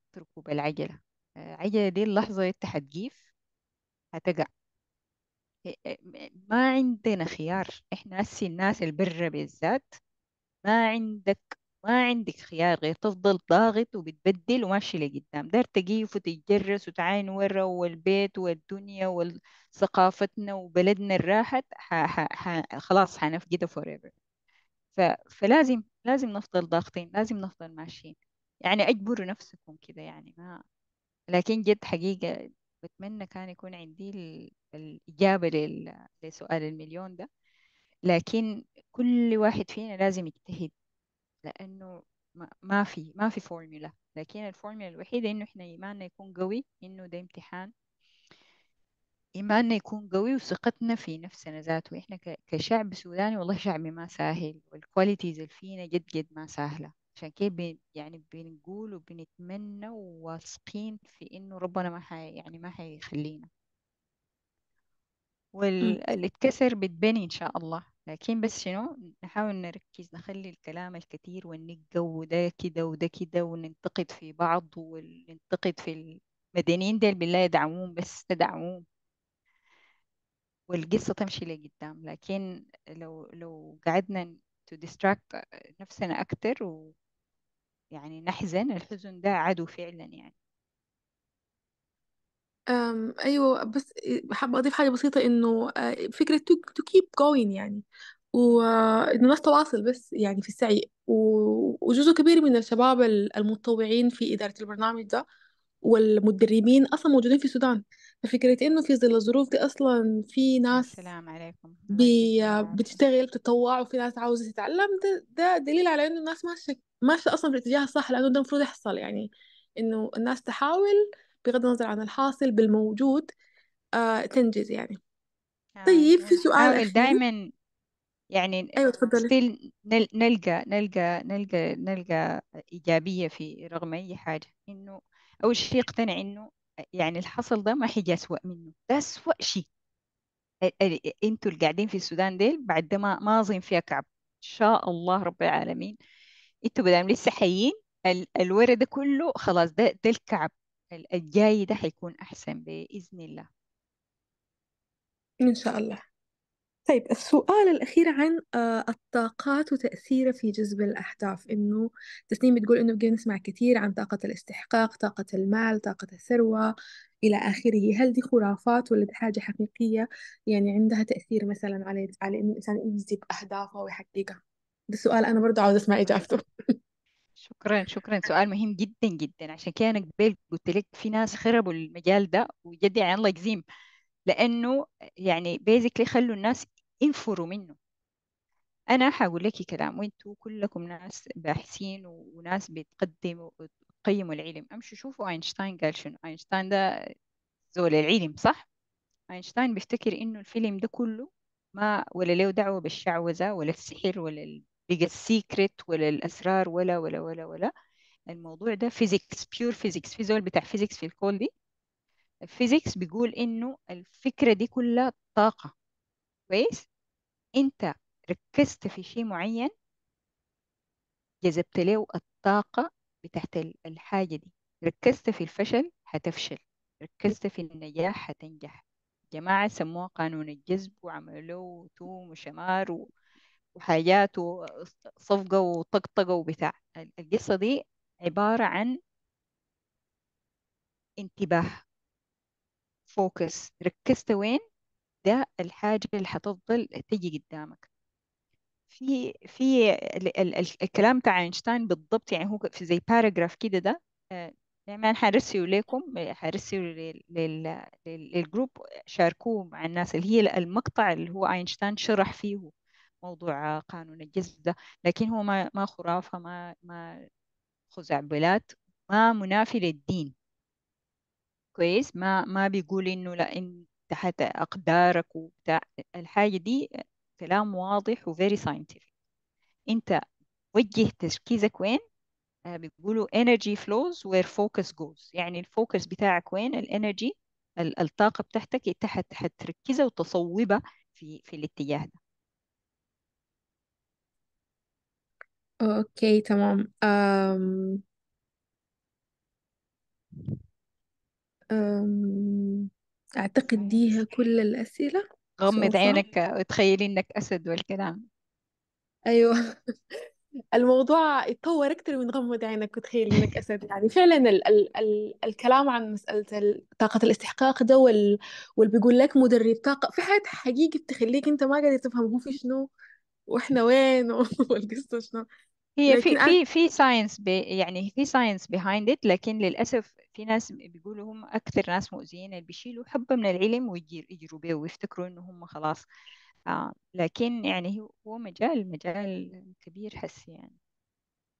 بالعجلة العجلة دي اللحظة انت حتجيف هتقع إيه، إيه، ما عندنا خيار احنا هسي الناس البرة بالذات ما عندك ما عندك خيار غير تفضل ضاغط وبتبدل وماشي لقدام دار تجيف وتتجرس وتعاين ورا والبيت والدنيا وثقافتنا وبلدنا الراحت ح... ح... ح... خلاص حنفقدها forever ف... فلازم لازم نفضل ضاغطين لازم نفضل ماشيين يعني أجبروا نفسكم كده يعني ما لكن جد حقيقة بتمنى كان يكون عندي الإجابة لسؤال المليون ده لكن كل واحد فينا لازم يجتهد لأنه ما في ما في فورمولا لكن الفورمولا الوحيدة إنه إحنا إيماننا يكون قوي إنه ده امتحان إيماننا يكون قوي وثقتنا في نفسنا ذاته إحنا كشعب سوداني والله شعبي ما سهل والكواليتيز اللي فينا جد جد ما سهلة عشان كده بن يعني بنقول وبنتمنى وواثقين في إنه ربنا ما حي يعني ما حيخلينا واللي بتبني إن شاء الله لكن بس شنو نحاول نركز نخلي الكلام الكثير والنقة وده كده وده كده وننتقد في بعض وننتقد في المدنيين ديل بالله يدعمون بس تدعمون والقصة تمشي لقدام لكن لو لو قعدنا to distract نفسنا أكتر و يعني نحزن الحزن ده عدو فعلا يعني أم أيوة بس آه، حابة أضيف حاجة بسيطة إنه آه، فكرة to, to keep going يعني وإنه آه، الناس تواصل بس يعني في السعي وجزء كبير من الشباب المتطوعين في إدارة البرنامج ده والمدربين أصلا موجودين في السودان ففكرة إنه في ظل الظروف دي أصلا في يا ناس سلام عليكم بتشتغل بتتطوع وفي ناس عاوزة تتعلم ده, ده دليل على إنه الناس ماشية ماشية أصلا في الاتجاه الصح لأنه ده المفروض يحصل يعني إنه الناس تحاول بغض النظر عن الحاصل بالموجود آه تنجز يعني آه، طيب في يعني سؤال دائما يعني أيوة تفضلي نلقى نلقى نلقى نلقى إيجابية في رغم أي حاجة إنه أول شيء اقتنع إنه يعني الحصل ده ما حيجي أسوأ منه ده أسوأ شيء انتوا اللي قاعدين في السودان ديل بعد ده ما ما اظن فيها كعب ان شاء الله رب العالمين انتوا بدام لسه حيين ال- ده كله خلاص ده ده الكعب الجاي ده هيكون احسن باذن الله إن شاء الله طيب السؤال الأخير عن آه، الطاقات وتأثيرها في جذب الأهداف إنه تسنيم بتقول إنه بقينا نسمع كثير عن طاقة الاستحقاق طاقة المال طاقة الثروة إلى آخره هل دي خرافات ولا دي حاجة حقيقية يعني عندها تأثير مثلا على على إنه الإنسان يجذب أهدافه ويحققها ده سؤال أنا برضو عاوزة أسمع إجابته شكرا شكرا سؤال مهم جدا جدا عشان كده انا قبل قلت لك في ناس خربوا المجال ده وجد يعني الله يجزيهم لانه يعني بيزكلي خلوا الناس ينفروا منه انا حاقول لك كلام وانتوا كلكم ناس باحثين وناس بتقدموا تقيموا العلم امشوا شوفوا اينشتاين قال شنو اينشتاين ده زول العلم صح اينشتاين بيفتكر انه الفيلم ده كله ما ولا له دعوه بالشعوذه ولا السحر ولا السيكريت ولا الاسرار ولا ولا ولا ولا الموضوع ده فيزيكس بيور فيزيكس في زول بتاع فيزيكس في الكول دي الفيزيكس بيقول انه الفكره دي كلها طاقه كويس انت ركزت في شيء معين جذبت له الطاقه بتاعت الحاجه دي ركزت في الفشل هتفشل ركزت في النجاح هتنجح جماعة سموها قانون الجذب وعملوا توم وشمار و... وحاجات وصفقة وطقطقة وبتاع القصة دي عبارة عن انتباه فوكس ركزت وين ده الحاجة اللي حتفضل تيجي قدامك في في ال ال ال الكلام بتاع اينشتاين بالضبط يعني هو في زي باراجراف كده ده دائما آه، يعني حرسله لكم حرسيه للجروب شاركوه مع الناس اللي هي المقطع اللي هو اينشتاين شرح فيه موضوع قانون الجذب لكن هو ما ما خرافة ما ما خزعبلات ما منافي للدين كويس ما ما بيقول إنه لا إن تحت أقدارك وبتاع الحاجة دي كلام واضح وفيري ساينتفك أنت وجه تركيزك وين آه، بيقولوا energy flows where focus goes يعني الفوكس بتاعك وين الانرجي الطاقة بتاعتك تحت حتركزها وتصوبها في في الاتجاه ده اوكي تمام أم... أم... اعتقد دي كل الاسئله غمض far عينك وتخيلي انك اسد والكلام ايوه الموضوع اتطور اكثر من غمض عينك وتخيل انك اسد يعني فعلا ال ال ال الكلام عن مساله طاقه الاستحقاق ده وال واللي بيقول لك مدرب طاقه في حاجات حقيقي بتخليك انت ما قادر تفهم هو في شنو واحنا وين والقصه شنو هي في في في ساينس يعني في ساينس بيهايند ات لكن للاسف في ناس بيقولوا هم اكثر ناس مؤذيين اللي بيشيلوا حبه من العلم ويجروا به ويفتكروا انه هم خلاص آه لكن يعني هو مجال مجال كبير حسي يعني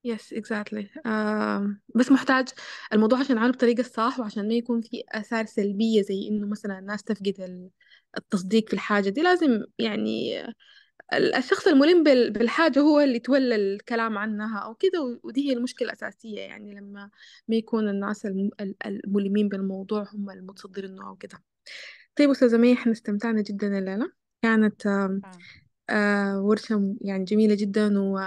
يس اكزاكتلي آه، بس محتاج الموضوع عشان نعاني بطريقة صح وعشان ما يكون في آثار سلبية زي إنه مثلا الناس تفقد التصديق في الحاجة دي لازم يعني الشخص الملم بالحاجة هو اللي تولى الكلام عنها أو كذا ودي هي المشكلة الأساسية يعني لما ما يكون الناس الملمين بالموضوع هم المتصدرين أو كذا طيب أستاذة مي احنا استمتعنا جدا الليلة كانت آه. آه، ورشة يعني جميلة جدا و...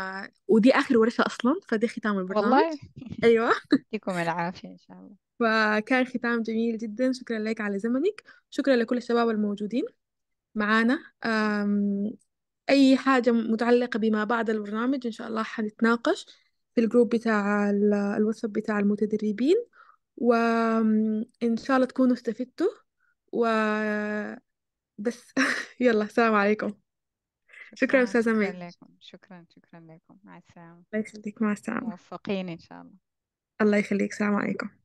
ودي آخر ورشة أصلا فده ختام البرنامج والله أيوة يعطيكم العافية إن شاء الله فكان ختام جميل جدا شكرا لك على زمنك شكرا لكل الشباب الموجودين معانا أي حاجة متعلقة بما بعد البرنامج إن شاء الله حنتناقش في الجروب بتاع الواتساب بتاع المتدربين وإن شاء الله تكونوا استفدتوا و بس يلا السلام عليكم شكرا أستاذة شكرا مي لكم شكرا شكرا لكم مع السلامة الله يخليك مع السلامة موفقين إن شاء الله الله يخليك السلام عليكم